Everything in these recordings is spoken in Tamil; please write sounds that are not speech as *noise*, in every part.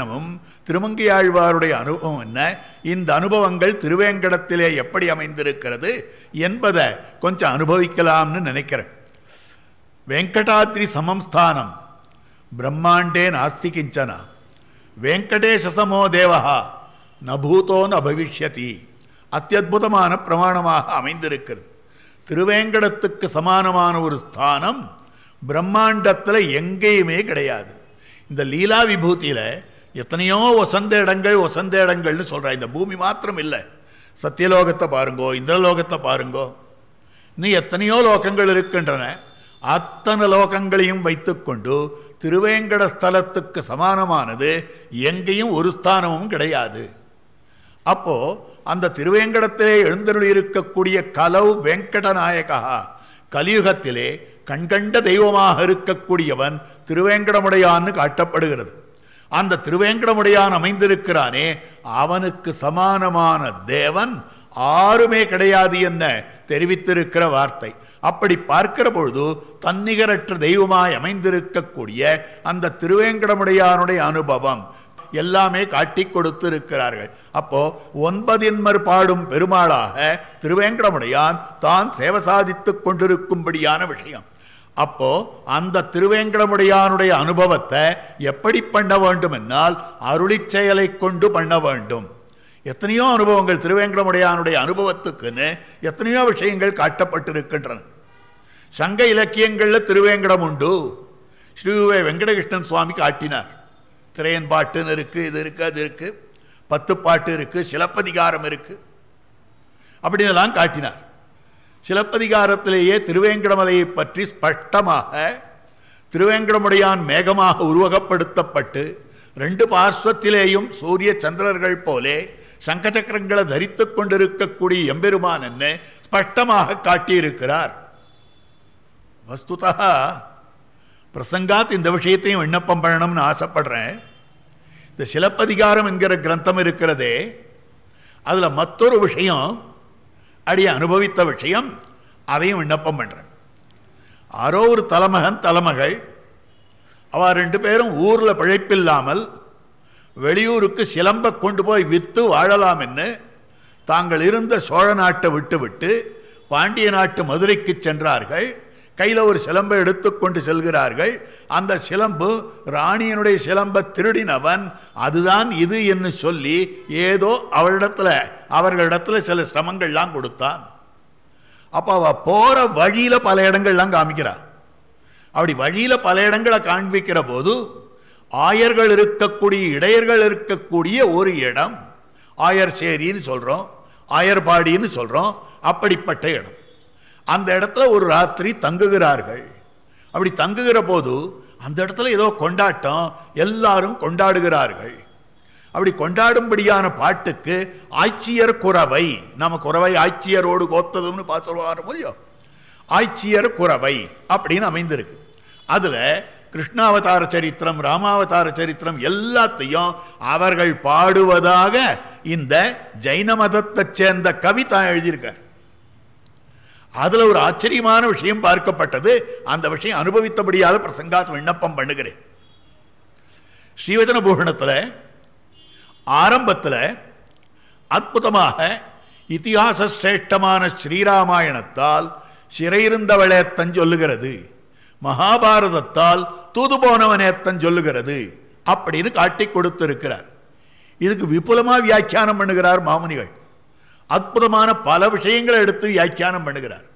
ஞானமும் அனுபவம் என்ன இந்த அனுபவங்கள் திருவேங்கடத்திலே எப்படி அமைந்திருக்கிறது என்பதை கொஞ்சம் அனுபவிக்கலாம்னு நினைக்கிறேன் வெங்கடாத்ரி சமம்ஸ்தானம் பிரம்மாண்டே நாஸ்தி கிஞ்சனா வெங்கடேஷசமோ தேவஹா நபூதோ அபவிஷ்யதி அத்தியுதமான பிரமாணமாக அமைந்திருக்கிறது திருவேங்கடத்துக்கு சமானமான ஒரு ஸ்தானம் பிரம்மாண்டத்தில் எங்கேயுமே கிடையாது இந்த லீலா விபூதியில் எத்தனையோ வசந்த இடங்கள் வசந்த இடங்கள்னு சொல்கிறா இந்த பூமி மாத்திரம் இல்லை சத்தியலோகத்தை பாருங்கோ இந்திரலோகத்தை பாருங்கோ இன்னும் எத்தனையோ லோகங்கள் இருக்கின்றன அத்தனை லோகங்களையும் வைத்துக்கொண்டு திருவேங்கட ஸ்தலத்துக்கு சமானமானது எங்கேயும் ஒரு ஸ்தானமும் கிடையாது அப்போது அந்த திருவேங்கடத்திலே எழுந்தருள் இருக்கக்கூடிய கலவு வெங்கடநாயகா கலியுகத்திலே கண்கண்ட தெய்வமாக இருக்கக்கூடியவன் திருவேங்கடமுடையான்னு காட்டப்படுகிறது அந்த திருவேங்கடமுடையான் அமைந்திருக்கிறானே அவனுக்கு சமானமான தேவன் ஆறுமே கிடையாது என்ன தெரிவித்திருக்கிற வார்த்தை அப்படி பார்க்கிற பொழுது தன்னிகரற்ற தெய்வமாய் அமைந்திருக்கக்கூடிய அந்த திருவேங்கடமுடையானுடைய அனுபவம் எல்லாமே காட்டி கொடுத்திருக்கிறார்கள் அப்போ ஒன்பதின்மர் பாடும் பெருமாளாக திருவேங்கடமுடையான் தான் சேவை சாதித்து கொண்டிருக்கும்படியான விஷயம் அப்போ அந்த திருவேங்கடமுடையானுடைய அனுபவத்தை எப்படி பண்ண வேண்டும் என்னால் அருளி செயலை கொண்டு பண்ண வேண்டும் எத்தனையோ அனுபவங்கள் திருவேங்கடமுடையானுடைய அனுபவத்துக்குன்னு எத்தனையோ விஷயங்கள் காட்டப்பட்டிருக்கின்றன சங்க இலக்கியங்களில் திருவேங்கடம் உண்டு ஸ்ரீவே வெங்கடகிருஷ்ணன் சுவாமி காட்டினார் திரையன் பாட்டுன்னு இருக்குது இது இருக்குது அது இருக்குது பத்து பாட்டு இருக்குது சிலப்பதிகாரம் இருக்குது எல்லாம் காட்டினார் சிலப்பதிகாரத்திலேயே திருவேங்கடமலையை பற்றி ஸ்பஷ்டமாக திருவேங்கடமுடையான் மேகமாக உருவகப்படுத்தப்பட்டு ரெண்டு பார்ஸ்வத்திலேயும் சூரிய சந்திரர்கள் போலே சங்கச்சக்கரங்களை தரித்து கொண்டிருக்கக்கூடிய எம்பெருமான் என்ன ஸ்பஷ்டமாக காட்டியிருக்கிறார் வஸ்துதா பிரசங்காத் இந்த விஷயத்தையும் விண்ணப்பம் பண்ணணும்னு ஆசைப்படுறேன் இந்த சிலப்பதிகாரம் என்கிற கிரந்தம் இருக்கிறதே அதில் மற்றொரு விஷயம் அடி அனுபவித்த விஷயம் அதையும் விண்ணப்பம் பண்ணுறேன் ஆரோ ஒரு தலைமகன் தலைமகள் அவ ரெண்டு பேரும் ஊரில் பிழைப்பில்லாமல் வெளியூருக்கு சிலம்ப கொண்டு போய் விற்று வாழலாம்னு தாங்கள் இருந்த சோழ நாட்டை விட்டுவிட்டு பாண்டிய நாட்டு மதுரைக்கு சென்றார்கள் கையில் ஒரு சிலம்பை எடுத்துக்கொண்டு செல்கிறார்கள் அந்த சிலம்பு ராணியனுடைய சிலம்பை திருடினவன் அதுதான் இது என்று சொல்லி ஏதோ அவளிடத்தில் அவர்களிடத்தில் சில சிரமங்கள்லாம் கொடுத்தான் அப்போ அவள் போகிற வழியில் பல இடங்கள்லாம் காமிக்கிறார் அப்படி வழியில் பல இடங்களை காண்பிக்கிற போது ஆயர்கள் இருக்கக்கூடிய இடையர்கள் இருக்கக்கூடிய ஒரு இடம் ஆயர் சேரின்னு சொல்கிறோம் ஆயர்பாடின்னு சொல்கிறோம் அப்படிப்பட்ட இடம் அந்த இடத்துல ஒரு ராத்திரி தங்குகிறார்கள் அப்படி தங்குகிற போது அந்த இடத்துல ஏதோ கொண்டாட்டம் எல்லாரும் கொண்டாடுகிறார்கள் அப்படி கொண்டாடும்படியான பாட்டுக்கு ஆட்சியர் குறவை நம்ம குறவை ஆட்சியரோடு கோத்ததும்னு பார்த்து சொல்லுவார் முடியும் ஆட்சியர் குறவை அப்படின்னு அமைந்திருக்கு அதில் கிருஷ்ணாவதார சரித்திரம் ராமாவதார சரித்திரம் எல்லாத்தையும் அவர்கள் பாடுவதாக இந்த ஜைன மதத்தை சேர்ந்த கவிதா எழுதியிருக்கார் அதில் ஒரு ஆச்சரியமான விஷயம் பார்க்கப்பட்டது அந்த விஷயம் அனுபவித்தபடியாத பிரசங்காத் விண்ணப்பம் பண்ணுகிறேன் ஸ்ரீவதன பூஷணத்தில் ஆரம்பத்தில் அற்புதமாக இத்திஹாச சிரேஷ்டமான ஸ்ரீராமாயணத்தால் சிறையிருந்தவளேத்தன் சொல்லுகிறது மகாபாரதத்தால் தூது போனவனேத்தன் சொல்லுகிறது அப்படின்னு காட்டி கொடுத்திருக்கிறார் இதுக்கு விபுலமாக வியாக்கியானம் பண்ணுகிறார் மாமுனிகள் அற்புதமான பல விஷயங்களை எடுத்து வியாக்கியானம் பண்ணுகிறார்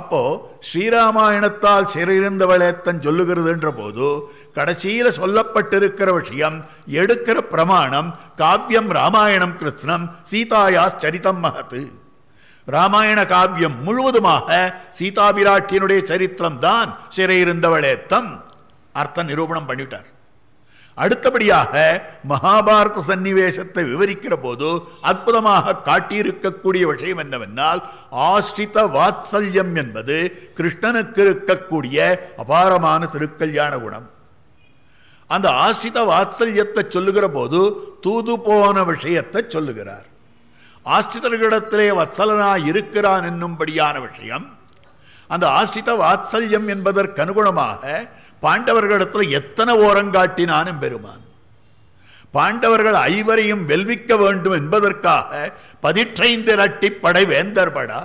அப்போ ஸ்ரீராமாயணத்தால் சிறையிருந்தவளே தன் சொல்லுகிறதுன்ற போது கடைசியில் சொல்லப்பட்டிருக்கிற விஷயம் எடுக்கிற பிரமாணம் காவியம் ராமாயணம் கிருஷ்ணம் சீதாயா சரித்தம் மகத்து ராமாயண காவியம் முழுவதுமாக சீதாபிராட்டியனுடைய சரித்திரம் தான் சிறையிருந்தவளே தம் அர்த்தம் நிரூபணம் பண்ணிவிட்டார் அடுத்தபடியாக மகாபாரத சன்னிவேசத்தை விவரிக்கிற போது அற்புதமாக காட்டியிருக்கக்கூடிய விஷயம் என்னவென்றால் ஆஷ்டித வாத்சல்யம் என்பது கிருஷ்ணனுக்கு இருக்கக்கூடிய அபாரமான திருக்கல்யாண குணம் அந்த ஆஷ்டித வாத்சல்யத்தை சொல்லுகிற போது தூது போன விஷயத்தை சொல்லுகிறார் ஆஷ்டிதர்களிடத்திலே வத்சலனா இருக்கிறான் என்னும்படியான விஷயம் அந்த ஆஷ்டித வாத்சல்யம் அனுகுணமாக பாண்டவர்களிடத்தில் எத்தனை ஓரங்காட்டினானும் பெருமான் பாண்டவர்கள் ஐவரையும் வெல்விக்க வேண்டும் என்பதற்காக பதிற்றைந்து ரட்டி படை படா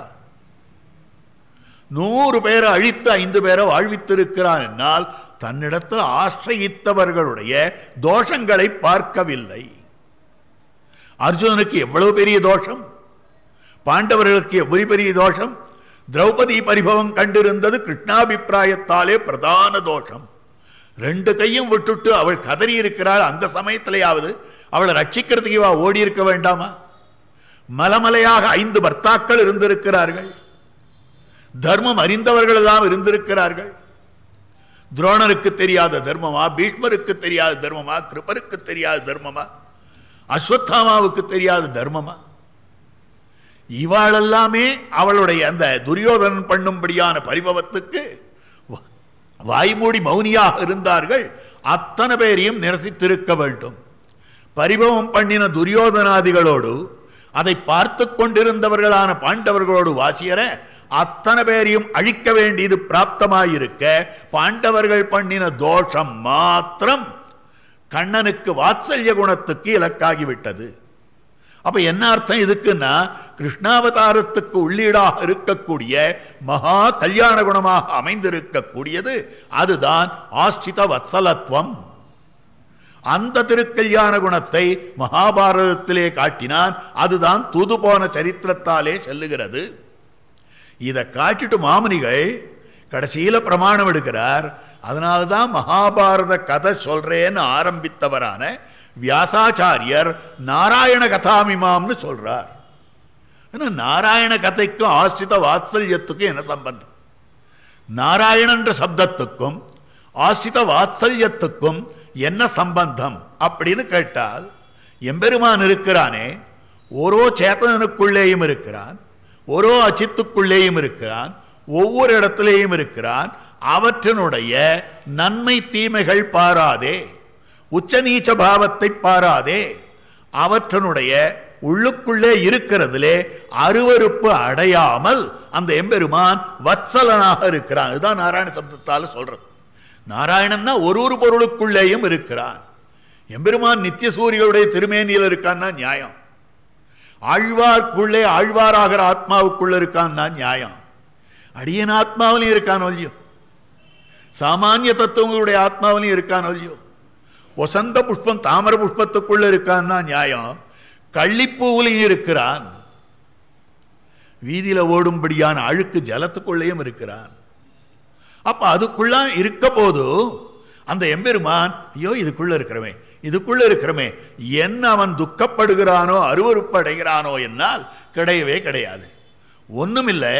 நூறு பேரை அழித்து ஐந்து பேரை வாழ்வித்திருக்கிறான் என்னால் தன்னிடத்தில் ஆசிரயித்தவர்களுடைய தோஷங்களை பார்க்கவில்லை அர்ஜுனனுக்கு எவ்வளவு பெரிய தோஷம் பாண்டவர்களுக்கு எவ்வளவு பெரிய தோஷம் திரௌபதி பரிபவம் கண்டிருந்தது கிருஷ்ணாபிப்பிராயத்தாலே பிரதான தோஷம் ரெண்டு கையும் விட்டுட்டு அவள் கதறி இருக்கிறாள் அந்த சமயத்திலேயாவது அவளை ரட்சிக்கிறதுக்கு இவா ஓடி இருக்க வேண்டாமா மலமலையாக ஐந்து பர்த்தாக்கள் இருந்திருக்கிறார்கள் தர்மம் அறிந்தவர்கள் தான் இருந்திருக்கிறார்கள் துரோணருக்கு தெரியாத தர்மமா பீஷ்மருக்கு தெரியாத தர்மமா கிருபருக்கு தெரியாத தர்மமா அஸ்வத்தாமாவுக்கு தெரியாத தர்மமா இவாளெல்லாமே அவளுடைய அந்த துரியோதனன் பண்ணும்படியான பரிபவத்துக்கு வாய்மூடி மௌனியாக இருந்தார்கள் அத்தனை பேரையும் நிரசித்திருக்க வேண்டும் பரிபவம் பண்ணின துரியோதனாதிகளோடு அதை பார்த்து கொண்டிருந்தவர்களான பாண்டவர்களோடு வாசியர அத்தனை பேரையும் அழிக்க வேண்டியது பிராப்தமாயிருக்க பாண்டவர்கள் பண்ணின தோஷம் மாத்திரம் கண்ணனுக்கு வாத்சல்ய குணத்துக்கு இலக்காகிவிட்டது அப்போ என்ன அர்த்தம் இதுக்குன்னா கிருஷ்ணாவதாரத்துக்கு உள்ளீடாக இருக்கக்கூடிய மகா கல்யாண குணமாக அமைந்திருக்கக்கூடியது அதுதான் ஆஸ்தித வத்சலத்துவம் அந்த திருக்கல்யாண குணத்தை மகாபாரதத்திலே காட்டினான் அதுதான் தூது போன சரித்திரத்தாலே செல்லுகிறது இதை காட்டிட்டு மாமுனிகள் கடைசியில் பிரமாணம் எடுக்கிறார் அதனால தான் மகாபாரத கதை சொல்றேன்னு ஆரம்பித்தவரான வியாசாச்சாரியர் நாராயண கதாமிமாம்னு சொல்றார் ஏன்னா நாராயண கதைக்கும் ஆஸ்தித வாத்சல்யத்துக்கும் என்ன சம்பந்தம் நாராயணன்ற சப்தத்துக்கும் ஆஸ்தித வாத்சல்யத்துக்கும் என்ன சம்பந்தம் அப்படின்னு கேட்டால் எம்பெருமான் இருக்கிறானே ஓரோ சேத்தனனுக்குள்ளேயும் இருக்கிறான் ஓரோ அச்சித்துக்குள்ளேயும் இருக்கிறான் ஒவ்வொரு இடத்திலேயும் இருக்கிறான் அவற்றினுடைய நன்மை தீமைகள் பாராதே உச்ச நீச்ச பாவத்தை பாராதே அவற்றனுடைய உள்ளுக்குள்ளே இருக்கிறதுலே அருவறுப்பு அடையாமல் அந்த எம்பெருமான் வத்சலனாக இருக்கிறான் இதுதான் நாராயண சப்தத்தால் சொல்றது நாராயணன்னா ஒரு ஒரு பொருளுக்குள்ளேயும் இருக்கிறான் எம்பெருமான் நித்திய சூரியனுடைய திருமேனியில் இருக்கான்னா நியாயம் ஆழ்வார்க்குள்ளே ஆழ்வாராகிற ஆத்மாவுக்குள்ள இருக்கான்னா நியாயம் அடியன் ஆத்மாவிலையும் இருக்கான் ஒல்லியோ சாமானிய தத்துவங்களுடைய ஆத்மாவிலையும் இருக்கான் ஒல்லியோ வசந்த புஷ்பம் தாமர புஷ்பத்துக்குள்ள இருக்கான்னா நியாயம் கள்ளிப்பூவிலையும் இருக்கிறான் வீதியில ஓடும்படியான அழுக்கு ஜலத்துக்குள்ளேயும் இருக்கிறான் அப்ப அதுக்குள்ள இருக்க போது அந்த எம்பெருமான் ஐயோ இதுக்குள்ள இருக்கிறமே இதுக்குள்ள இருக்கிறமே என்ன அவன் துக்கப்படுகிறானோ அருவறுப்பு அடைகிறானோ என்னால் கிடையவே கிடையாது இல்லை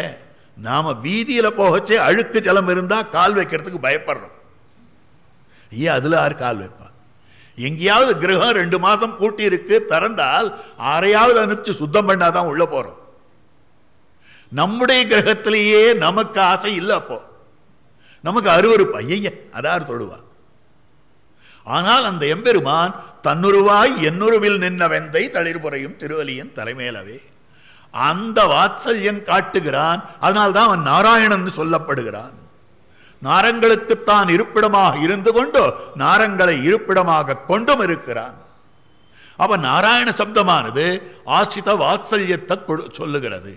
நாம் வீதியில் போகச்சே அழுக்கு ஜலம் இருந்தால் கால் வைக்கிறதுக்கு பயப்படுறோம் ஐயா அதில் யார் கால் வைப்பான் எங்கேயாவது கிரகம் ரெண்டு மாதம் பூட்டி இருக்கு திறந்தால் ஆறையாவது அனுப்பிச்சு சுத்தம் பண்ணாதான் உள்ளே போகிறோம் நம்முடைய கிரகத்திலேயே நமக்கு ஆசை இல்லை அப்போ நமக்கு அருவறுப்பு ஐய அதார் தொழுவா ஆனால் அந்த எம்பெருமான் தன்னுருவாய் என்னுருவில் நின்ன வெந்தை தளிர்புறையும் திருவலியன் தலைமேலவே அந்த வாத்சல்யம் காட்டுகிறான் அதனால்தான் அவன் நாராயணன் சொல்லப்படுகிறான் நாரங்களுக்குத்தான் இருப்பிடமாக இருந்து கொண்டு நாரங்களை இருப்பிடமாக கொண்டும் இருக்கிறான் அவன் நாராயண சப்தமானது ஆசித வாத்சல்யத்தை சொல்லுகிறது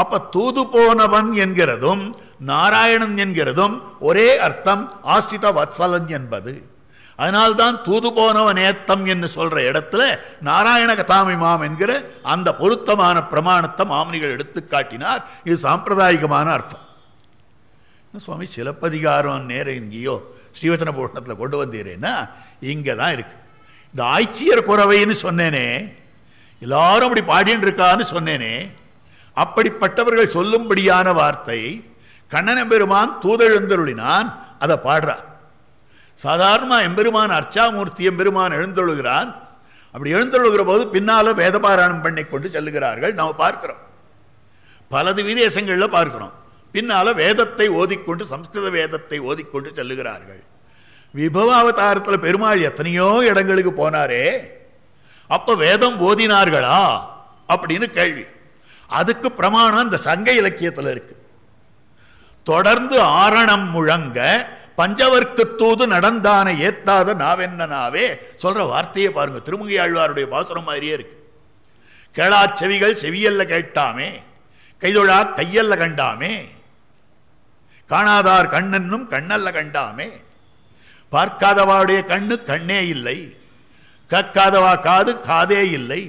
அப்ப தூது போனவன் என்கிறதும் நாராயணன் என்கிறதும் ஒரே அர்த்தம் ஆசித வாத்சலன் என்பது அதனால்தான் தூது போனவன் ஏத்தம் என்று சொல்ற இடத்துல நாராயண மாம் என்கிற அந்த பொருத்தமான பிரமாணத்தை மாமனிகள் எடுத்து காட்டினார் இது சாம்பிரதாயிகமான அர்த்தம் சுவாமி சிலப்பதிகாரம் நேரம் இங்கேயோ ஸ்ரீவச்சன போஷணத்தில் கொண்டு வந்தீரேன்னா இங்கே தான் இருக்குது இந்த ஆய்ச்சியர் குறவைன்னு சொன்னேனே எல்லாரும் அப்படி பாடின்னு இருக்கான்னு சொன்னேனே அப்படிப்பட்டவர்கள் சொல்லும்படியான வார்த்தை கண்ணன பெருமான் தூதெழுந்தருளினான் அதை பாடுறான் சாதாரணமாக எம்பெருமான் அர்ச்சாமூர்த்தி எம்பெருமான் எழுந்தொழுகிறான் அப்படி எழுந்தொழுகிற போது பின்னால் வேதபாராயணம் பண்ணி கொண்டு செல்லுகிறார்கள் நாம் பார்க்குறோம் பலது விதேசங்களில் பார்க்குறோம் பின்னால வேதத்தை ஓதிக்கொண்டு சம்ஸ்கிருத வேதத்தை ஓதிக்கொண்டு செல்லுகிறார்கள் விபவாவதாரத்தில் பெருமாள் எத்தனையோ இடங்களுக்கு போனாரே அப்போ வேதம் ஓதினார்களா அப்படின்னு கேள்வி அதுக்கு பிரமாணம் இந்த சங்க இலக்கியத்தில் இருக்கு தொடர்ந்து ஆரணம் முழங்க பஞ்சவர்க்கு தூது நடந்தான ஏத்தாத நாவென்னாவே சொல்ற வார்த்தையை பாருங்க ஆழ்வாருடைய பாசுரம் மாதிரியே இருக்கு கேளா செவிகள் செவியல்ல கேட்டாமே கைதொழா கையல்ல கண்டாமே காணாதார் கண்ணென்னும் கண்ணல்ல கண்டாமே பார்க்காதவாவுடைய கண்ணு கண்ணே இல்லை கக்காதவா காது காதே இல்லை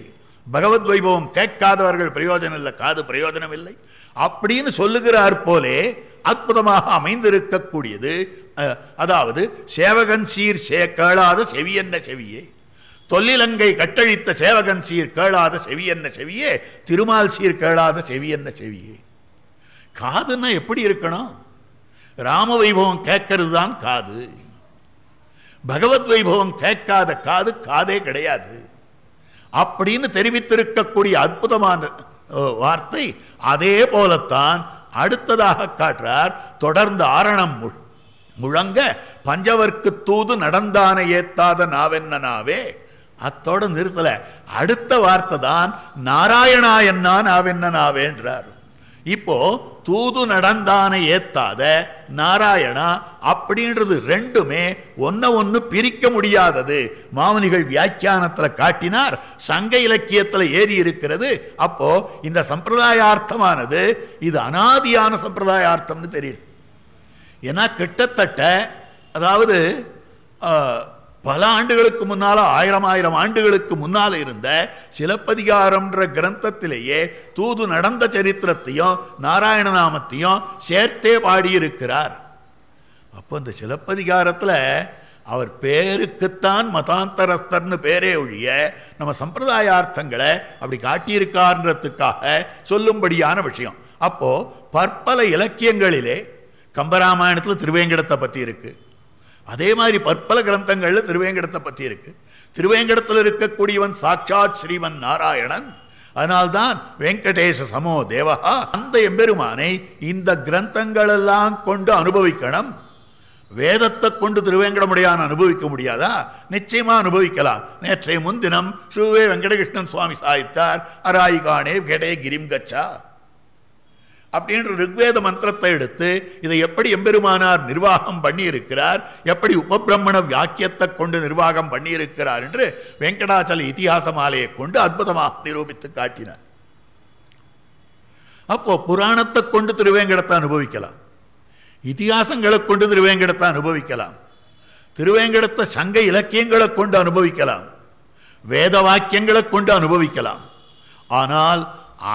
பகவத் வைபவம் கேட்காதவர்கள் பிரயோஜனம் இல்லை காது பிரயோஜனம் இல்லை அப்படின்னு சொல்லுகிறார் போலே அற்புதமாக அமைந்திருக்கக்கூடியது அதாவது சேவகன் சீர் சே கேளாத செவி என்ன செவியே தொல்லிலங்கை கட்டழித்த சேவகன் சீர் கேளாத செவி என்ன செவியே திருமால் சீர் கேளாத செவி என்ன செவியே காதுன்னா எப்படி இருக்கணும் ராம வைபவம் கேட்கறது தான் காது பகவத் வைபவம் கேட்காத காது காதே கிடையாது அப்படின்னு தெரிவித்திருக்கக்கூடிய அற்புதமான வார்த்தை அதே போலத்தான் அடுத்ததாக காட்டுறார் தொடர்ந்து ஆரணம் முழங்க பஞ்சவர்க்கு தூது நடந்தான ஏத்தாத நாவென்னனாவே அத்தோட நிறுத்தல அடுத்த வார்த்தை தான் நாராயணா என்னான் என்றார் இப்போ தூது நடந்தானை ஏத்தாத நாராயணா அப்படின்றது ரெண்டுமே ஒன்ன ஒன்று பிரிக்க முடியாதது மாமனிகள் வியாக்கியானத்தில் காட்டினார் சங்க இலக்கியத்தில் ஏறி இருக்கிறது அப்போ இந்த சம்பிரதாயார்த்தமானது இது அனாதியான சம்பிரதாயார்த்தம்னு தெரியுது ஏன்னா கிட்டத்தட்ட அதாவது பல ஆண்டுகளுக்கு முன்னால் ஆயிரம் ஆயிரம் ஆண்டுகளுக்கு முன்னால் இருந்த சிலப்பதிகாரம்ன்ற கிரந்தத்திலேயே தூது நடந்த சரித்திரத்தையும் நாராயண நாமத்தையும் சேர்த்தே பாடியிருக்கிறார் அப்போ இந்த சிலப்பதிகாரத்தில் அவர் பேருக்குத்தான் மதாந்தரஸ்தர்னு பேரே ஒழிய நம்ம சம்பிரதாய அர்த்தங்களை அப்படி காட்டியிருக்கார்ன்றதுக்காக சொல்லும்படியான விஷயம் அப்போது பற்பல இலக்கியங்களிலே கம்பராமாயணத்தில் திருவேங்கடத்தை பற்றி இருக்குது அதே மாதிரி பற்பல கிரந்தங்களில் திருவேங்கடத்தை பற்றி இருக்கு திருவேங்கடத்தில் இருக்கக்கூடியவன் சாட்சாத் ஸ்ரீமன் நாராயணன் அதனால்தான் வெங்கடேச சமோ தேவகா அந்த எம்பெருமானை இந்த கிரந்தங்களெல்லாம் கொண்டு அனுபவிக்கணும் வேதத்தை கொண்டு திருவேங்கடமுடையான அனுபவிக்க முடியாதா நிச்சயமா அனுபவிக்கலாம் நேற்றைய முன்தினம் ஸ்ரீவே வெங்கடகிருஷ்ணன் சுவாமி சாய்த்தார் அராயிகானே கெடே கிரிம் கச்சா அப்படின்ற ருக்வேத மந்திரத்தை எடுத்து இதை எப்படி எம்பெருமானார் நிர்வாகம் பண்ணியிருக்கிறார் எப்படி உபபிரம்மண வியாக்கியத்தை கொண்டு நிர்வாகம் பண்ணியிருக்கிறார் என்று வெங்கடாச்சல இத்தியாசமாலையை கொண்டு அற்புதமாக நிரூபித்து காட்டினார் அப்போ புராணத்தை கொண்டு திருவேங்கடத்தை அனுபவிக்கலாம் இத்திஹாசங்களை கொண்டு திருவேங்கடத்தை அனுபவிக்கலாம் திருவேங்கடத்தை சங்க இலக்கியங்களை கொண்டு அனுபவிக்கலாம் வேத வாக்கியங்களை கொண்டு அனுபவிக்கலாம் ஆனால்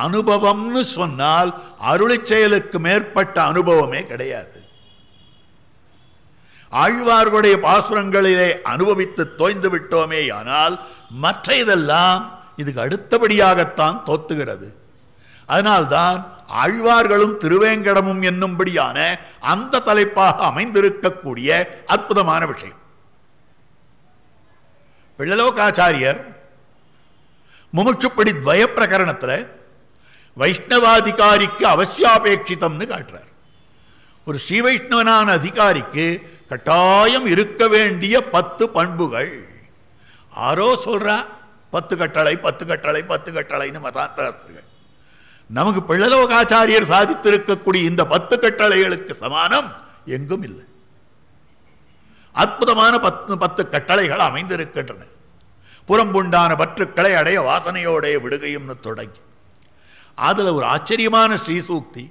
அனுபவம்னு சொன்னால் அருளை செயலுக்கு மேற்பட்ட அனுபவமே கிடையாது ஆழ்வார்களுடைய பாசுரங்களிலே அனுபவித்து தோய்ந்து விட்டோமே ஆனால் மற்ற இதெல்லாம் இதுக்கு அடுத்தபடியாகத்தான் தோத்துகிறது அதனால்தான் ஆழ்வார்களும் திருவேங்கடமும் என்னும்படியான அந்த தலைப்பாக அமைந்திருக்கக்கூடிய அற்புதமான விஷயம் பிள்ளலோகாச்சாரியர் முமுச்சுப்படி துவய பிரகரணத்தில் வைஷ்ணவாதிகாரிக்கு அவசியாபேட்சிதம்னு காட்டுறார் ஒரு ஸ்ரீ வைஷ்ணவனான அதிகாரிக்கு கட்டாயம் இருக்க வேண்டிய பத்து பண்புகள் ஆரோ சொல்றா பத்து கட்டளை பத்து கட்டளை பத்து கட்டளைன்னு மதாந்திராஸ்திரிகள் நமக்கு பிள்ளலோகாச்சாரியர் சாதித்திருக்கக்கூடிய இந்த பத்து கட்டளைகளுக்கு சமானம் எங்கும் இல்லை அற்புதமான பத்து பத்து கட்டளைகள் அமைந்திருக்கின்றன புறம்புண்டான பற்றுக்களை அடைய வாசனையோடைய விடுகையும்னு தொடங்கி அதில் ஒரு ஆச்சரியமான ஸ்ரீசூக்தி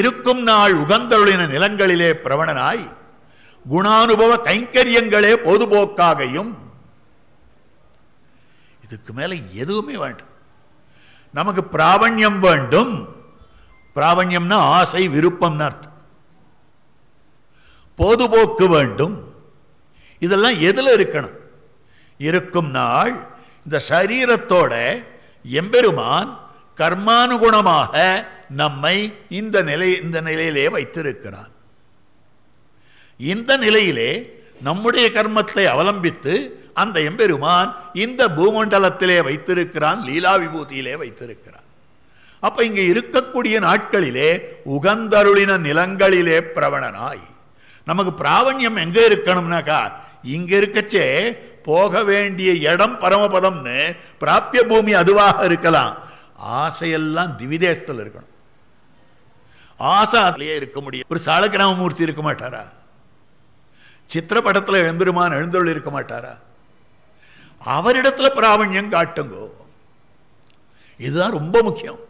இருக்கும் நாள் உகந்தொழின நிலங்களிலே பிரவணனாய் குணானுபவ கைங்கரியங்களே பொதுபோக்காகையும் இதுக்கு மேலே எதுவுமே வேண்டும் நமக்கு பிராவண்யம் வேண்டும் பிராவண்யம்னா ஆசை விருப்பம்னு அர்த்தம் பொதுபோக்கு வேண்டும் இதெல்லாம் எதில் இருக்கணும் இருக்கும் நாள் இந்த சரீரத்தோட எம்பெருமான் கர்மானுகுணமாக நம்மை இந்த நிலை இந்த நிலையிலே வைத்திருக்கிறார் இந்த நிலையிலே நம்முடைய கர்மத்தை அவலம்பித்து அந்த எம்பெருமான் இந்த பூமண்டலத்திலே வைத்திருக்கிறான் லீலா விபூதியிலே வைத்திருக்கிறான் அப்ப இங்க இருக்கக்கூடிய நாட்களிலே உகந்தருளின நிலங்களிலே பிரவணனாய் நமக்கு பிராவண்யம் எங்க இருக்கணும்னாக்கா இங்க இருக்கச்சே போக வேண்டிய இடம் பரமபதம்னு பிராப்திய பூமி அதுவாக இருக்கலாம் ஆசையெல்லாம் திவிதேசத்தில் இருக்கணும் ஆசை இருக்க முடியும் ஒரு மூர்த்தி இருக்க மாட்டாரா சித்திரப்படத்தில் எழுந்திருமான் எழுந்தொள் இருக்க மாட்டாரா அவரிடத்தில் பிராவண்யம் காட்டுங்கோ இதுதான் ரொம்ப முக்கியம்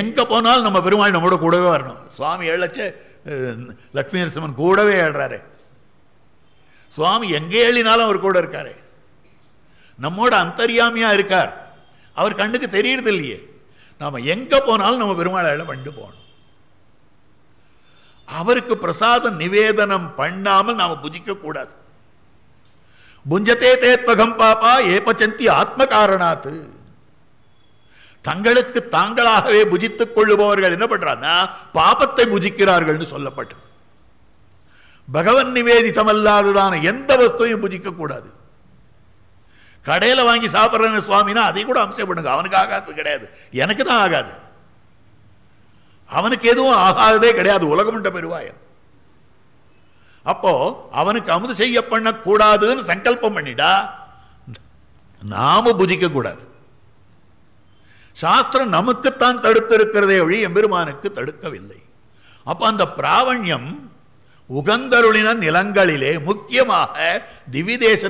எங்கே போனாலும் நம்ம பெருமாள் நம்ம கூடவே வரணும் சுவாமி எழச்ச லக்ஷ்மி நரசிம்மன் கூடவே எழுறாரு சுவாமி எங்கே எழுதினாலும் அவர் கூட இருக்காரு நம்மோட அந்தரியாமியா இருக்கார் அவர் கண்ணுக்கு தெரியறது இல்லையே நாம் எங்கே போனாலும் நம்ம பெருமாளையில் வண்டு போகணும் அவருக்கு பிரசாதம் நிவேதனம் பண்ணாமல் நாம் புஜிக்கக்கூடாது புஞ்சத்தே தேத்வகம் பாப்பா ஏபச்சந்தி ஆத்ம காரணாத்து தங்களுக்கு தாங்களாகவே புஜித்துக் கொள்ளுபவர்கள் என்ன பண்றாங்கன்னா பாபத்தை புஜிக்கிறார்கள்னு சொல்லப்பட்டது பகவன் நிவேதிதமல்லாததான எந்த வஸ்துவையும் புஜிக்க கூடாது கடையில் வாங்கி சாப்பிட்றேன் சுவாமினா அதை கூட அம்சம் பண்ணுங்க அவனுக்கு ஆகாது கிடையாது எனக்கு தான் ஆகாது அவனுக்கு எதுவும் ஆகாததே கிடையாது உலகமுண்ட பெருவாயன் அப்போ அவனுக்கு அமுது செய்ய பண்ணக்கூடாதுன்னு சங்கல்பம் பண்ணிட்டா நாம புதிக்க கூடாது சாஸ்திரம் நமக்குத்தான் தடுத்திருக்கிறதே ஒழி எம்பெருமானுக்கு தடுக்கவில்லை அப்போ அந்த பிராவண்யம் உகந்தருளின நிலங்களிலே முக்கியமாக திவிதேச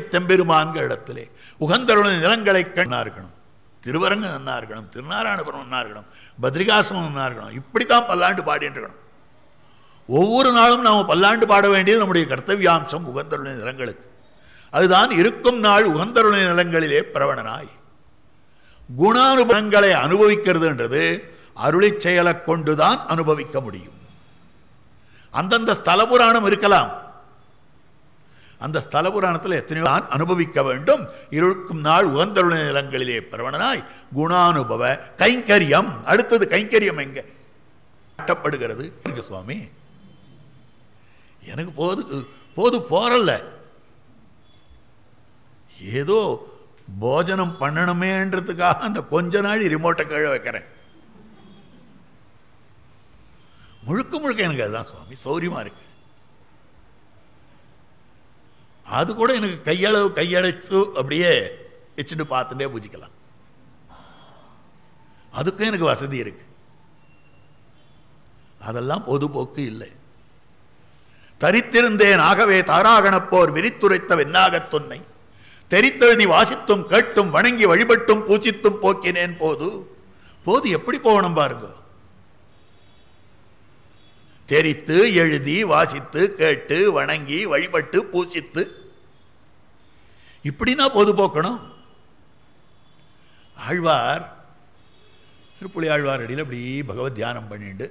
இடத்திலே உகந்தருடன் நிலங்களை கண்ணா இருக்கணும் திருவரங்கம் நன்னா இருக்கணும் திருநாராயணபுரம் நன்னா இருக்கணும் பத்ரிகாசிரமம் நன்னா இருக்கணும் இப்படி தான் பல்லாண்டு பாடிட்டு ஒவ்வொரு நாளும் நாம் பல்லாண்டு பாட வேண்டியது நம்முடைய கர்த்தவியாம்சம் உகந்தருடைய நிலங்களுக்கு அதுதான் இருக்கும் நாள் உகந்தருடைய நிலங்களிலே பிரவணனாய் குணானுபவங்களை அனுபவிக்கிறதுன்றது அருளி செயலை கொண்டுதான் அனுபவிக்க முடியும் அந்தந்த ஸ்தல புராணம் இருக்கலாம் அந்த ஸ்தல புராணத்தில் எத்தனையோ நான் அனுபவிக்க வேண்டும் இருக்கும் நாள் உகந்தருண நிலங்களிலே பிரவணனாய் குணானுபவ கைங்கரியம் அடுத்தது கைங்கரியம் எங்க கட்டப்படுகிறது எனக்கு சுவாமி எனக்கு போது போது போறல்ல ஏதோ போஜனம் பண்ணணுமேன்றதுக்காக அந்த கொஞ்ச நாள் ரிமோட்டை கீழே வைக்கிறேன் முழுக்க முழுக்க எனக்கு அதுதான் சுவாமி சௌரியமாக இருக்கு அது கூட எனக்கு கையளவு கையடைச்சு அப்படியே எச்சுட்டு பார்த்துட்டே பூஜிக்கலாம் அதுக்கும் எனக்கு வசதி இருக்கு அதெல்லாம் பொதுபோக்கு இல்லை தரித்திருந்தேன் ஆகவே தாராகணப்போர் விரித்துரைத்த வெண்ணாகத் தொன்னை தெரித்தெழுதி வாசித்தும் கேட்டும் வணங்கி வழிபட்டும் பூச்சித்தும் போக்கினேன் போது போது எப்படி போகணும் பாருங்க தெரித்து எழுதி வாசித்து கேட்டு வணங்கி வழிபட்டு பூசித்து இப்படின்னா பொது போக்கணும் ஆழ்வார் திருப்புளி ஆழ்வார் அடியில் அப்படி பகவத் தியானம் பண்ணிட்டு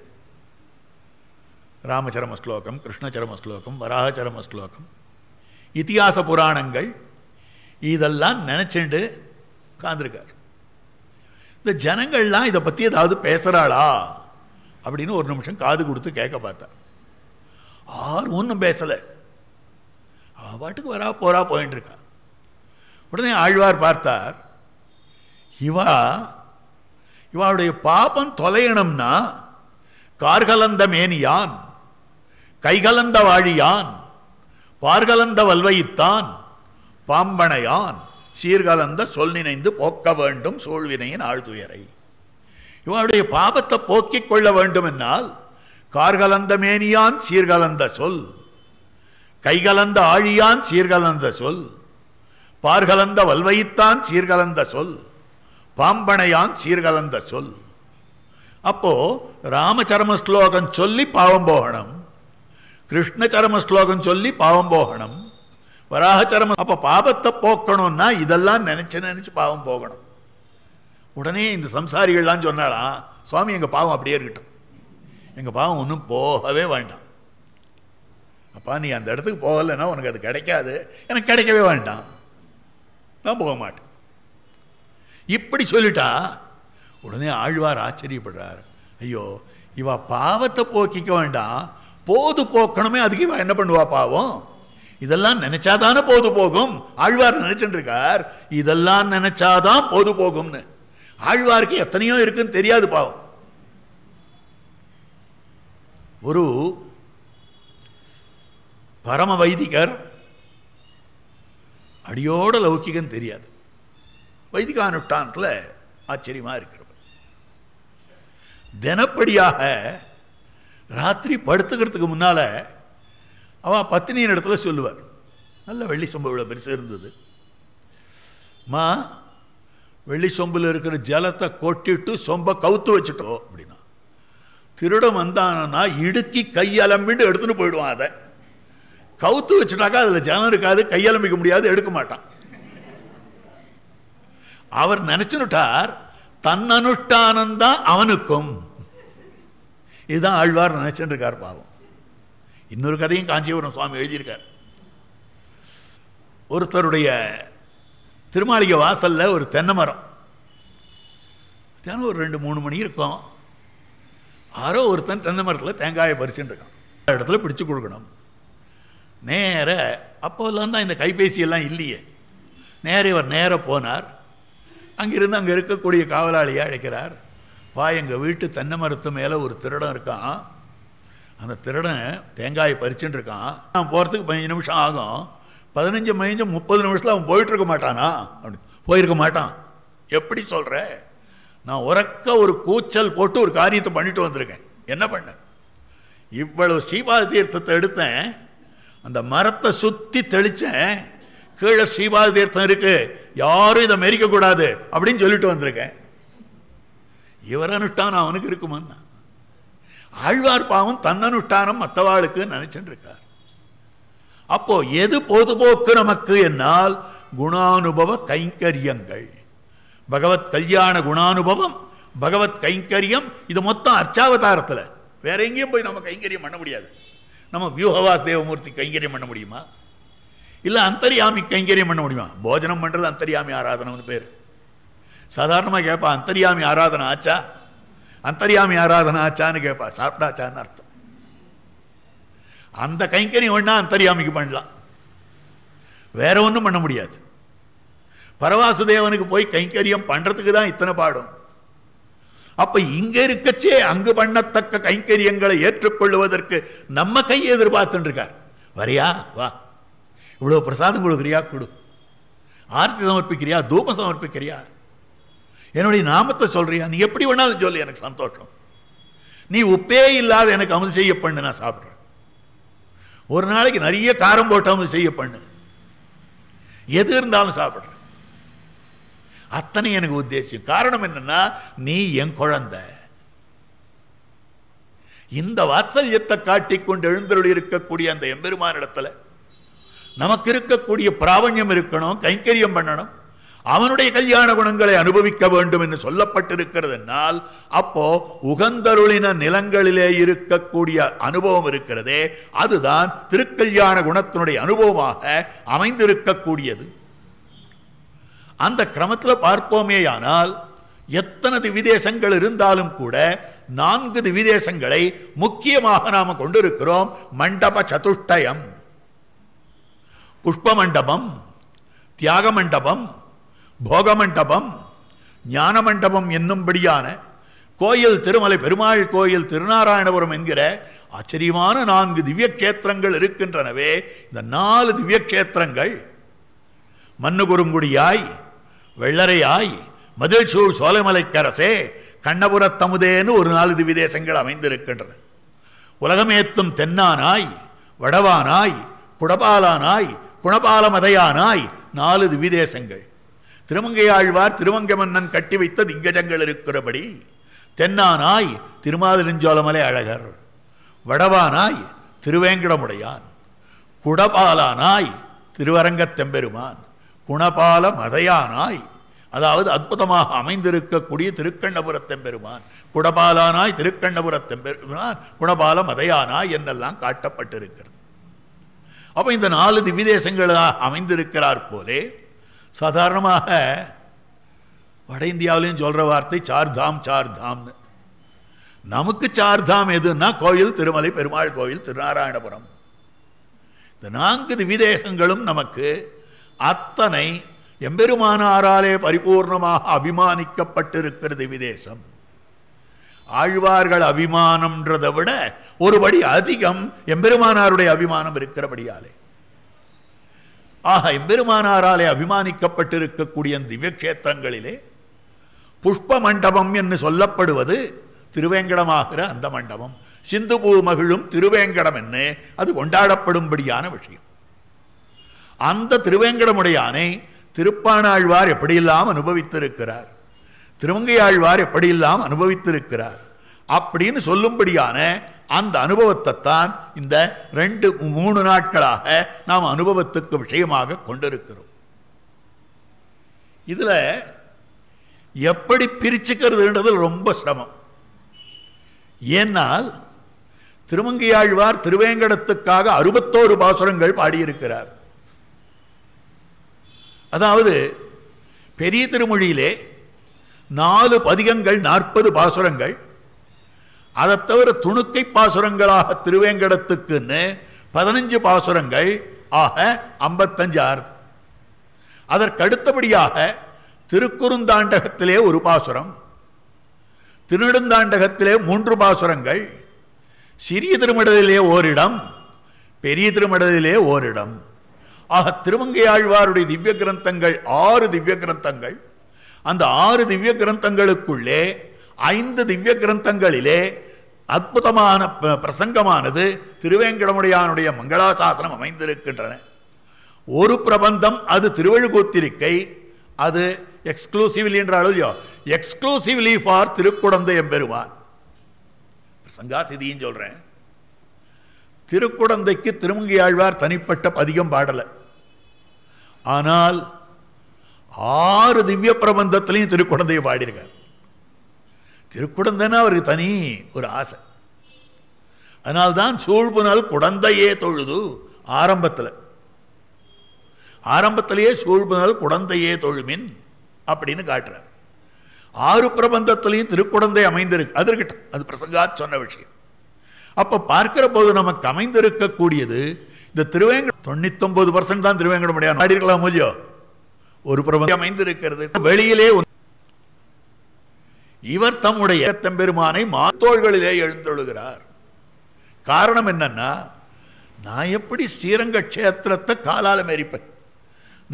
ராமச்சரம ஸ்லோகம் கிருஷ்ணச்சரம ஸ்லோகம் வராகச்சரம ஸ்லோகம் இத்தியாச புராணங்கள் இதெல்லாம் நினச்சிண்டு உட்காந்துருக்கார் இந்த ஜனங்கள்லாம் இதை பற்றி ஏதாவது பேசுகிறாளா அப்படின்னு ஒரு நிமிஷம் காது கொடுத்து கேட்க பார்த்தா ஆறு ஒன்றும் பேசலை அவன் பாட்டுக்கு வரா போகிறா போயின்னு இருக்கா உடனே ஆழ்வார் பார்த்தார் இவா இவாளுடைய பாப்பம் தொலையணும்னா கார்கலந்த மேனியான் கைகலந்த வாழியான் பார்கலந்த வல்வையித்தான் பாம்பனையான் சீர்கலந்த சொல் நினைந்து போக்க வேண்டும் சூழ்வினையின் ஆழ்துயரை இவனுடைய பாபத்தை போக்கிக் கொள்ள வேண்டுமென்னால் கார்கலந்த மேனியான் சீர்கலந்த சொல் கைகலந்த ஆழியான் சீர்கலந்த சொல் பார்கலந்த வல்வைத்தான் சீர்கலந்த சொல் பாம்பனையான் சீர்கலந்த சொல் அப்போ ராமச்சரம ஸ்லோகம் சொல்லி பாவம் போகணும் கிருஷ்ணச்சரம ஸ்லோகம் சொல்லி பாவம் போகணும் வராகச்சரம அப்போ பாவத்தை போக்கணும்னா இதெல்லாம் நினைச்சு நினைச்சு பாவம் போகணும் உடனே இந்த சம்சாரிகள்லாம் சொன்னாலாம் சுவாமி எங்கள் பாவம் அப்படியே இருக்கட்டும் எங்கள் பாவம் ஒன்றும் போகவே வேண்டாம் அப்பா நீ அந்த இடத்துக்கு போகலைன்னா உனக்கு அது கிடைக்காது எனக்கு கிடைக்கவே வேண்டாம் நான் போக மாட்டேன் இப்படி சொல்லிட்டா உடனே ஆழ்வார் ஆச்சரியப்படுறார் ஐயோ இவா பாவத்தை போக்கிக்க வேண்டாம் போது போக்கணுமே அதுக்கு இவா என்ன பண்ணுவா பாவம் இதெல்லாம் நினைச்சாதானே போது போகும் ஆழ்வார் நினைச்சுட்டு இருக்கார் இதெல்லாம் நினைச்சாதான் போது போகும்னு ஆழ்வார்க்கு எத்தனையோ இருக்குன்னு தெரியாது பாவம் ஒரு பரம வைதிகர் அடியோட லௌக்கிகம் தெரியாது வைதிகானுஷ்டானத்தில் ஆச்சரியமாக இருக்கிறவர் தினப்படியாக ராத்திரி படுத்துக்கிறதுக்கு முன்னால் அவன் பத்தினியின் இடத்துல சொல்லுவார் நல்ல வெள்ளி சம்பவம் பெருசு இருந்தது மா வெள்ளி சொம்பில் இருக்கிற ஜலத்தை கொட்டிட்டு சொம்பை கவுத்து வச்சுட்டோம் அப்படின்னா திருடம் வந்தானா இடுக்கி கையலம்பிட்டு எடுத்துன்னு போயிடுவான் அதை கவுத்து வச்சுட்டாக்கா அதில் ஜலம் இருக்காது கையலம்பிக்க முடியாது எடுக்க மாட்டான் அவர் நினைச்சுட்டார் தன் அனுஷ்டானந்தான் அவனுக்கும் இதுதான் ஆழ்வார் நினைச்சுட்டு இருக்கார் பாவம் இன்னொரு கதையும் காஞ்சிபுரம் சுவாமி எழுதியிருக்கார் ஒருத்தருடைய திருமாளிகை வாசலில் ஒரு தென்னை மரம் தினம் ஒரு ரெண்டு மூணு மணி இருக்கும் யாரோ ஒருத்தன் தென்னை மரத்தில் தேங்காயை பறிச்சுட்டு இருக்கான் இடத்துல பிடிச்சு கொடுக்கணும் நேர அப்போல்லாம் தான் இந்த கைபேசியெல்லாம் இல்லையே நேர இவர் நேர போனார் அங்கிருந்து அங்கே இருக்கக்கூடிய காவலாளியை அழைக்கிறார் வா எங்கள் வீட்டு தென்னை மரத்து மேலே ஒரு திருடம் இருக்கான் அந்த திருடன் தேங்காயை பறிச்சுட்டு இருக்கான் நான் போகிறதுக்கு பதினஞ்சு நிமிஷம் ஆகும் பதினஞ்சு மைஞ்சு முப்பது நிமிஷத்தில் அவன் போயிட்டு இருக்க மாட்டானா அப்படி போயிருக்க மாட்டான் எப்படி சொல்கிற நான் உறக்க ஒரு கூச்சல் போட்டு ஒரு காரியத்தை பண்ணிட்டு வந்திருக்கேன் என்ன பண்ண இவ்வளவு ஸ்ரீபாத தீர்த்தத்தை எடுத்தேன் அந்த மரத்தை சுற்றி தெளித்தேன் கீழே ஸ்ரீபாத தீர்த்தம் இருக்குது யாரும் இதை மெரிக்கக்கூடாது அப்படின்னு சொல்லிட்டு வந்திருக்கேன் இவர் அனுஷ்டானம் அவனுக்கு இருக்குமான் ஆழ்வார் பாவம் தன்னனுஷ்டானம் மற்றவாளுக்கு நினச்சிட்டு இருக்கார் அப்போ எது பொழுதுபோக்கு நமக்கு என்னால் குணானுபவ கைங்கரியங்கள் பகவத் கல்யாண குணானுபவம் பகவத் கைங்கரியம் இது மொத்தம் அர்ச்சாவதாரத்தில் வேற எங்கேயும் போய் நம்ம கைங்கரியம் பண்ண முடியாது நம்ம வியூகவாஸ் தேவமூர்த்தி கைங்கரியம் பண்ண முடியுமா இல்லை அந்தரியாமி கைங்கரியம் பண்ண முடியுமா போஜனம் பண்ணுறது அந்தரியாமி ஆராதனம்னு பேர் சாதாரணமாக கேட்பா அந்தரியாமி ஆராதனை ஆச்சா அந்தரியாமி ஆராதனை ஆச்சான்னு கேட்பா சாப்பிட்டாச்சான்னு அர்த்தம் அந்த கைங்கரியம் வேணா அந்தரியாமிக்கு பண்ணலாம் வேற ஒன்றும் பண்ண முடியாது பரவாசுதேவனுக்கு போய் கைங்கரியம் பண்ணுறதுக்கு தான் இத்தனை பாடும் அப்போ இங்கே இருக்கச்சே அங்கு பண்ணத்தக்க கைங்கரியங்களை ஏற்றுக்கொள்வதற்கு நம்ம கை எதிர்பார்த்துருக்கார் வரியா வா இவ்வளோ பிரசாதம் கொடுக்குறியா கொடு ஆர்த்தி சமர்ப்பிக்கிறியா தூபம் சமர்ப்பிக்கிறியா என்னுடைய நாமத்தை சொல்கிறியா நீ எப்படி வேணாலும் சொல்லி எனக்கு சந்தோஷம் நீ உப்பே இல்லாத எனக்கு அமுது செய்ய பண்ணு நான் சாப்பிட்றேன் ஒரு நாளைக்கு நிறைய காரம் போட்டாமல் செய்ய பண்ணு எது இருந்தாலும் சாப்பிட்ற அத்தனை எனக்கு உத்தேசம் காரணம் என்னன்னா நீ என் குழந்தை இந்த வாத்சல்யத்தை காட்டிக்கொண்டு எழுந்தருள் இருக்கக்கூடிய அந்த எம்பெருமான இடத்துல நமக்கு இருக்கக்கூடிய பிராவண்யம் இருக்கணும் கைங்கரியம் பண்ணணும் அவனுடைய கல்யாண குணங்களை அனுபவிக்க வேண்டும் என்று என்னால் அப்போ உகந்தருளின நிலங்களிலே இருக்கக்கூடிய அனுபவம் இருக்கிறதே அதுதான் திருக்கல்யாண குணத்தினுடைய அனுபவமாக அமைந்திருக்கக்கூடியது அந்த கிரமத்தில் ஆனால் எத்தனை திவிதேசங்கள் இருந்தாலும் கூட நான்கு திவிதேசங்களை முக்கியமாக நாம் கொண்டிருக்கிறோம் மண்டப சதுஷ்டயம் புஷ்ப மண்டபம் தியாக மண்டபம் போகமண்டபம் ஞானமண்டபம் என்னும்படியான கோயில் திருமலை பெருமாள் கோயில் திருநாராயணபுரம் என்கிற ஆச்சரியமான நான்கு திவ்ய கஷேத்திரங்கள் இருக்கின்றனவே இந்த நாலு திவ்ய கஷேத்திரங்கள் மண்ணு குறுங்குடியாய் வெள்ளரையாய் மதில்சூழ் சோலைமலைக்கரசே கண்ணபுரத்தமுதேன்னு ஒரு நாலு திவிதேசங்கள் அமைந்திருக்கின்றன உலகமேத்தும் தென்னானாய் வடவானாய் குடபாலானாய் குணபாலமதையானாய் நாலு திவிதேசங்கள் திருமங்கையாழ்வார் திருமங்கமன்னன் கட்டி வைத்த திங்கஜங்கள் இருக்கிறபடி தென்னானாய் திருமாதிருஞ்சோலமலை அழகர் வடவானாய் திருவேங்கடமுடையான் குடபாலானாய் திருவரங்கத் தெம்பெருமான் குணபால மதையானாய் அதாவது அற்புதமாக அமைந்திருக்கக்கூடிய திருக்கண்ணபுரத்தெம்பெருமான் குடபாலானாய் திருக்கண்ணபுரத்தெம்பெருமான் குணபால மதையானாய் என்னெல்லாம் காட்டப்பட்டிருக்கிறது அப்போ இந்த நாலு திவ்விதேசங்களாக அமைந்திருக்கிறார் போலே சாதாரணமாக வட இந்தியாவிலையும் சொல்கிற வார்த்தை சார்தாம் சார்தாம்னு நமக்கு சார்தாம் எதுன்னா கோயில் திருமலை பெருமாள் கோயில் திருநாராயணபுரம் இந்த நான்கு விதேசங்களும் நமக்கு அத்தனை எம்பெருமானாராலே பரிபூர்ணமாக அபிமானிக்கப்பட்டிருக்கிறது விதேசம் ஆழ்வார்கள் அபிமானம்ன்றதை விட ஒருபடி அதிகம் எம்பெருமானாருடைய அபிமானம் இருக்கிறபடியாலே ஆக எம்பெருமானாராலே அபிமானிக்கப்பட்டிருக்கக்கூடிய திவ்ய கஷேத்திரங்களிலே புஷ்ப மண்டபம் என்று சொல்லப்படுவது திருவேங்கடமாகிற அந்த மண்டபம் சிந்து பூ மகிழும் திருவேங்கடம் என்ன அது கொண்டாடப்படும்படியான விஷயம் அந்த திருவேங்கடமுடையானை திருப்பானாழ்வார் எப்படியெல்லாம் அனுபவித்திருக்கிறார் திருவங்கையாழ்வார் எப்படியெல்லாம் அனுபவித்திருக்கிறார் அப்படின்னு சொல்லும்படியான அந்த அனுபவத்தை தான் இந்த ரெண்டு மூணு நாட்களாக நாம் அனுபவத்துக்கு விஷயமாக கொண்டிருக்கிறோம் இதில் எப்படி பிரிச்சுக்கிறதுன்றது ரொம்ப சிரமம் ஏன்னால் திருமங்கையாழ்வார் திருவேங்கடத்துக்காக அறுபத்தோரு பாசுரங்கள் பாடியிருக்கிறார் அதாவது பெரிய திருமொழியிலே நாலு பதிகங்கள் நாற்பது பாசுரங்கள் அதை தவிர துணுக்கை பாசுரங்களாக திருவேங்கடத்துக்குன்னு பதினஞ்சு பாசுரங்கள் ஆக ஐம்பத்தஞ்சு அதற்கு அதற்கடுத்தபடியாக திருக்குறுந்தாண்டகத்திலே ஒரு பாசுரம் திருநெடுந்தாண்டகத்திலே மூன்று பாசுரங்கள் சிறிய திருமடலிலே ஓரிடம் பெரிய திருமடலிலே ஓரிடம் ஆக திருமங்கையாழ்வாருடைய திவ்ய கிரந்தங்கள் ஆறு திவ்ய கிரந்தங்கள் அந்த ஆறு திவ்ய கிரந்தங்களுக்குள்ளே ஐந்து திவ்ய கிரந்தங்களிலே அற்புதமான பிரசங்கமானது திருவேங்கடமுடையானுடைய மங்களாசாசனம் அமைந்திருக்கின்றன ஒரு பிரபந்தம் அது திருவழுகூத்திரிக்கை அது எக்ஸ்க்ளூசிவ்லி என்ற அழுதியோ எக்ஸ்க்ளூசிவ்லி ஃபார் திருக்குடந்தை பிரசங்கா பிரசங்காதிதின்னு சொல்கிறேன் திருக்குடந்தைக்கு திருமங்கி ஆழ்வார் தனிப்பட்ட பதிகம் பாடலை ஆனால் ஆறு திவ்ய பிரபந்தத்திலையும் திருக்குடந்தையை பாடியிருக்கார் தானே அவருக்கு தனி ஒரு ஆசை அதனால்தான் சூழ்புனால் குடந்தையே தொழுது ஆரம்பத்தில் ஆரம்பத்திலேயே சூழ்புனால் குடந்தையே தொழுமின் அப்படின்னு காட்டுறார் ஆறு பிரபந்தத்திலையும் திருக்குடந்தை அமைந்திருக்கு அது இருக்கட்டும் அது பிரசங்கா சொன்ன விஷயம் அப்போ பார்க்கிற போது நமக்கு அமைந்திருக்கக்கூடியது இந்த திருவேங்கடம் தொண்ணூத்தொம்பது பர்சன்ட் தான் திருவேங்கடம் முடியாது ஆடிருக்கலாம் ஒரு பிரபந்தம் அமைந்திருக்கிறது வெளியிலே இவர் தம்முடைய தம்பெருமானை மாத்தோள்களிலே எழுந்தொழுகிறார் காரணம் என்னன்னா நான் எப்படி ஸ்ரீரங்க க்ஷேத்திரத்தை காலால மேரிப்பேன்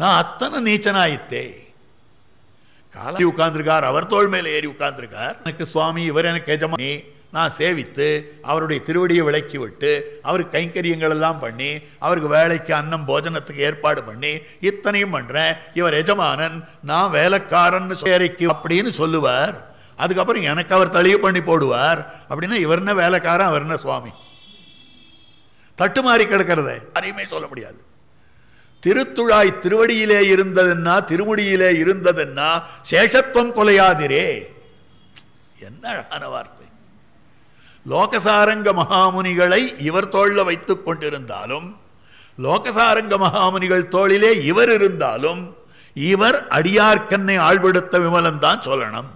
நான் அத்தனை நீச்சனாயித்தே காலாடி உட்கார்ந்துருக்கார் அவர் தோல் மேலே ஏறி உட்கார்ந்துருக்கார் எனக்கு சுவாமி இவர் எனக்கு எஜமானி நான் சேவித்து அவருடைய திருவடியை விளக்கி விட்டு அவருக்கு கைங்கரியங்கள் எல்லாம் பண்ணி அவருக்கு வேலைக்கு அன்னம் போஜனத்துக்கு ஏற்பாடு பண்ணி இத்தனையும் பண்ணுறேன் இவர் எஜமானன் நான் வேலைக்காரன் அப்படின்னு சொல்லுவார் அதுக்கப்புறம் எனக்கு அவர் தழிவு பண்ணி போடுவார் அப்படின்னா இவர் என்ன வேலைக்காரன் அவர் என்ன சுவாமி தட்டு மாறி கிடக்கிறத யாரையுமே சொல்ல முடியாது திருத்துழாய் திருவடியிலே இருந்ததுன்னா திருமுடியிலே இருந்ததுன்னா சேஷத்துவம் கொலையாதிரே என்ன அழகான வார்த்தை லோகசாரங்க மகாமுனிகளை இவர் தோளில் வைத்துக் கொண்டிருந்தாலும் லோகசாரங்க மகாமுனிகள் தோளிலே இவர் இருந்தாலும் இவர் அடியார்க்கண்ணை ஆழ்வெடுத்த விமலன் தான் சொல்லணும்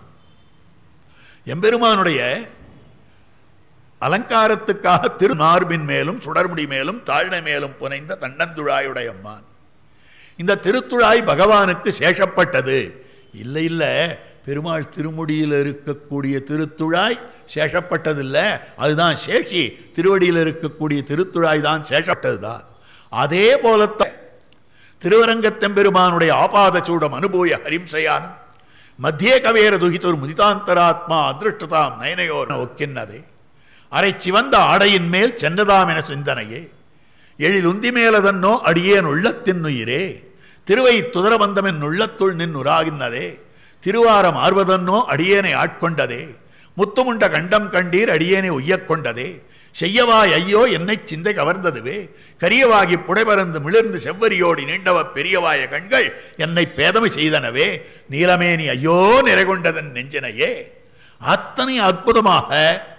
எம்பெருமானுடைய அலங்காரத்துக்காக திருநார்பின் மேலும் சுடர்முடி மேலும் தாழ்ன மேலும் புனைந்த தண்டந்துழாயுடைய அம்மான் இந்த திருத்துழாய் பகவானுக்கு சேஷப்பட்டது இல்லை இல்லை பெருமாள் திருமுடியில் இருக்கக்கூடிய திருத்துழாய் சேஷப்பட்டதில்லை அதுதான் சேஷி திருவடியில் இருக்கக்கூடிய திருத்துழாய் தான் சேஷப்பட்டது தான் அதே போலத்தான் திருவரங்கத்தெம்பெருமானுடைய ஆபாத சூடம் அனுபவிய ஹரிம்சையான் மத்திய கவேர துகித்தோர் முதிதாந்தராத்மா அதிருஷ்டதாம் நயனையோர் ஒக்கின்னதே அரை சிவந்த ஆடையின் மேல் சென்றதாம் என சிந்தனையே எழில் உந்தி மேலதன்னோ அடியேன் உள்ளத்தின்னுயிரே திருவை துதரபந்தமின் உள்ளத்துள் உராகின்றதே திருவாரம் ஆர்வதன்னோ அடியேனை ஆட்கொண்டதே முத்துமுண்ட கண்டம் கண்டீர் அடியேனை கொண்டதே செய்யவாய் ஐயோ என்னை சிந்தை கவர்ந்ததுவே கரியவாகி புடைபறந்து மிளிர்ந்து செவ்வரியோடி நீண்டவ பெரியவாய கண்கள் என்னை பேதமை செய்தனவே நீலமேனி ஐயோ நிறைகொண்டதன் நெஞ்சனையே அத்தனை அற்புதமாக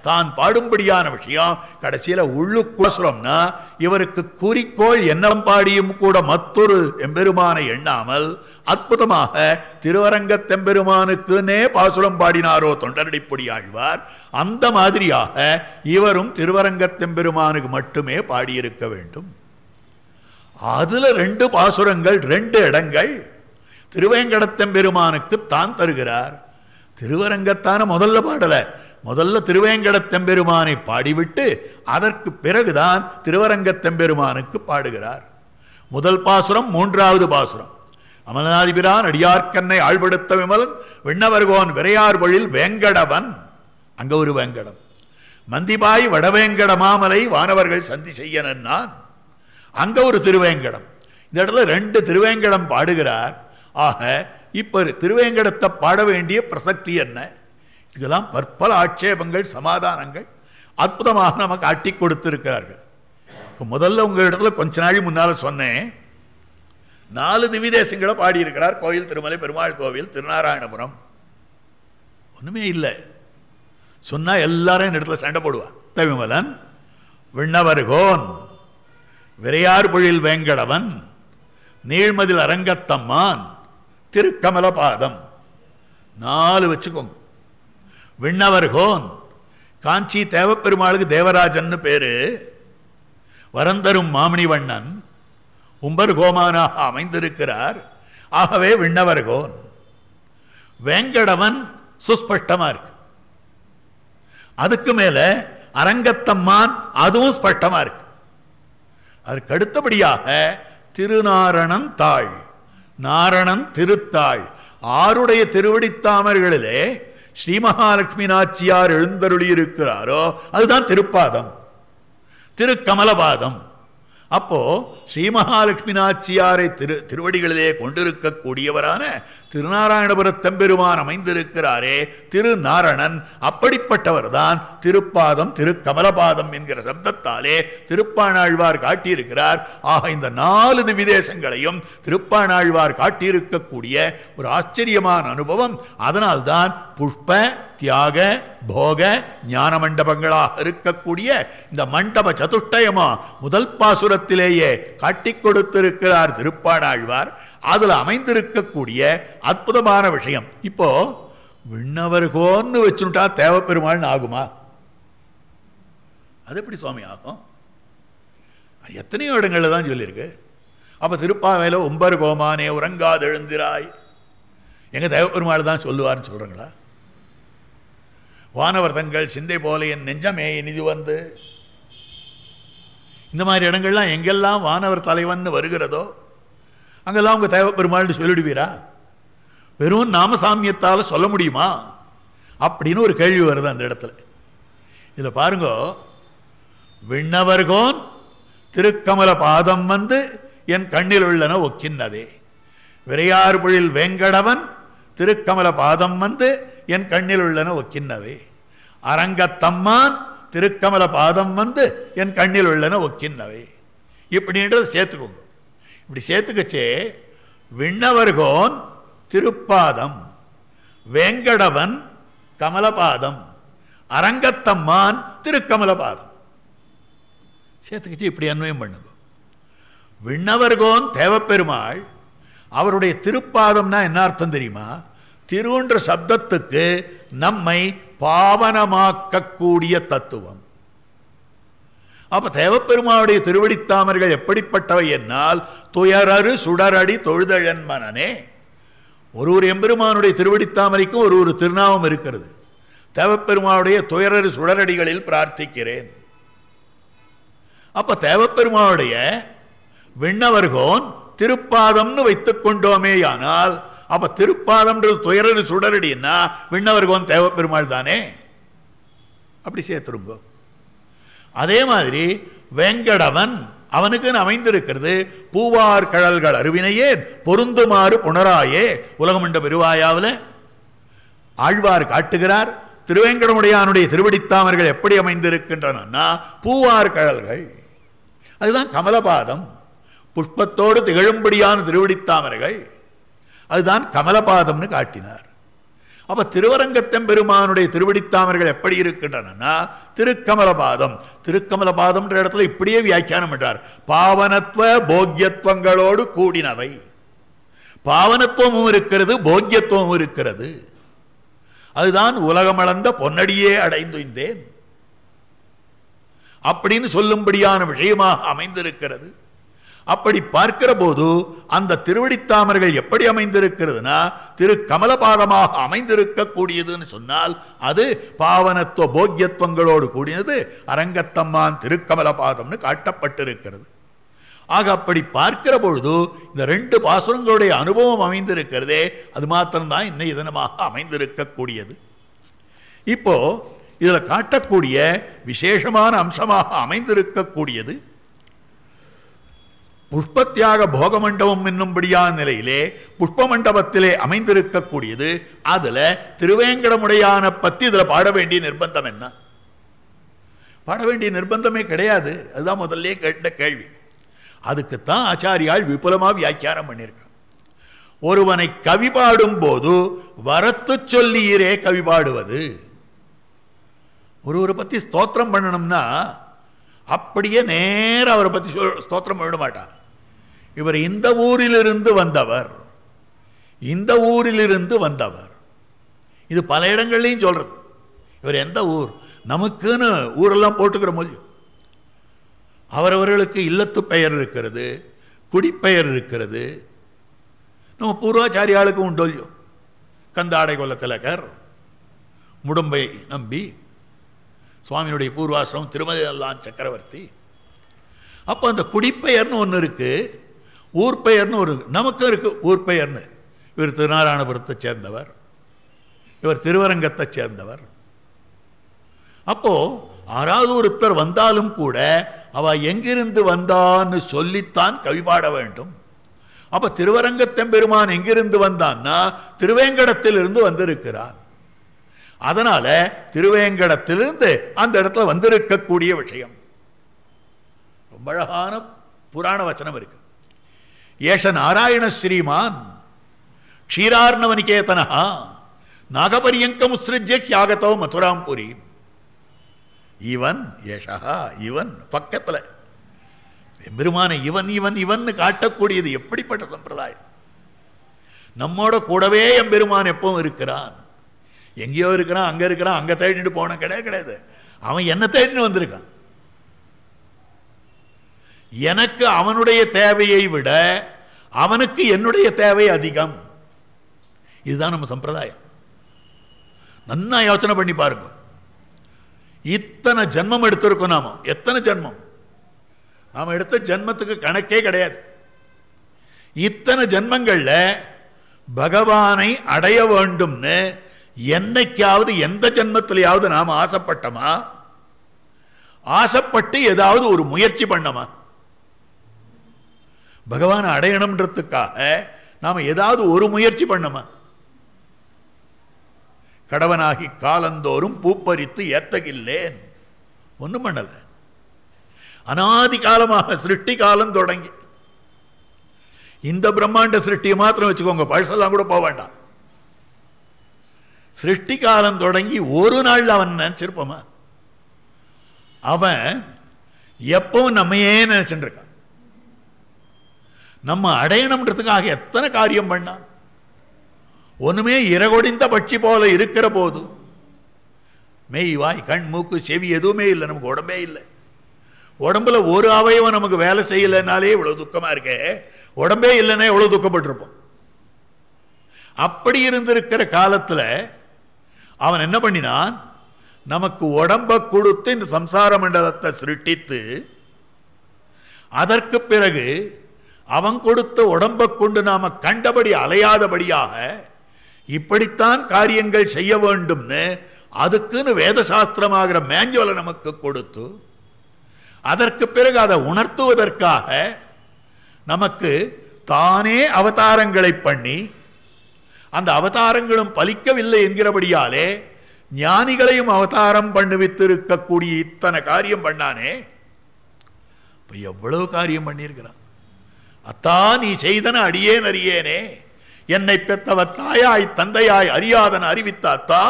தான் பாடும்படியான விஷயம் கடைசியில் உள்ளுக்குலசுரம்னா இவருக்கு குறிக்கோள் என்னம் பாடியும் கூட மத்தொரு எம்பெருமானை எண்ணாமல் அற்புதமாக திருவரங்க தெம்பெருமானுக்குன்னே பாசுரம் பாடினாரோ தொண்டரடிப்பொடி ஆழ்வார் அந்த மாதிரியாக இவரும் திருவரங்க தெம்பெருமானுக்கு மட்டுமே பாடியிருக்க வேண்டும் அதில் ரெண்டு பாசுரங்கள் ரெண்டு இடங்கள் திருவேங்கடத்தெம்பெருமானுக்கு தான் தருகிறார் திருவரங்கத்தான முதல்ல பாடலை முதல்ல திருவேங்கடத் தெம்பெருமானை பாடிவிட்டு அதற்கு பிறகுதான் திருவரங்கத் பாடுகிறார் முதல் பாசுரம் மூன்றாவது பாசுரம் அமலநாதிபிரான் அடியார்க்கன்னை ஆழ்படுத்த விமலன் விண்ணவர்கோன் விரையார் வழில் வேங்கடவன் அங்க ஒரு வேங்கடம் மந்திபாய் வடவேங்கட மாமலை வானவர்கள் சந்தி செய்யனான் நான் அங்க ஒரு திருவேங்கடம் இந்த இடத்துல ரெண்டு திருவேங்கடம் பாடுகிறார் ஆக இப்போ திருவேங்கடத்தை பாட வேண்டிய பிரசக்தி என்ன இதெல்லாம் பற்பல ஆட்சேபங்கள் சமாதானங்கள் அற்புதமாக நமக்கு ஆட்டி கொடுத்துருக்கிறார்கள் இப்போ முதல்ல உங்கள் இடத்துல கொஞ்ச நாள் முன்னால் சொன்னேன் நாலு திவிதேசங்களை பாடியிருக்கிறார் கோயில் திருமலை பெருமாள் கோவில் திருநாராயணபுரம் ஒன்றுமே இல்லை சொன்னால் எல்லாரும் இந்த இடத்துல சண்டை போடுவார் தவிமலன் விண்ணவருகோன் விரையார் பொழில் வேங்கடவன் நீழ்மதில் அரங்கத்தம்மான் திருக்கமல பாதம் நாலு வச்சுக்கோங்க ஹோன் காஞ்சி தேவப்பெருமாளுக்கு தேவராஜன் பேரு வரந்தரும் மாமணிவண்ணன் உம்பர் கோமானாக அமைந்திருக்கிறார் ஆகவே விண்ணவர்கோன் வேங்கடவன் சுஸ்பஷ்டமா இருக்கு அதுக்கு மேல அரங்கத்தம்மான் அதுவும் ஸ்பஷ்டமா இருக்கு அதற்கு அடுத்தபடியாக திருநாரணன் தாழ் நாரணன் திருத்தாள் ஆருடைய திருவடித்தாமர்களிலே மகாலட்சுமி நாச்சியார் எழுந்தருளி இருக்கிறாரோ அதுதான் திருப்பாதம் திருக்கமலபாதம் அப்போ ஸ்ரீ மகாலட்சுமி நாச்சியாரை திரு திருவடிகளிலே கொண்டிருக்கக்கூடியவரான திருநாராயணபுரத்தம்பெருமான் அமைந்திருக்கிறாரே திருநாரணன் அப்படிப்பட்டவர்தான் திருப்பாதம் திருக்கமலபாதம் என்கிற சப்தத்தாலே திருப்பாணாழ்வார் காட்டியிருக்கிறார் ஆக இந்த நாலு விதேசங்களையும் திருப்பாணாழ்வார் காட்டியிருக்கக்கூடிய ஒரு ஆச்சரியமான அனுபவம் அதனால்தான் புஷ்ப தியாக போக ஞான மண்டபங்களாக இருக்கக்கூடிய இந்த மண்டப சதுஷ்டயமா முதல் பாசுரத்திலேயே காட்டி கொடுத்திருக்கிறார் திருப்பாடாழ்வார் அதில் அமைந்திருக்கக்கூடிய அற்புதமான விஷயம் இப்போ விண்ணவர்கோன்னு வச்சுட்டா தேவப்பெருமாள்னு ஆகுமா அது எப்படி சுவாமி ஆகும் எத்தனையோ இடங்களில் தான் சொல்லியிருக்கு அப்போ திருப்பாவையில் ஒம்பர் கோமானே உறங்காது எழுந்திராய் எங்கள் தேவப்பெருமாள் தான் சொல்லுவார்னு சொல்கிறாங்களா வானவர்தங்கள் சிந்தை போல என் நெஞ்சமே இனிது வந்து இந்த மாதிரி இடங்கள்லாம் எங்கெல்லாம் வானவர் தலைவன் வருகிறதோ அங்கெல்லாம் உங்கள் தேவ பெருமாள்னு சொல்லிடுவீரா வெறும் நாமசாமியத்தால் சொல்ல முடியுமா அப்படின்னு ஒரு கேள்வி வருது அந்த இடத்துல இதில் பாருங்க விண்ணவர்கோன் திருக்கமல பாதம் வந்து என் கண்ணில் உள்ளன ஒக்கின்னதே பொழில் வெங்கடவன் திருக்கமல பாதம் வந்து என் கண்ணில் உள்ளன ஒக்கின்னதே அரங்கத்தம்மான் திருக்கமல பாதம் வந்து என் கண்ணில் உள்ளன ஒக்கின்னவை இப்படின்றத சேர்த்துக்கோங்க இப்படி சேர்த்துக்கச்சே விண்ணவர்கோன் திருப்பாதம் வேங்கடவன் கமலபாதம் அரங்கத்தம்மான் திருக்கமலபாதம் சேர்த்துக்கிச்சு இப்படி அன்வயம் பண்ணுங்க விண்ணவர்கோன் தேவப்பெருமாள் அவருடைய திருப்பாதம்னா என்ன அர்த்தம் தெரியுமா திருன்ற சப்தத்துக்கு நம்மை பாவனமாக்கக்கூடிய தத்துவம் அப்ப தேவப்பெருமாவுடைய திருவடித்தாமர்கள் எப்படிப்பட்டவை என்னால் துயரறு சுடரடி தொழுதழன் மனனே ஒரு ஒரு எம்பெருமானுடைய திருவடித்தாமரைக்கும் ஒரு ஒரு திருநாமம் இருக்கிறது தேவப்பெருமாவுடைய துயரறு சுடரடிகளில் பிரார்த்திக்கிறேன் அப்ப தேவப்பெருமாவுடைய விண்ணவர்கோன் திருப்பாதம்னு வைத்துக் கொண்டோமேயானால் அப்போ திருப்பாதம்ன்றது துயரடி சுடரடின்னா விண்ணவர்கோன் தேவ பெருமாள் தானே அப்படி சேர்த்துருங்க அதே மாதிரி வெங்கடவன் அவனுக்குன்னு அமைந்திருக்கிறது பூவார் கழல்கள் அருவினையே பொருந்துமாறு புனராயே என்ற பெருவாயாவில் ஆழ்வார் காட்டுகிறார் திருவேங்கடமுடையானுடைய திருவடித்தாமர்கள் எப்படி அமைந்திருக்கின்றனன்னா பூவார் கழல்கள் அதுதான் கமலபாதம் புஷ்பத்தோடு திகழும்படியான திருவடித்தாமர்கள் அதுதான் கமலபாதம்னு காட்டினார் அப்போ திருவரங்கத்தெம்பெருமானுடைய திருவடித்தாமர்கள் எப்படி இருக்கின்றனா திருக்கமலபாதம் திருக்கமலபாதம்ன்ற இடத்துல இப்படியே வியாக்கியானம் என்றார் பாவனத்துவ போக்கியத்துவங்களோடு கூடினவை பாவனத்துவமும் இருக்கிறது போக்கியத்துவமும் இருக்கிறது அதுதான் உலகமளந்த பொன்னடியே அடைந்துந்தேன் அப்படின்னு சொல்லும்படியான விஷயமாக அமைந்திருக்கிறது அப்படி பார்க்கிற போது அந்த திருவடித்தாமர்கள் எப்படி அமைந்திருக்கிறதுனா திரு அமைந்திருக்க அமைந்திருக்கக்கூடியதுன்னு சொன்னால் அது பாவனத்துவ போக்கியத்துவங்களோடு கூடியது அரங்கத்தம்மான் திருக்கமலபாதம்னு காட்டப்பட்டிருக்கிறது ஆக அப்படி பார்க்கிற பொழுது இந்த ரெண்டு பாசுரங்களுடைய அனுபவம் அமைந்திருக்கிறதே அது மாத்திரம்தான் இன்னை இதனமாக அமைந்திருக்கக்கூடியது இப்போ இதில் காட்டக்கூடிய விசேஷமான அம்சமாக அமைந்திருக்கக்கூடியது புஷ்பத்தியாக போக மண்டபம் என்னும்படியான நிலையிலே புஷ்ப மண்டபத்திலே அமைந்திருக்கக்கூடியது அதுல திருவேங்கடமுடையான பத்தி இதில் பாட வேண்டிய நிர்பந்தம் என்ன பாட வேண்டிய நிர்பந்தமே கிடையாது அதுதான் முதல்ல கேட்ட கேள்வி அதுக்குத்தான் ஆச்சாரியால் விபுலமாக வியாக்கியாரம் பண்ணியிருக்க ஒருவனை கவி பாடும் போது வரத்து சொல்லியிரே கவி பாடுவது ஒருவரை பற்றி ஸ்தோத்திரம் பண்ணணும்னா அப்படியே நேரம் அவரை பற்றி சொல் ஸ்தோத்திரம் பண்ண மாட்டான் இவர் இந்த ஊரிலிருந்து வந்தவர் இந்த ஊரிலிருந்து வந்தவர் இது பல இடங்கள்லையும் சொல்கிறது இவர் எந்த ஊர் நமக்குன்னு ஊரெல்லாம் போட்டுக்கிற மொழி அவரவர்களுக்கு இல்லத்து பெயர் இருக்கிறது குடிப்பெயர் இருக்கிறது நம்ம பூர்வாச்சாரியாளுக்கும் உண்டோல்யோ கந்தாடை கொல்ல திலகர் முடும்பை நம்பி சுவாமியினுடைய பூர்வாசிரமம் திருமதி அல்லான் சக்கரவர்த்தி அப்போ அந்த குடிப்பெயர்னு ஒன்று இருக்குது ஊர் பெயர்னு ஒரு நமக்கும் இருக்கு ஊர் பெயர்னு இவர் திருநாராயணபுரத்தை சேர்ந்தவர் இவர் திருவரங்கத்தை சேர்ந்தவர் அப்போது யாராவது ஒருத்தர் வந்தாலும் கூட அவ எங்கிருந்து வந்தான்னு சொல்லித்தான் கவிபாட வேண்டும் அப்போ திருவரங்கத்தெம்பெருமான் எங்கிருந்து வந்தான்னா திருவேங்கடத்திலிருந்து வந்திருக்கிறார் அதனால் திருவேங்கடத்திலிருந்து அந்த இடத்துல வந்திருக்கக்கூடிய விஷயம் ரொம்ப அழகான புராண வச்சனம் இருக்குது ஏஷ நாராயண ஸ்ரீமான் க்ஷீரார்ணவனிகேதனா நாகபரியங்கம் உசிருஜ்ய தியாகத்தோ மதுராம் புரி இவன் ஏஷா இவன் பக்கத்தில் எம்பெருமான இவன் இவன் இவன் காட்டக்கூடியது எப்படிப்பட்ட சம்பிரதாயம் நம்மோட கூடவே எம்பெருமான் எப்பவும் இருக்கிறான் எங்கேயோ இருக்கிறான் அங்கே இருக்கிறான் அங்கே தேடிட்டு போன கிடையாது கிடையாது அவன் என்ன தேடின்னு வந்திருக்கான் எனக்கு அவனுடைய தேவையை விட அவனுக்கு என்னுடைய தேவை அதிகம் இதுதான் நம்ம சம்பிரதாயம் நன்னா யோசனை பண்ணி பாருங்க இத்தனை ஜென்மம் எடுத்திருக்கோம் நாம எத்தனை ஜென்மம் நாம் எடுத்த ஜென்மத்துக்கு கணக்கே கிடையாது இத்தனை ஜென்மங்களில் பகவானை அடைய வேண்டும்னு என்னைக்காவது எந்த ஜென்மத்திலையாவது நாம் ஆசைப்பட்டோமா ஆசைப்பட்டு ஏதாவது ஒரு முயற்சி பண்ணோமா பகவான் அடையணுன்றதுக்காக நாம் ஏதாவது ஒரு முயற்சி பண்ணுமா கடவனாகி காலந்தோறும் பூப்பறித்து ஏத்தகில்லேன் ஒன்றும் பண்ணலை அனாதி காலமாக சிருஷ்டி காலம் தொடங்கி இந்த பிரம்மாண்ட சிருஷ்டியை மாத்திரம் வச்சுக்கோங்க பழசெல்லாம் கூட போக வேண்டாம் சிருஷ்டி காலம் தொடங்கி ஒரு நாள் அவன் நினச்சிருப்போமா அவன் எப்பவும் நம்மையே நினச்சிட்டு இருக்கான் நம்ம அடையணுன்றதுக்காக எத்தனை காரியம் பண்ணான் ஒன்றுமே இறகொடிந்த பட்சி போல இருக்கிற போது மெய் வாய் கண் மூக்கு செவி எதுவுமே இல்லை நமக்கு உடம்பே இல்லை உடம்புல ஒரு அவயவம் நமக்கு வேலை செய்யலைனாலே இவ்வளோ துக்கமாக இருக்க உடம்பே இல்லைன்னா இவ்வளோ துக்கப்பட்டிருப்போம் அப்படி இருந்திருக்கிற காலத்தில் அவன் என்ன பண்ணினான் நமக்கு உடம்பை கொடுத்து இந்த சம்சார மண்டலத்தை சிருட்டித்து அதற்கு பிறகு அவன் கொடுத்த உடம்பை கொண்டு நாம கண்டபடி அலையாதபடியாக இப்படித்தான் காரியங்கள் செய்ய வேண்டும்னு அதுக்குன்னு வேத மேஞ்சோலை நமக்கு கொடுத்து அதற்கு பிறகு அதை உணர்த்துவதற்காக நமக்கு தானே அவதாரங்களை பண்ணி அந்த அவதாரங்களும் பலிக்கவில்லை என்கிறபடியாலே ஞானிகளையும் அவதாரம் பண்ணுவித்திருக்கக்கூடிய இத்தனை காரியம் பண்ணானே இப்போ எவ்வளவு காரியம் பண்ணியிருக்கிறான் அத்தா நீ செய்தன அடியேன் அறியேனே என்னை பெத்தவ தாயாய் தந்தையாய் அறியாதன அறிவித்த அத்தா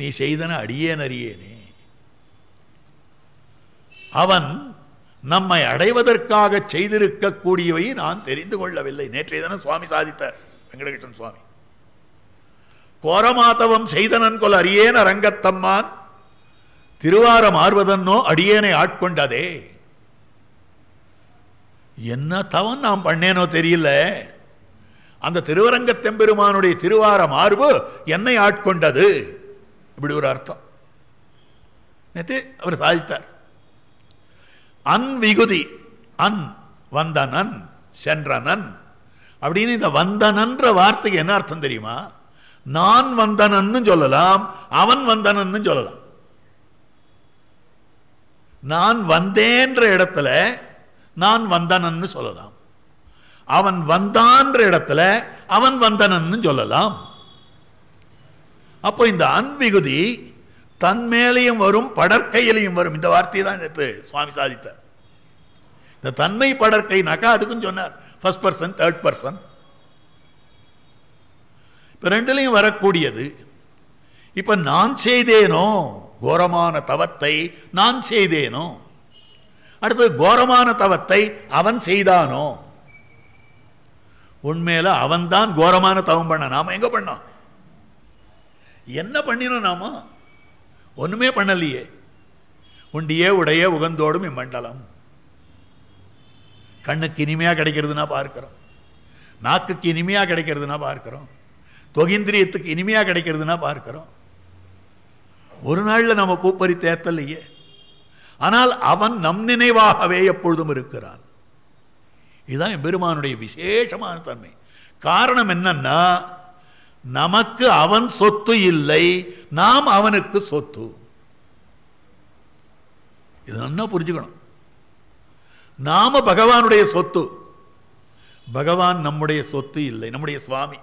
நீ செய்தன அடியேன் அறியேனே அவன் நம்மை அடைவதற்காக செய்திருக்கக்கூடியவை நான் தெரிந்து கொள்ளவில்லை நேற்றைய தினம் சுவாமி சாதித்தார் வெங்கடகிருஷ்ணன் சுவாமி கோரமாதவம் செய்தனன் கொல் அரியேன ரங்கத்தம்மான் திருவாரம் ஆர்வதன்னோ அடியேனை ஆட்கொண்டதே என்ன தவம் நான் பண்ணேனோ தெரியல அந்த திருவரங்க தெம்பெருமானுடைய திருவார மார்பு என்னை ஆட்கொண்டது இப்படி ஒரு அர்த்தம் நேற்று அவர் சாதித்தார் அன் விகுதி அன் வந்தனன் சென்றனன் அப்படின்னு இந்த வந்தனன்ற வார்த்தைக்கு என்ன அர்த்தம் தெரியுமா நான் வந்தனன்னு சொல்லலாம் அவன் வந்தனன்னு சொல்லலாம் நான் வந்தேன்ற இடத்துல நான் வந்தனன்னு சொல்லலாம் அவன் வந்தான்ற இடத்துல அவன் வந்தனன்னு சொல்லலாம் அப்போ இந்த அன்மிகுதி தன் மேலையும் வரும் படற்கையிலையும் வரும் இந்த வார்த்தையை தான் எடுத்து சுவாமி சாதித்தார் இந்த தன்மை படற்கைனாக்கா அதுக்கும் சொன்னார் ஃபர்ஸ்ட் பர்சன் தேர்ட் பர்சன் இப்போ ரெண்டுலையும் வரக்கூடியது இப்போ நான் செய்தேனோ கோரமான தவத்தை நான் செய்தேனோ அடுத்தது கோரமான தவத்தை அவன் செய்தானோ உண்மையில் அவன்தான் கோரமான தவம் பண்ண நாம எங்க பண்ணோம் என்ன பண்ணினோம் நாம ஒண்ணுமே பண்ணலையே உண்டியே உடைய உகந்தோடும் இம்மண்டலம் கண்ணுக்கு இனிமையா கிடைக்கிறதுனா பார்க்கிறோம் நாக்குக்கு இனிமையா கிடைக்கிறதுனா பார்க்கிறோம் தொகிந்திரியத்துக்கு இனிமையா கிடைக்கிறதுனா பார்க்கிறோம் ஒரு நாளில் நம்ம பூப்பறி தேத்தலையே ஆனால் அவன் நம் நினைவாகவே எப்பொழுதும் இருக்கிறான் இதுதான் பெருமானுடைய விசேஷமான தன்மை காரணம் என்னன்னா நமக்கு அவன் சொத்து இல்லை நாம் அவனுக்கு சொத்து இது நல்லா புரிஞ்சுக்கணும் நாம பகவானுடைய சொத்து பகவான் நம்முடைய சொத்து இல்லை நம்முடைய சுவாமி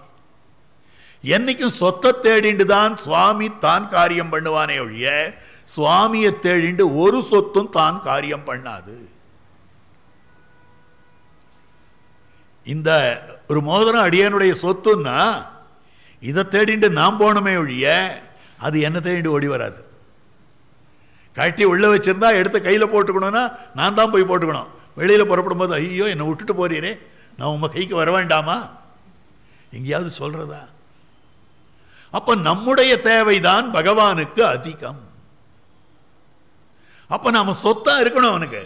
என்னைக்கும் சொத்தை தேடிண்டு தான் சுவாமி தான் காரியம் பண்ணுவானே ஒழிய சுவாமியை தேடிண்டு ஒரு சொத்தும் தான் காரியம் பண்ணாது இந்த ஒரு மோதிரம் அடியானுடைய சொத்துன்னா இதை தேடிண்டு நாம் போனோமே ஒழிய அது என்ன தேடிண்டு ஓடி வராது கட்டி உள்ள வச்சிருந்தா எடுத்து கையில் போட்டுக்கணும்னா நான் தான் போய் போட்டுக்கணும் வெளியில் புறப்படும் போது ஐயோ என்னை விட்டுட்டு போறீரே நான் உங்க கைக்கு வர வேண்டாமா எங்கேயாவது சொல்றதா அப்போ நம்முடைய தேவைதான் பகவானுக்கு அதிகம் அப்போ நாம் சொத்தாக இருக்கணும் அவனுக்கு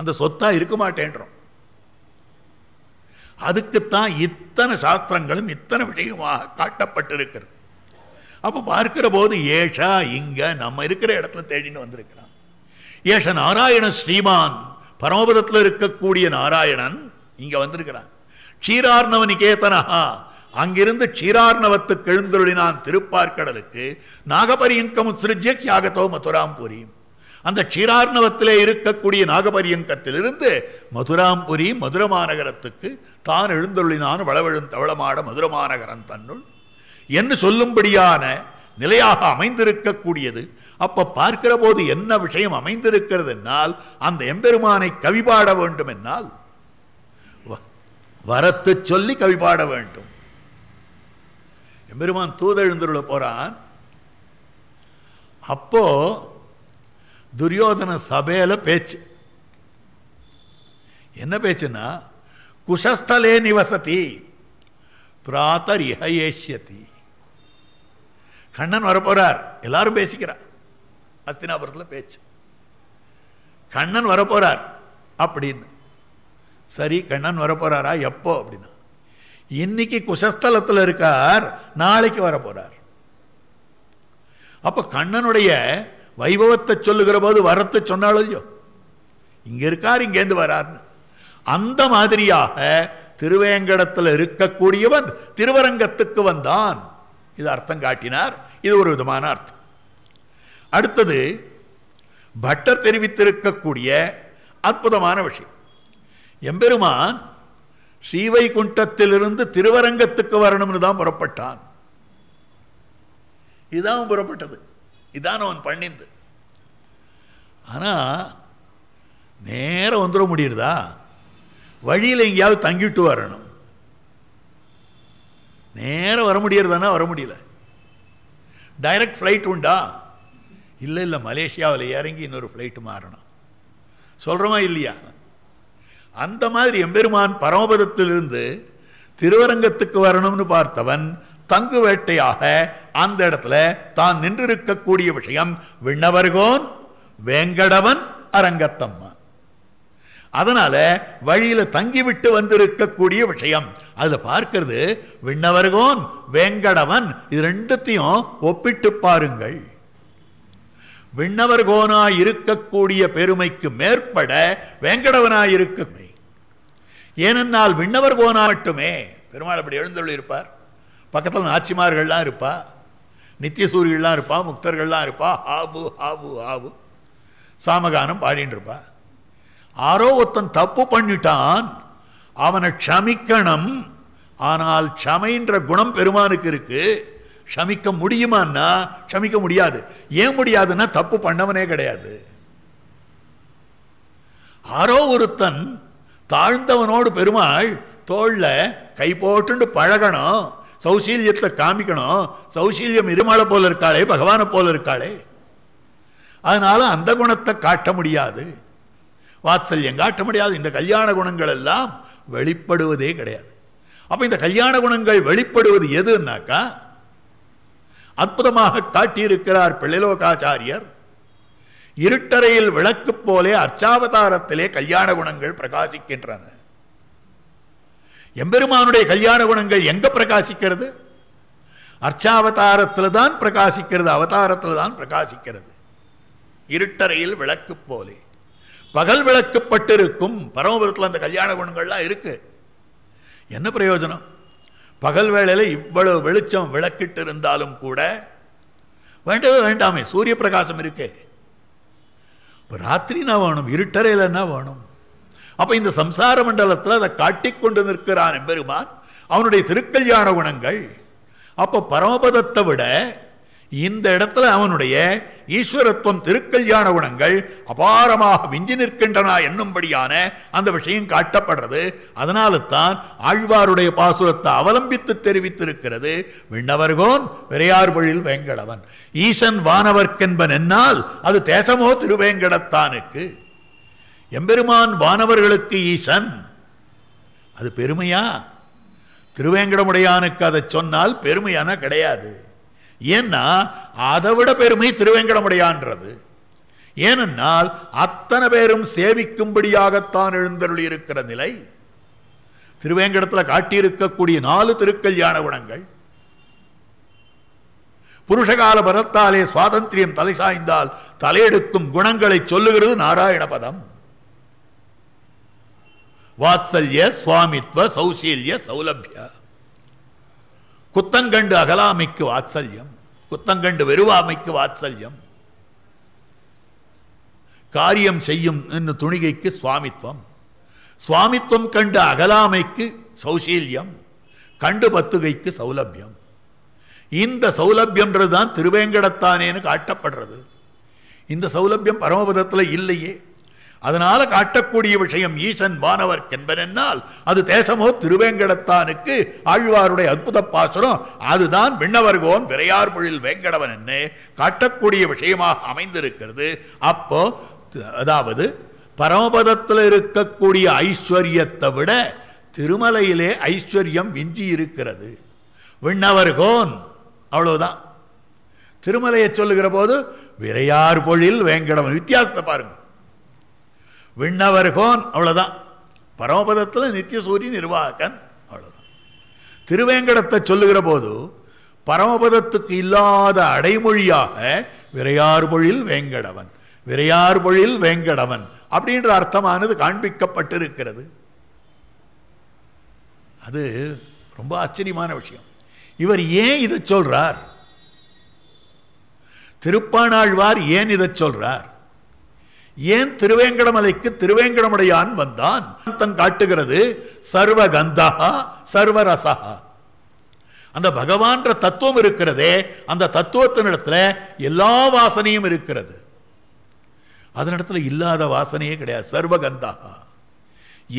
அந்த சொத்தாக இருக்க மாட்டேன்றோம் அதுக்குத்தான் இத்தனை சாஸ்திரங்களும் இத்தனை விஷயமாக காட்டப்பட்டிருக்கிறது அப்போ பார்க்கிற போது ஏஷா இங்கே நம்ம இருக்கிற இடத்துல தேடின்னு வந்திருக்கிறான் ஏஷ நாராயண ஸ்ரீமான் பரமபதத்தில் இருக்கக்கூடிய நாராயணன் இங்கே வந்திருக்கிறான் க்ஷீரார்ணவ நிகேதனஹா அங்கிருந்து க்ஷீரார்ணவத்துக்கு எழுந்தருளினான் திருப்பார்கடலுக்கு நாகபரியங்கம் சிருஜ்ய தியாகத்தோ மதுராம்பூரியும் அந்த க்ஷீரார்ணவத்திலே இருக்கக்கூடிய நாகபரியங்கத்திலிருந்து மதுராம்புரி மதுரமாநகரத்துக்கு தான் எழுந்தொள்ளினான் வளவெழும் தவளமாட மதுரமாநகரன் தன்னுள் என்று சொல்லும்படியான நிலையாக அமைந்திருக்கக்கூடியது அப்போ பார்க்கிற போது என்ன விஷயம் அமைந்திருக்கிறது என்னால் அந்த எம்பெருமானை கவிபாட வேண்டும் என்னால் வரத்து சொல்லி கவிபாட வேண்டும் எம்பெருமான் தூதெழுந்துள்ள போறான் அப்போ துரியோதன சபையில் பேச்சு என்ன பேச்சுன்னா குஷஸ்தலே நிவசதி பிராத்தர் இஹயேஷ்யதி கண்ணன் வரப்போறார் எல்லாரும் பேசிக்கிறார் அஸ்தினாபுரத்தில் பேச்சு கண்ணன் வரப்போறார் அப்படின்னு சரி கண்ணன் வரப்போறாரா எப்போ அப்படின்னா இன்னைக்கு குஷஸ்தலத்தில் இருக்கார் நாளைக்கு வரப்போறார் அப்போ கண்ணனுடைய வைபவத்தை சொல்லுகிற போது வரத்து சொன்னாலும் இல்லையோ இங்கே இருக்கார் இங்கேருந்து வரார்னு அந்த மாதிரியாக திருவேங்கடத்தில் இருக்கக்கூடியவன் திருவரங்கத்துக்கு வந்தான் இது அர்த்தம் காட்டினார் இது ஒரு விதமான அர்த்தம் அடுத்தது பட்டர் தெரிவித்திருக்கக்கூடிய அற்புதமான விஷயம் எம்பெருமான் ஸ்ரீவைகுண்டத்திலிருந்து திருவரங்கத்துக்கு வரணும்னு தான் புறப்பட்டான் இதுதான் புறப்பட்டது இதான் அவன் பண்ணிந்து ஆனால் நேரம் வந்துட முடியுறதா வழியில் எங்கேயாவது தங்கிட்டு வரணும் நேரம் வர முடியறதானா வர முடியல டைரக்ட் ஃப்ளைட் உண்டா இல்லை இல்லை மலேசியாவில் இறங்கி இன்னொரு ஃப்ளைட்டு மாறணும் சொல்கிறோமா இல்லையா அந்த மாதிரி எம்பெருமான் பரமபதத்திலிருந்து திருவரங்கத்துக்கு வரணும்னு பார்த்தவன் தங்கு வேட்டையாக அந்த இடத்துல தான் நின்றிருக்கக்கூடிய விஷயம் விண்ணவர்கோன் வேங்கடவன் அரங்கத்தம்மா அதனால வழியில தங்கிவிட்டு வந்திருக்கக்கூடிய விஷயம் அதுல பார்க்கிறது விண்ணவர்கோன் வேங்கடவன் இது ரெண்டுத்தையும் ஒப்பிட்டு பாருங்கள் விண்ணவர்கோனா இருக்கக்கூடிய பெருமைக்கு மேற்பட வேங்கடவனாயிருக்குமே ஏனென்னால் விண்ணவர்கோனா மட்டுமே பெருமாள் அப்படி எழுந்தொள்ளி இருப்பார் பக்கத்தில் நாச்சிமார்கள்லாம் இருப்பா நித்தியசூரிகள்லாம் இருப்பா முக்தர்கள்லாம் இருப்பா ஆபு ஆபு ஹாபு சாமகானம் பாடின்னு இருப்பா ஆரோ ஒருத்தன் தப்பு பண்ணிட்டான் அவனை க்ஷமிக்கணும் ஆனால் க்ஷமைன்ற குணம் பெருமானுக்கு இருக்கு க்ஷமிக்க முடியுமான்னா க்ஷமிக்க முடியாது ஏன் முடியாதுன்னா தப்பு பண்ணவனே கிடையாது ஆரோ ஒருத்தன் தாழ்ந்தவனோடு பெருமாள் தோளில் கை போட்டுண்டு பழகணும் சௌசீல்யத்தை காமிக்கணும் சௌசீல்யம் இருமலை போல இருக்காளே பகவானை போல இருக்காளே அதனால அந்த குணத்தை காட்ட முடியாது வாத்சல்யம் காட்ட முடியாது இந்த கல்யாண குணங்கள் எல்லாம் வெளிப்படுவதே கிடையாது அப்போ இந்த கல்யாண குணங்கள் வெளிப்படுவது எதுனாக்கா அற்புதமாக காட்டியிருக்கிறார் பிள்ளைலோகாச்சாரியர் இருட்டறையில் விளக்கு போலே அர்ச்சாவதாரத்திலே கல்யாண குணங்கள் பிரகாசிக்கின்றன எம்பெருமானுடைய கல்யாண குணங்கள் எங்கே பிரகாசிக்கிறது அர்ச்சாவதாரத்தில் தான் பிரகாசிக்கிறது அவதாரத்தில் தான் பிரகாசிக்கிறது இருட்டறையில் விளக்கு போலே பகல் விளக்கப்பட்டிருக்கும் பரமபுரத்தில் அந்த கல்யாண குணங்கள்லாம் இருக்கு என்ன பிரயோஜனம் பகல் வேளையில் இவ்வளவு வெளிச்சம் விளக்கிட்டு இருந்தாலும் கூட வேண்டவே வேண்டாமே சூரிய பிரகாசம் இருக்கே இப்போ ராத்திரி என்ன வேணும் இருட்டறையில் என்ன வேணும் அப்போ இந்த சம்சார மண்டலத்தில் அதை காட்டிக்கொண்டு நிற்கிறான் எம்பெருமான் அவனுடைய திருக்கல்யாண குணங்கள் அப்போ பரமபதத்தை விட இந்த இடத்துல அவனுடைய ஈஸ்வரத்துவம் திருக்கல்யாண குணங்கள் அபாரமாக விஞ்சி நிற்கின்றன என்னும்படியான அந்த விஷயம் காட்டப்படுறது அதனால தான் ஆழ்வாருடைய பாசுரத்தை அவலம்பித்து தெரிவித்திருக்கிறது விண்ணவர்கோன் விரையார் பொழில் வேங்கடவன் ஈசன் வானவர்க்கென்பன் என்னால் அது தேசமோ திருவேங்கடத்தானுக்கு எம்பெருமான் வானவர்களுக்கு ஈசன் அது பெருமையா திருவேங்கடமுடையானுக்கு அதை சொன்னால் பெருமையான கிடையாது ஏன்னா அதை விட பெருமை திருவேங்கடமுடையான்றது ஏனென்றால் அத்தனை பேரும் சேவிக்கும்படியாகத்தான் எழுந்தருள் இருக்கிற நிலை திருவேங்கடத்தில் காட்டியிருக்கக்கூடிய நாலு திருக்கல்யாண குணங்கள் புருஷகால பதத்தாலே சுவாதந்திரியம் தலை சாய்ந்தால் தலையெடுக்கும் குணங்களை சொல்லுகிறது நாராயண பதம் வாத்சல்ய சுவாமித்வ சௌசீல்ய சௌலபிய குத்தங்கண்டு அகலாமைக்கு வாத்சல்யம் குத்தங்கண்டு வெறுவாமைக்கு வாத்சல்யம் காரியம் செய்யும் என்று துணிகைக்கு சுவாமித்வம் சுவாமித்வம் கண்டு அகலாமைக்கு சௌசீல்யம் கண்டு பத்துகைக்கு சௌலபியம் இந்த சௌலபியம்ன்றது தான் திருவேங்கடத்தானேன்னு காட்டப்படுறது இந்த சௌலபியம் பரமபதத்தில் இல்லையே அதனால காட்டக்கூடிய விஷயம் ஈசன் வானவர் என்பதென்னால் அது தேசமோ திருவேங்கடத்தானுக்கு ஆழ்வாருடைய அற்புத பாசனம் அதுதான் விண்ணவர்கோன் விரையார் பொழில் வேங்கடவன் என்று காட்டக்கூடிய விஷயமாக அமைந்திருக்கிறது அப்போ அதாவது பரமபதத்தில் இருக்கக்கூடிய ஐஸ்வர்யத்தை விட திருமலையிலே ஐஸ்வர்யம் விஞ்சி இருக்கிறது விண்ணவர்கோன் அவ்வளோதான் திருமலையை சொல்லுகிற போது விரையார் பொழில் வேங்கடவன் வித்தியாசத்தை பாருங்கள் விண்ணவர்கோன் அவ்வளோதான் பரமபதத்தில் நித்திய சூரிய நிர்வாகன் அவ்வளோதான் திருவேங்கடத்தை சொல்லுகிற போது பரமபதத்துக்கு இல்லாத அடைமொழியாக விரையார் பொழில் வேங்கடவன் விரையார் பொழில் வேங்கடவன் அப்படின்ற அர்த்தமானது காண்பிக்கப்பட்டிருக்கிறது அது ரொம்ப ஆச்சரியமான விஷயம் இவர் ஏன் இதை சொல்றார் திருப்பானாழ்வார் ஏன் இதை சொல்றார் ஏன் திருவேங்கடமலைக்கு திருவேங்கடமுடையான் வந்தான் தன் காட்டுகிறது சர்வகந்தா சர்வரசா அந்த பகவான்ற தத்துவம் இருக்கிறதே அந்த தத்துவத்தினிடத்தில் எல்லா வாசனையும் இருக்கிறது அதனிடத்தில் இல்லாத வாசனையே கிடையாது சர்வகந்தா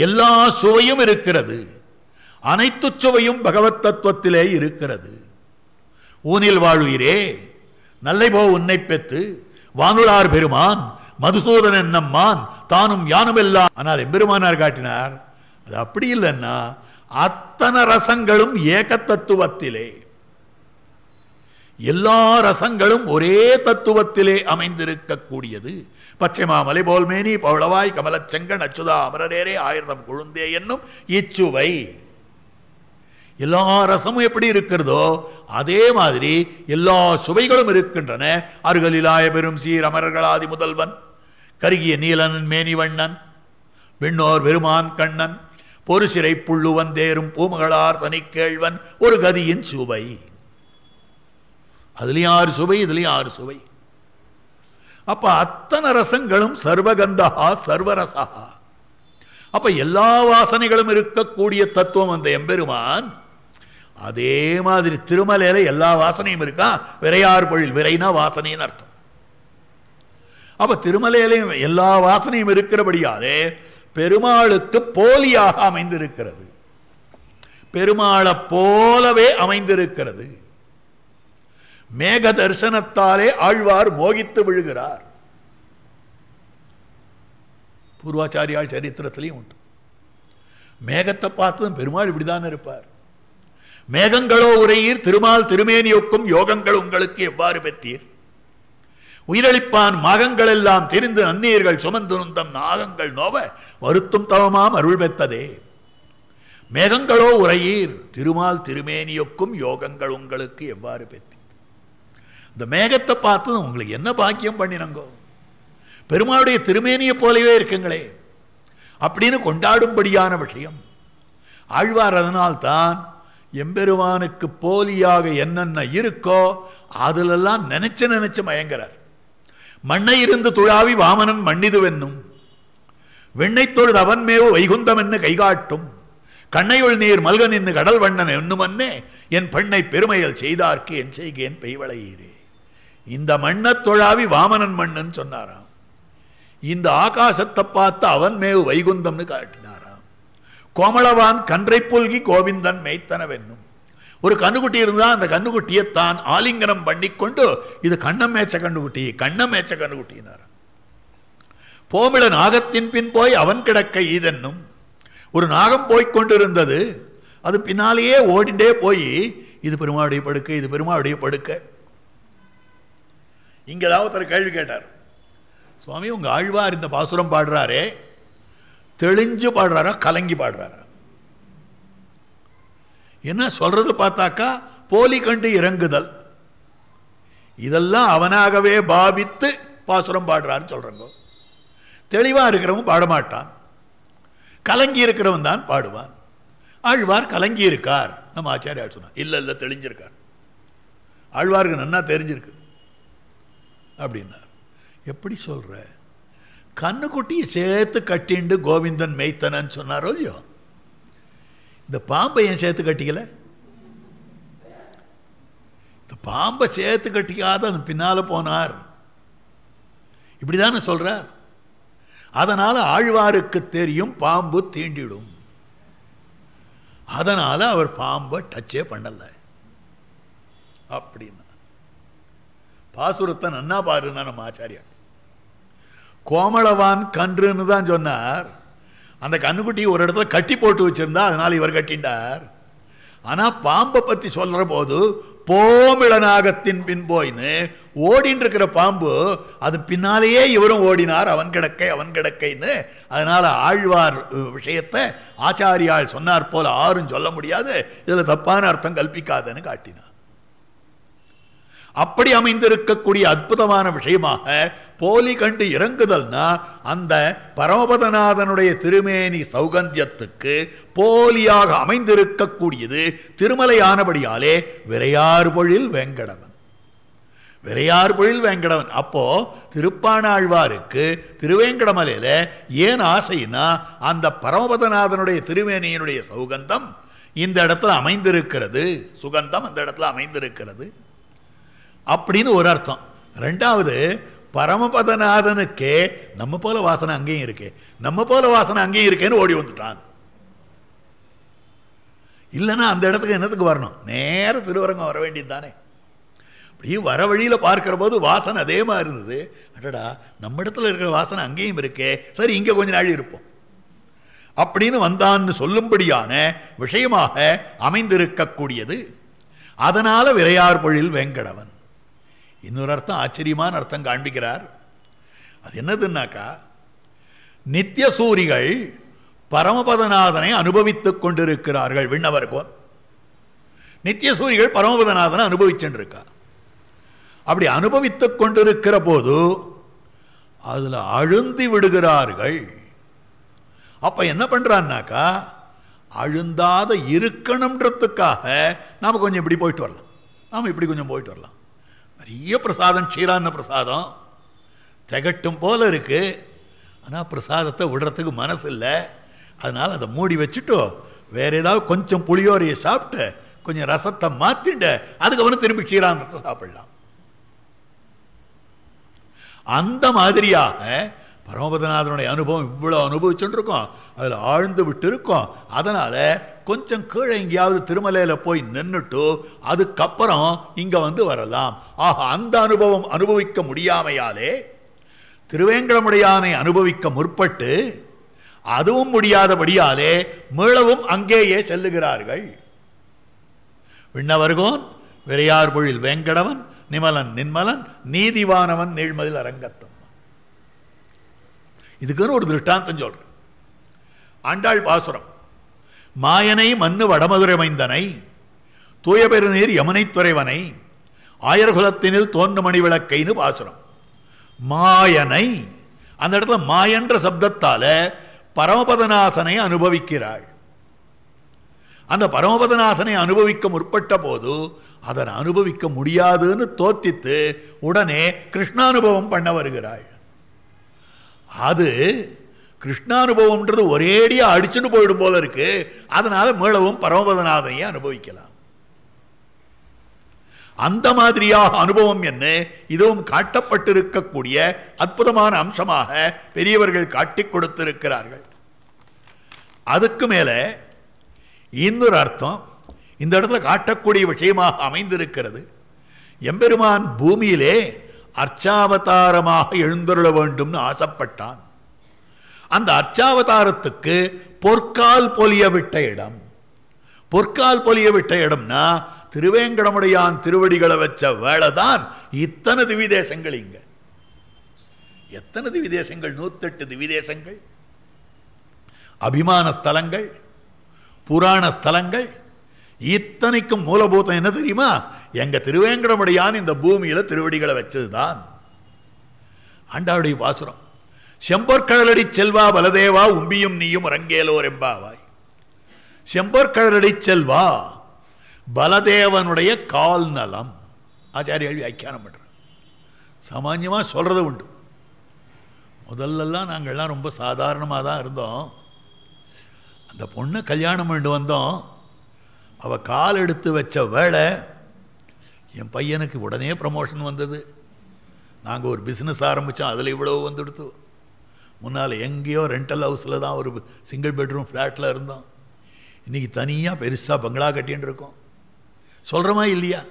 எல்லா சுவையும் இருக்கிறது அனைத்து சுவையும் பகவத் தத்துவத்திலே இருக்கிறது ஊனில் வாழ்வீரே நல்லை போ உன்னை பெத்து வானுளார் பெருமான் மதுசூதன் நம்மான் தானும் யானுமெல்லாம் ஆனால் எம்பெருமானார் காட்டினார் அது அப்படி இல்லைன்னா அத்தனை ரசங்களும் ஏக தத்துவத்திலே எல்லா ரசங்களும் ஒரே தத்துவத்திலே அமைந்திருக்கக்கூடியது பச்சைமாமலை போல்மேனி பவளவாய் கமலச்சங்கன் அச்சுதா அமரரேரே ஆயிரதம் குழுந்தே என்னும் இச்சுவை எல்லா ரசமும் எப்படி இருக்கிறதோ அதே மாதிரி எல்லா சுவைகளும் இருக்கின்றன அருகலிலாய பெரும் சீர் அமரர்களாதி முதல்வன் கருகிய நீலனன் மேனி வண்ணன் விண்ணோர் பெருமான் கண்ணன் பொறு சிறை புள்ளுவன் தேரும் பூமகளார் கேழ்வன் ஒரு கதியின் சுவை அதுலேயும் ஆறு சுவை இதுலேயும் ஆறு சுவை அப்போ அத்தனை ரசங்களும் சர்வகந்தகா சர்வரசா அப்போ எல்லா வாசனைகளும் இருக்கக்கூடிய தத்துவம் அந்த எம்பெருமான் அதே மாதிரி திருமலையில எல்லா வாசனையும் இருக்கா விரையார் பொழில் விரைனா வாசனைன்னு அர்த்தம் அப்போ திருமலையிலையும் எல்லா வாசனையும் இருக்கிறபடியாலே பெருமாளுக்கு போலியாக அமைந்திருக்கிறது பெருமாளை போலவே அமைந்திருக்கிறது மேக தரிசனத்தாலே ஆழ்வார் மோகித்து விழுகிறார் பூர்வாச்சாரியால் சரித்திரத்திலையும் உண்டு மேகத்தை பார்த்ததும் பெருமாள் இப்படிதான் இருப்பார் மேகங்களோ உரையீர் திருமால் திருமேனியொக்கும் யோகங்கள் உங்களுக்கு எவ்வாறு பெற்றீர் உயிரளிப்பான் மாகங்கள் எல்லாம் தெரிந்து அந்நியர்கள் சுமந்துருந்தம் நாகங்கள் நோவ வருத்தும் தவமாம் அருள் பெத்ததே மேகங்களோ உரையீர் திருமால் திருமேனியொக்கும் யோகங்கள் உங்களுக்கு எவ்வாறு பெத்தி இந்த மேகத்தை பார்த்து உங்களுக்கு என்ன பாக்கியம் பண்ணினங்கோ பெருமாளுடைய திருமேனியை போலவே இருக்குங்களே அப்படின்னு கொண்டாடும்படியான விஷயம் ஆழ்வார் அதனால்தான் எம்பெருமானுக்கு போலியாக என்னென்ன இருக்கோ அதிலெல்லாம் நினைச்சு நினைச்சு மயங்குறார் மண்ணை இருந்து துழாவி வாமனன் மன்னிதுவென்னும் வெண்ணை தொழுது அவன் மேவு வைகுந்தம் என்று கைகாட்டும் கண்ணையுள் நீர் மல்கன் என்று கடல் வண்ணன் என்னுமன்னே என் பெண்ணை பெருமையில் செய்தார்க்கு என் செய்கேன் பெய்வளையீரே இந்த மண்ணத் தொழாவி வாமனன் மண்ணுன்னு சொன்னாராம் இந்த ஆகாசத்தை பார்த்து அவன் மேவு வைகுந்தம்னு காட்டினாராம் கோமளவான் கன்றை புல்கி கோவிந்தன் மெய்த்தனவென்னும் ஒரு கண்ணுக்குட்டி இருந்தால் அந்த கண்ணுக்குட்டியை தான் ஆலிங்கனம் பண்ணிக்கொண்டு இது மேய்ச்ச கண்ணுக்குட்டி மேய்ச்ச கண்ணுக்குட்டினார் போமிழ நாகத்தின் பின் போய் அவன் கிடக்க ஈதென்னும் ஒரு நாகம் போய்கொண்டிருந்தது அது பின்னாலேயே ஓடிண்டே போய் இது பெருமாவுடைய படுக்கை இது பெருமாவுடைய படுக்கை இங்கே தான் ஒருத்தர் கேள்வி கேட்டார் சுவாமி உங்கள் ஆழ்வார் இந்த பாசுரம் பாடுறாரே தெளிஞ்சு பாடுறாரா கலங்கி பாடுறாரா என்ன சொல்கிறது பார்த்தாக்கா போலி கண்டு இறங்குதல் இதெல்லாம் அவனாகவே பாவித்து பாசுரம் பாடுறான்னு சொல்கிறாங்க தெளிவாக இருக்கிறவன் பாடமாட்டான் கலங்கி இருக்கிறவன் தான் பாடுவான் ஆழ்வார் கலங்கி இருக்கார் நம்ம ஆச்சாரியா சொன்னார் இல்லை இல்லை தெளிஞ்சிருக்கார் ஆழ்வாருக்கு நன்னா தெரிஞ்சிருக்கு அப்படின்னார் எப்படி சொல்கிற கண்ணுக்குட்டியை சேர்த்து கட்டிண்டு கோவிந்தன் மெய்த்தனன்னு சொன்னாரோ இல்லையோ இந்த பாம்பை ஏன் சேர்த்து கட்டிக்கல இந்த பாம்பை சேர்த்து கட்டிக்காத அந்த பின்னால் போனார் இப்படி தானே சொல்கிறார் அதனால் ஆழ்வாருக்கு தெரியும் பாம்பு தீண்டிடும் அதனால் அவர் பாம்பை டச்சே பண்ணலை அப்படின்னா பாசுரத்தை நன்னா பாருன்னா நம்ம ஆச்சாரியா கோமளவான் கன்றுன்னு தான் சொன்னார் அந்த கண்ணுக்குட்டி ஒரு இடத்துல கட்டி போட்டு வச்சுருந்தா அதனால் இவர் கட்டின்றார் ஆனால் பாம்பை பற்றி சொல்கிற போது போமிளநாகத்தின் பின்போயின்னு ஓடின்னு இருக்கிற பாம்பு அது பின்னாலேயே இவரும் ஓடினார் அவன் கிடக்கை அவன் கிடக்கைன்னு அதனால் ஆழ்வார் விஷயத்தை ஆச்சாரியால் சொன்னார் போல் ஆறும் சொல்ல முடியாது இதில் தப்பான அர்த்தம் கல்பிக்காதன்னு காட்டினார் அப்படி அமைந்திருக்கக்கூடிய அற்புதமான விஷயமாக போலி கண்டு இறங்குதல்னா அந்த பரமபதநாதனுடைய திருமேனி சௌகந்தியத்துக்கு போலியாக அமைந்திருக்கக்கூடியது திருமலை ஆனபடியாலே பொழில் வெங்கடவன் விரையார் பொழில் வேங்கடவன் அப்போ திருப்பானாழ்வாருக்கு திருவேங்கடமலையில ஏன் ஆசைன்னா அந்த பரமபதநாதனுடைய திருமேனியினுடைய சௌகந்தம் இந்த இடத்துல அமைந்திருக்கிறது சுகந்தம் அந்த இடத்துல அமைந்திருக்கிறது அப்படின்னு ஒரு அர்த்தம் ரெண்டாவது பரமபதநாதனுக்கே நம்ம போல வாசனை அங்கேயும் இருக்கு நம்ம போல வாசனை அங்கேயும் இருக்கேன்னு ஓடி வந்துட்டான் இல்லைன்னா அந்த இடத்துக்கு என்னத்துக்கு வரணும் நேர திருவரங்கம் வர வேண்டியது தானே அப்படியே வர வழியில் பார்க்குற போது வாசனை அதே மாதிரி இருந்தது அடடா நம்ம இடத்துல இருக்கிற வாசனை அங்கேயும் இருக்கே சரி இங்கே கொஞ்ச நாள் இருப்போம் அப்படின்னு வந்தான்னு சொல்லும்படியான விஷயமாக அமைந்திருக்கக்கூடியது அதனால் விரையார் பொழில் வெங்கடவன் இன்னொரு அர்த்தம் ஆச்சரியமான அர்த்தம் காண்பிக்கிறார் அது என்னதுன்னாக்கா நித்திய சூரிகள் பரமபதநாதனை அனுபவித்துக் கொண்டிருக்கிறார்கள் விண்ணவருக்கும் நித்திய சூரிகள் பரமபதநாதனை அனுபவிச்சுருக்கா அப்படி அனுபவித்துக் கொண்டிருக்கிற போது அதில் அழுந்தி விடுகிறார்கள் அப்போ என்ன பண்ணுறான்னாக்கா அழுந்தாத இருக்கணுன்றதுக்காக நாம் கொஞ்சம் இப்படி போயிட்டு வரலாம் நாம் இப்படி கொஞ்சம் போயிட்டு வரலாம் நிறைய பிரசாதம் சீரான பிரசாதம் திகட்டும் போல் இருக்குது ஆனால் பிரசாதத்தை விடுறதுக்கு மனசு இல்லை அதனால் அதை மூடி வச்சுட்டோ வேறு ஏதாவது கொஞ்சம் புளியோரையை சாப்பிட்டு கொஞ்சம் ரசத்தை மாற்றிட்டு அதுக்கப்புறம் திரும்பி சீராந்தத்தை சாப்பிடலாம் அந்த மாதிரியாக பரமபதநாதனுடைய அனுபவம் இவ்வளோ அனுபவிச்சுட்டு இருக்கோம் அதில் ஆழ்ந்து விட்டு இருக்கோம் அதனால் கொஞ்சம் கீழே எங்கேயாவது திருமலையில் போய் நின்றுட்டு அதுக்கப்புறம் இங்கே வந்து வரலாம் ஆக அந்த அனுபவம் அனுபவிக்க முடியாமையாலே திருவேங்கடமுடையானை அனுபவிக்க முற்பட்டு அதுவும் முடியாதபடியாலே மீளவும் அங்கேயே செல்லுகிறார்கள் விண்ணவர்கோன் பொழில் வேங்கடவன் நிமலன் நின்மலன் நீதிவானவன் நீழ்மதில் அரங்கத்தம் இதுக்குன்னு ஒரு திருஷ்டாந்தம் சொல்றேன் ஆண்டாள் பாசுரம் மாயனை மண்ணு வடமதுரை மைந்தனை தூய பெருநீர் யமுனை துறைவனை ஆயர்குலத்தினில் தோன்று மணி விளக்கைன்னு பாசுரம் மாயனை அந்த இடத்துல மாயன்ற சப்தத்தால் பரமபதநாசனை அனுபவிக்கிறாள் அந்த பரமபதநாசனை அனுபவிக்க முற்பட்ட போது அதனை அனுபவிக்க முடியாதுன்னு தோத்தித்து உடனே கிருஷ்ணானுபவம் பண்ண வருகிறாள் அது கிருஷ்ணானுபவம்ன்றது ஒரேடியாக அடிச்சுட்டு போயிடும் போல இருக்கு அதனால மீளவும் பரமபதநாதனையும் அனுபவிக்கலாம் அந்த மாதிரியாக அனுபவம் என்ன இதுவும் காட்டப்பட்டிருக்கக்கூடிய அற்புதமான அம்சமாக பெரியவர்கள் காட்டி கொடுத்திருக்கிறார்கள் அதுக்கு மேலே இன்னொரு அர்த்தம் இந்த இடத்துல காட்டக்கூடிய விஷயமாக அமைந்திருக்கிறது எம்பெருமான் பூமியிலே அர்ச்சாவதாரமாக எழுந்தருள வேண்டும்னு ஆசைப்பட்டான் அந்த அர்ச்சாவதாரத்துக்கு பொற்கால் பொலிய விட்ட இடம் பொற்கால் பொலிய விட்ட இடம்னா திருவேங்கடமுடையான் திருவடிகளை வச்ச வேலை தான் இத்தனை திவிதேசங்கள் இங்க எத்தனை திவிதேசங்கள் நூத்தெட்டு திவிதேசங்கள் அபிமான ஸ்தலங்கள் புராண ஸ்தலங்கள் இத்தனைக்கும் மூலபூதம் என்ன தெரியுமா எங்க திருவேங்கடமுடையான் இந்த பூமியில திருவடிகளை வச்சதுதான் ஆண்டாவுடைய பாசுரம் செம்பொற்கழலடி செல்வா பலதேவா உம்பியும் நீயும் அரங்கேலோர் எம்பாவாய் செம்பொற்கழலடி செல்வா பலதேவனுடைய கால் நலம் ஆச்சாரியர்கள் வியாக்கியானம் பண்ணுறாங்க சாமான்யமாக சொல்கிறது உண்டு முதல்லலாம் நாங்கள்லாம் ரொம்ப சாதாரணமாக தான் இருந்தோம் அந்த பொண்ணை கல்யாணம் பண்ணிட்டு வந்தோம் அவள் கால் எடுத்து வச்ச வேலை என் பையனுக்கு உடனே ப்ரமோஷன் வந்தது நாங்கள் ஒரு பிஸ்னஸ் ஆரம்பித்தோம் அதில் இவ்வளோ வந்துடுத்து முன்னால் எங்கேயோ ரெண்டல் ஹவுஸில் தான் ஒரு சிங்கிள் பெட்ரூம் ஃப்ளாட்டில் இருந்தோம் இன்றைக்கி தனியாக பெருசாக பங்களா கட்டின்னு இருக்கோம் சொல்கிறோமா இல்லையா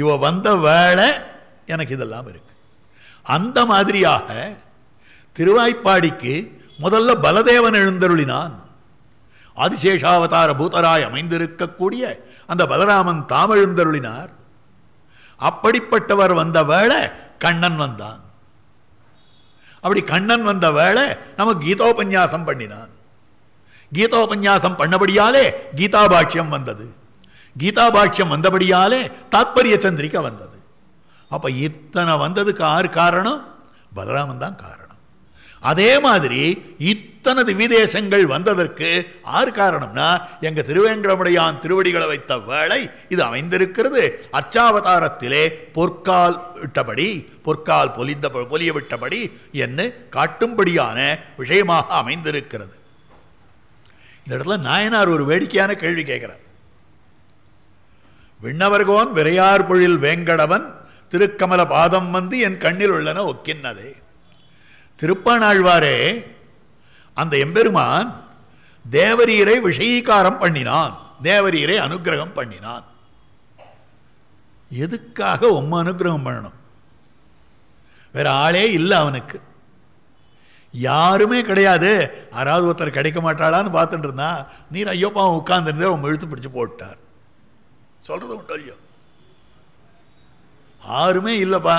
இவ வந்த வேலை எனக்கு இதெல்லாம் இருக்கு அந்த மாதிரியாக திருவாய்ப்பாடிக்கு முதல்ல பலதேவன் எழுந்தருளினான் ஆதிசேஷாவதார பூதராய் அமைந்திருக்கக்கூடிய அந்த பலராமன் தாம் எழுந்தருளினார் அப்படிப்பட்டவர் வந்த வேளை கண்ணன் வந்தான் அப்படி கண்ணன் வந்த வேலை நமக்கு கீதோபன்யாசம் பண்ணினான் கீதோபன்யாசம் பண்ணபடியாலே கீதாபாஷ்யம் வந்தது கீதாபாஷ்யம் வந்தபடியாலே தாத்பரிய சந்திரிக்க வந்தது அப்போ இத்தனை வந்ததுக்கு ஆறு காரணம் பலராமன் தான் காரணம் அதே மாதிரி இத்தனை தனது விதேசங்கள் வந்ததற்கு ஆறு காரணம்னா எங்க திருவேங்கடமுடையான் திருவடிகளை வைத்த வேளை இது அமைந்திருக்கிறது அச்சாவதாரத்திலே பொற்கால் விட்டபடி பொற்கால் பொலிந்த பொலிய விட்டபடி என்று காட்டும்படியான விஷயமாக அமைந்திருக்கிறது இந்த இடத்துல நாயனார் ஒரு வேடிக்கையான கேள்வி கேட்கிறார் விண்ணவர்கோன் விரையார் பொழில் வேங்கடவன் திருக்கமல பாதம் வந்து என் கண்ணில் உள்ளன ஒக்கின்னதே திருப்பாணாழ்வாரே அந்த எம்பெருமான் தேவரீரை விஷயீகாரம் பண்ணினான் தேவரீரை அனுகிரகம் பண்ணினான் எதுக்காக உம்ம அனுகிரகம் பண்ணணும் வேற ஆளே இல்லை அவனுக்கு யாருமே கிடையாது யாராவது ஒருத்தர் கிடைக்க மாட்டாளான்னு பார்த்துட்டு இருந்தா நீர் ஐயோப்பா உட்கார்ந்துருந்தே உன் இழுத்து பிடிச்சு போட்டார் சொல்றது உண்டு ஐயோ யாருமே இல்லைப்பா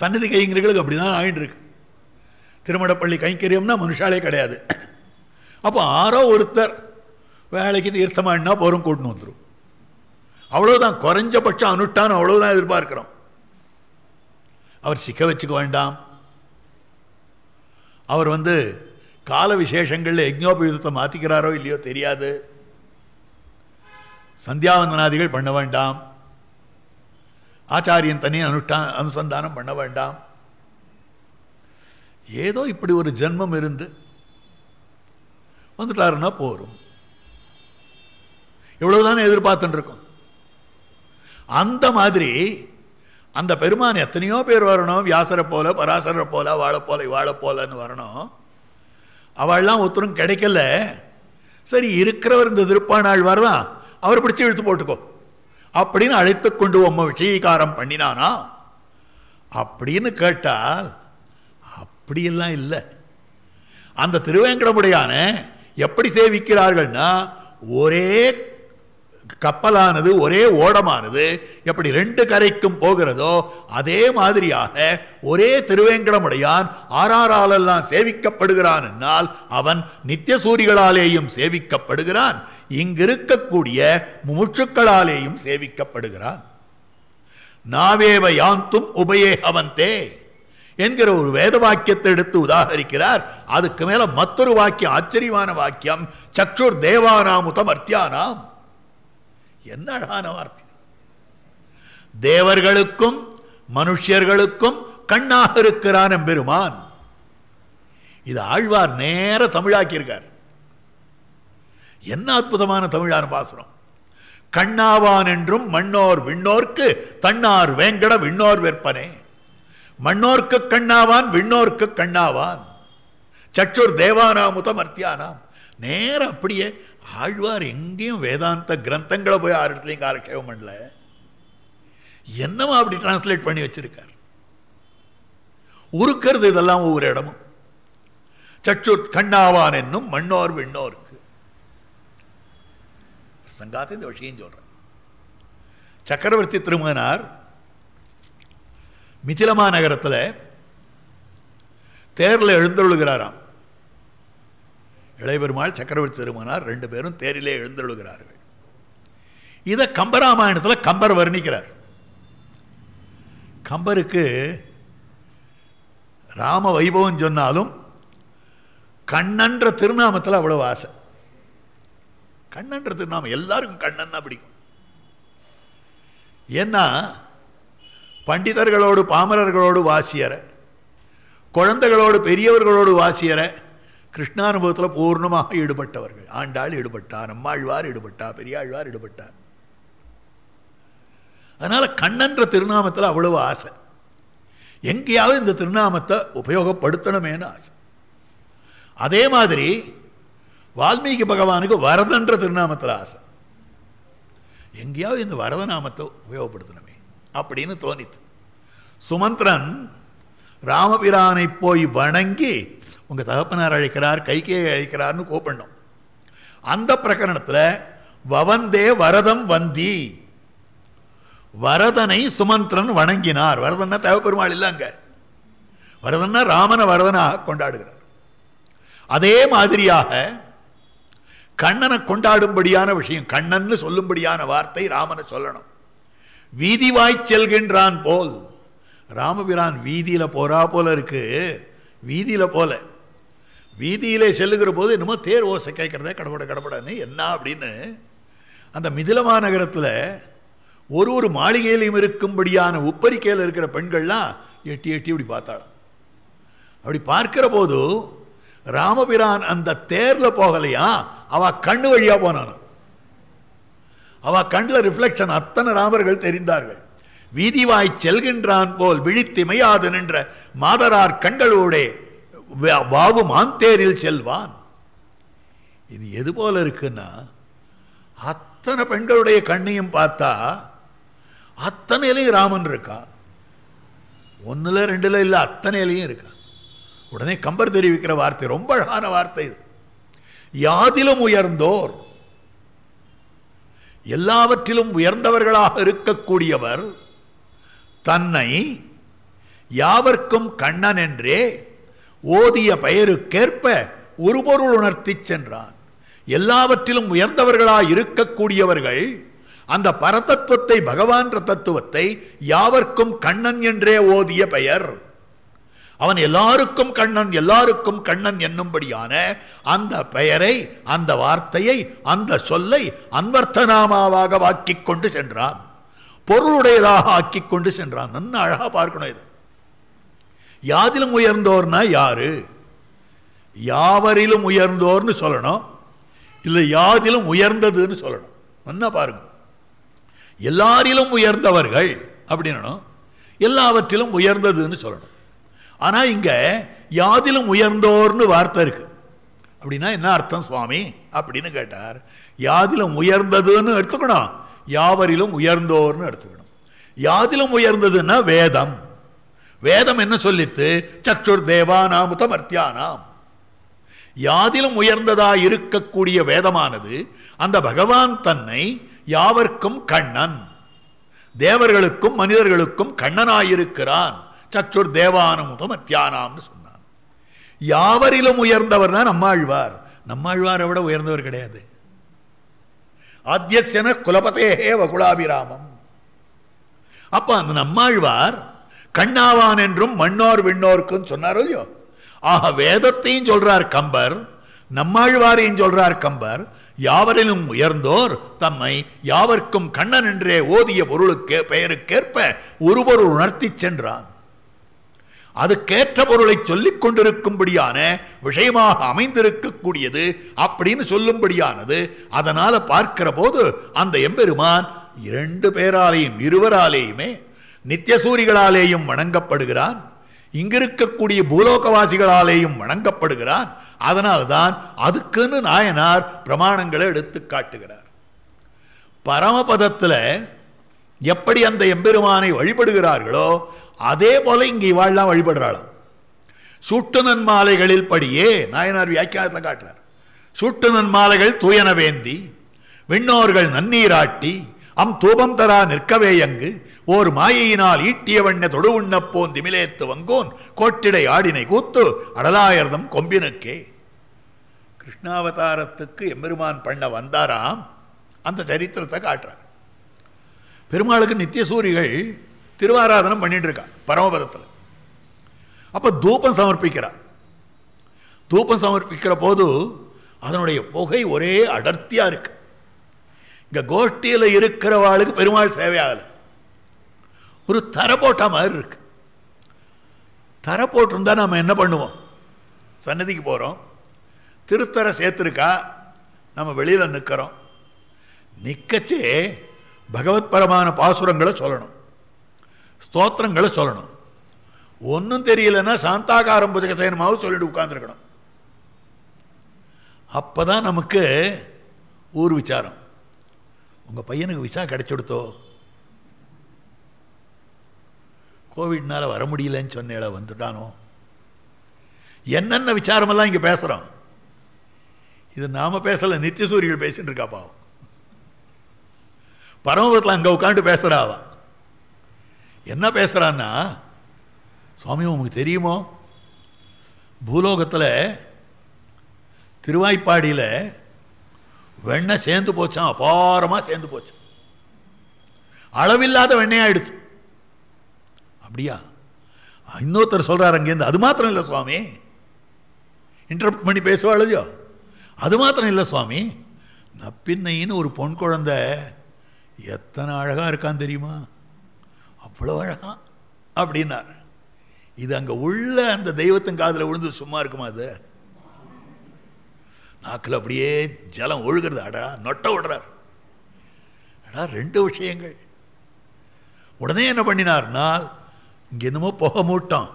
சன்னதி கைங்கிறவங்களுக்கு அப்படிதான் தான் ஆகிட்டு இருக்கு திருமடப்பள்ளி கைங்கரியம்னா மனுஷாலே கிடையாது அப்போ ஆறோ ஒருத்தர் வேலைக்கு தீர்த்தமானா போகிறோம் கூட்டின்னு வந்துடும் அவ்வளோதான் குறைஞ்சபட்சம் அனுஷ்டானம் அவ்வளோதான் எதிர்பார்க்கிறோம் அவர் சிக்க வச்சுக்க வேண்டாம் அவர் வந்து கால விசேஷங்களில் யஜ்ஞோபயுதத்தை மாற்றிக்கிறாரோ இல்லையோ தெரியாது சந்தியாவந்தனாதிகள் பண்ண வேண்டாம் ஆச்சாரியன் தனியாக அனுஷ்டான அனுசந்தானம் பண்ண வேண்டாம் ஏதோ இப்படி ஒரு ஜென்மம் இருந்து வந்துட்டாருன்னா போரும் இவ்வளவுதானே எதிர்பார்த்துருக்கோம் அந்த மாதிரி அந்த பெருமான் எத்தனையோ பேர் வரணும் வியாசரை போல பராசரை போல வாழ போல வாழ போலன்னு வரணும் அவள்லாம் ஒருத்தரும் கிடைக்கல சரி இருக்கிறவர் இந்த திருப்பானாள் வரலாம் அவரை பிடிச்சி இழுத்து போட்டுக்கோ அப்படின்னு அழைத்து கொண்டு உம்மை விஷயீகாரம் பண்ணினானா அப்படின்னு கேட்டால் அப்படியெல்லாம் இல்லை அந்த திருவேங்கடமுடையான எப்படி சேவிக்கிறார்கள்னா ஒரே கப்பலானது ஒரே ஓடமானது எப்படி ரெண்டு கரைக்கும் போகிறதோ அதே மாதிரியாக ஒரே திருவேங்கடமுடையான் ஆறாராலெல்லாம் சேவிக்கப்படுகிறான் என்னால் அவன் நித்திய சூரிகளாலேயும் சேவிக்கப்படுகிறான் இங்கிருக்கக்கூடிய முமுட்சுக்களாலேயும் சேவிக்கப்படுகிறான் நாவேவ யாந்தும் உபயே அவன் தே என்கிற ஒரு வேத வாக்கியத்தை எடுத்து உதாகரிக்கிறார் அதுக்கு மேல மற்றொரு வாக்கியம் ஆச்சரியமான வாக்கியம் சற்றுர் தேவானாமுதம் அர்த்தியானாம் என்ன அழகான வார்த்தை தேவர்களுக்கும் மனுஷர்களுக்கும் கண்ணாக இருக்கிறான் பெருமான் இது ஆழ்வார் நேர தமிழாக்கியிருக்கார் என்ன அற்புதமான தமிழான பாசுரம் கண்ணாவான் என்றும் மண்ணோர் விண்ணோர்க்கு தன்னார் வேங்கட விண்ணோர் விற்பனே மண்ணோர்க்கு கண்ணாவான் விண்ணோர்க்கு கண்ணாவான் சற்றூர் தேவானாமுதம் அர்த்தியானாம் நேரம் அப்படியே ஆழ்வார் எங்கேயும் வேதாந்த கிரந்தங்களை போய் ஆறு இடத்துலையும் காலக்ஷேபம் பண்ணல என்னமா அப்படி டிரான்ஸ்லேட் பண்ணி வச்சிருக்கார் உருக்கிறது இதெல்லாம் ஒவ்வொரு இடமும் சற்றூர் கண்ணாவான் என்னும் மண்ணோர் விண்ணோருக்கு சங்காத்த இந்த விஷயம் சொல்றேன் சக்கரவர்த்தி திருமகனார் மிதிலமா நகரத்தில் தேரில் எழுந்தொழுகிறாராம் இளையபெருமாள் சக்கரவர்த்தி திருமகனார் ரெண்டு பேரும் தேரிலே எழுந்தொழுகிறார்கள் இதை கம்பராமாயணத்தில் கம்பர் வர்ணிக்கிறார் கம்பருக்கு ராம வைபவம் சொன்னாலும் கண்ணன்ற திருநாமத்தில் அவ்வளோ ஆசை கண்ணன்ற திருநாமம் எல்லாருக்கும் கண்ணன் தான் பிடிக்கும் ஏன்னா பண்டிதர்களோடு பாமரர்களோடு வாசியற குழந்தைகளோடு பெரியவர்களோடு வாசியற கிருஷ்ணானுபவத்தில் பூர்ணமாக ஈடுபட்டவர்கள் ஆண்டாள் ஈடுபட்டார் நம்மாழ்வார் ஈடுபட்டார் பெரியாழ்வார் ஈடுபட்டார் அதனால் கண்ணன்ற திருநாமத்தில் அவ்வளவு ஆசை எங்கேயாவது இந்த திருநாமத்தை உபயோகப்படுத்தணுமேனு ஆசை அதே மாதிரி வால்மீகி பகவானுக்கு வரதன்ற திருநாமத்தில் ஆசை எங்கேயாவது இந்த வரத நாமத்தை உபயோகப்படுத்தணுமே அப்படின்னு தோணித்து சுமந்திரன் ராமபிரானை போய் வணங்கி உங்க தகப்பனார் அழைக்கிறார் கைகையை அழைக்கிறார்னு கூப்பிடணும் அந்த பிரகரணத்தில் வவந்தே வரதம் வந்தி வரதனை சுமந்திரன் வணங்கினார் வரதன்னா தகப்பெருமாள் இல்லை அங்கே வரதன்னா ராமனை வரதனாக கொண்டாடுகிறார் அதே மாதிரியாக கண்ணனை கொண்டாடும்படியான விஷயம் கண்ணன்னு சொல்லும்படியான வார்த்தை ராமனை சொல்லணும் வீதிவாய் செல்கின்றான் போல் ராமபிரான் வீதியில் போகிறா போல இருக்கு வீதியில் போல வீதியிலே செல்லுகிற போது என்னமோ தேர் ஓசை கேட்கறதே கடப்பட கடப்படன்னு என்ன அப்படின்னு அந்த மிதில மாநகரத்தில் ஒரு ஒரு மாளிகையிலையும் இருக்கும்படியான உப்பரிக்கையில் இருக்கிற பெண்கள்லாம் எட்டி எட்டி இப்படி பார்த்தாள் அப்படி பார்க்கிற போது ராமபிரான் அந்த தேரில் போகலையா அவள் கண்ணு வழியாக போனான் அவ கண்ணில் ரிஃப்ளெக்ஷன் அத்தனை ராமர்கள் தெரிந்தார்கள் வீதிவாய் செல்கின்றான் போல் விழித்திமையாது நின்ற மாதரார் கண்களோடே வாவு மாந்தேரில் செல்வான் இது எது போல இருக்குன்னா அத்தனை பெண்களுடைய கண்ணையும் பார்த்தா அத்தனையிலையும் ராமன் இருக்கா ஒன்றுல ரெண்டுல இல்லை அத்தனையிலையும் இருக்கா உடனே கம்பர் தெரிவிக்கிற வார்த்தை ரொம்ப அழகான வார்த்தை இது யாதிலும் உயர்ந்தோர் எல்லாவற்றிலும் உயர்ந்தவர்களாக இருக்கக்கூடியவர் தன்னை யாவர்க்கும் கண்ணன் என்றே ஓதிய பெயருக்கேற்ப ஒரு பொருள் உணர்த்தி சென்றார் எல்லாவற்றிலும் உயர்ந்தவர்களாக இருக்கக்கூடியவர்கள் அந்த பரதத்துவத்தை பகவான் தத்துவத்தை யாவர்க்கும் கண்ணன் என்றே ஓதிய பெயர் அவன் எல்லாருக்கும் கண்ணன் எல்லாருக்கும் கண்ணன் என்னும்படியான அந்த பெயரை அந்த வார்த்தையை அந்த சொல்லை அன்வர்த்தநாமாவாக ஆக்கி கொண்டு சென்றான் பொருளுடையதாக ஆக்கி கொண்டு சென்றான் நன்னு அழகாக பார்க்கணும் இது யாதிலும் உயர்ந்தோர்னா யாரு யாவரிலும் உயர்ந்தோர்னு சொல்லணும் இல்லை யாதிலும் உயர்ந்ததுன்னு சொல்லணும் நல்லா பாருங்க எல்லாரிலும் உயர்ந்தவர்கள் அப்படின்னணும் எல்லாவற்றிலும் உயர்ந்ததுன்னு சொல்லணும் ஆனால் இங்கே யாதிலும் உயர்ந்தோர்னு வார்த்தை இருக்கு அப்படின்னா என்ன அர்த்தம் சுவாமி அப்படின்னு கேட்டார் யாதிலும் உயர்ந்ததுன்னு எடுத்துக்கணும் யாவரிலும் உயர்ந்தோர்னு எடுத்துக்கணும் யாதிலும் உயர்ந்ததுன்னா வேதம் வேதம் என்ன சொல்லித்து சக்ஷுர் தேவானாமுத மர்த்தியானாம் யாதிலும் உயர்ந்ததா இருக்கக்கூடிய வேதமானது அந்த பகவான் தன்னை யாவர்க்கும் கண்ணன் தேவர்களுக்கும் மனிதர்களுக்கும் கண்ணனாயிருக்கிறான் சச்சுர் தேவானமுதம் அத்தியானாம்னு சொன்னான் யாவரிலும் உயர்ந்தவர் தான் நம்மாழ்வார் நம்மாழ்வாரை விட உயர்ந்தவர் கிடையாது ஆத்தியசன குலபதேகே வகுலாபிராமம் அப்ப அந்த நம்மாழ்வார் கண்ணாவான் என்றும் மண்ணோர் விண்ணோர்க்குன்னு சொன்னாரோ இல்லையோ ஆக வேதத்தையும் சொல்றார் கம்பர் நம்மாழ்வாரையும் சொல்றார் கம்பர் யாவரிலும் உயர்ந்தோர் தம்மை யாவர்க்கும் கண்ணன் என்றே ஓதிய பொருளுக்கு பெயருக்கேற்ப ஒருவர் உணர்த்தி சென்றான் அதுக்கேற்ற பொருளை சொல்லிக் கொண்டிருக்கும்படியான விஷயமாக அமைந்திருக்கக்கூடியது அப்படின்னு சொல்லும்படியானது அதனால பார்க்கிற போது அந்த எம்பெருமான் இரண்டு பேராலேயும் இருவராலேயுமே நித்தியசூரிகளாலேயும் வணங்கப்படுகிறான் இங்கிருக்கக்கூடிய பூலோகவாசிகளாலேயும் வணங்கப்படுகிறான் அதனால்தான் அதுக்குன்னு நாயனார் பிரமாணங்களை எடுத்து காட்டுகிறார் பரமபதத்தில் எப்படி அந்த எம்பெருமானை வழிபடுகிறார்களோ அதே போல இங்கே இவாள்லாம் வழிபடுறாள் சுட்டு நன்மாலைகளில் படியே நாயனார் வியாக்கியத்தில் காட்டுறார் சுட்டு நன்மாலைகள் தூயன வேந்தி விண்ணோர்கள் நன்னீராட்டி அம் தூபம் தரா நிற்கவே எங்கு ஓர் மாயையினால் ஈட்டிய வண்ண தொடு உண்ணப்போன் திமிலேத்து வங்கோன் கோட்டிடை ஆடினை கூத்து அடலாயர்தம் கொம்பினுக்கே கிருஷ்ணாவதாரத்துக்கு எம்பெருமான் பண்ண வந்தாராம் அந்த சரித்திரத்தை காட்டுறார் பெருமாளுக்கு நித்திய சூரிகள் திருவாராதனம் பண்ணிட்டு இருக்கா பரமபதத்தில் அப்போ தூபம் சமர்ப்பிக்கிறார் தூபம் சமர்ப்பிக்கிற போது அதனுடைய புகை ஒரே அடர்த்தியாக இருக்கு இங்கே கோஷ்டியில் இருக்கிறவாளுக்கு பெருமாள் சேவையாகல ஒரு தர போட்டா மாதிரி இருக்கு தர போட்டிருந்தா நாம என்ன பண்ணுவோம் சன்னதிக்கு போகிறோம் திருத்தர சேர்த்துருக்கா நம்ம வெளியில் நிற்கிறோம் நிற்கச்சே பகவத் பரமான பாசுரங்களை சொல்லணும் ஸ்தோத்திரங்களை சொல்லணும் ஒன்றும் தெரியலன்னா சாந்தாகாரம் புஜக சயனமாவது சொல்லிட்டு உட்காந்துருக்கணும் அப்போ தான் நமக்கு ஊர் விசாரம் உங்கள் பையனுக்கு விசா கிடைச்சுடுத்தோ கோவிட்னால் வர முடியலன்னு சொன்னேல வந்துட்டானோ என்னென்ன விசாரமெல்லாம் இங்கே பேசுகிறோம் இது நாம் பேசலை நித்தியசூரிகள் பேசின்னு இருக்காப்பாவும் பரமபுரத்தில் அங்கே உட்காந்து பேசுகிறாவா என்ன பேசுகிறான்னா சுவாமி உங்களுக்கு தெரியுமோ பூலோகத்தில் திருவாய்ப்பாடியில் வெண்ணெய் சேர்ந்து போச்சான் அபாரமாக சேர்ந்து போச்சான் அளவில்லாத வெண்ணையாயிடுச்சு அப்படியா இன்னொருத்தர் சொல்கிறார் அங்கேருந்து அது மாத்திரம் இல்லை சுவாமி இன்டர்ப்ட் பண்ணி பேசுவாளையோ அது மாத்திரம் இல்லை சுவாமி நப்பின்னைன்னு ஒரு பொன் குழந்தை எத்தனை அழகாக இருக்கான்னு தெரியுமா அவ்வளோ அழகா அப்படின்னார் இது அங்கே உள்ள அந்த தெய்வத்தின் காதில் விழுந்து சும்மா இருக்குமா அது நாக்கில் அப்படியே ஜலம் ஒழுகிறது அடா நொட்ட விடுறார் அடா ரெண்டு விஷயங்கள் உடனே என்ன பண்ணினார்னா இங்கே என்னமோ புக மூட்டோம்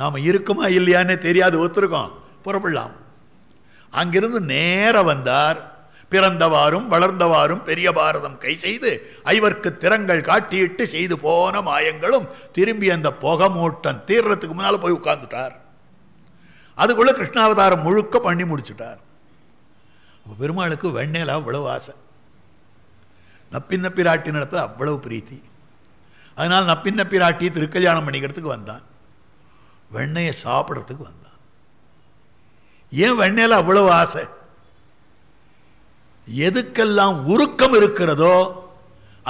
நாம் இருக்குமா இல்லையான்னு தெரியாது ஒத்துருக்கோம் புறப்படலாம் அங்கிருந்து நேராக வந்தார் பிறந்தவாறும் வளர்ந்தவாறும் பெரிய பாரதம் கை செய்து ஐவர்க்கு திறங்கள் காட்டியிட்டு செய்து போன மாயங்களும் திரும்பி அந்த புகை மூட்டம் தீர்றதுக்கு முன்னால் போய் உட்கார்ந்துட்டார் அதுக்குள்ளே கிருஷ்ணாவதாரம் முழுக்க பண்ணி முடிச்சுட்டார் பெருமாளுக்கு வெண்ணெயில் அவ்வளவு ஆசை நப்பின்ன பிராட்டி நடத்துல அவ்வளவு பிரீத்தி அதனால் நப்பின்ன பிராட்டி திருக்கல்யாணம் பண்ணிக்கிறதுக்கு வந்தான் வெண்ணெயை சாப்பிட்றதுக்கு வந்தான் ஏன் வெண்ணெயில் அவ்வளவு ஆசை எதுக்கெல்லாம் உருக்கம் இருக்கிறதோ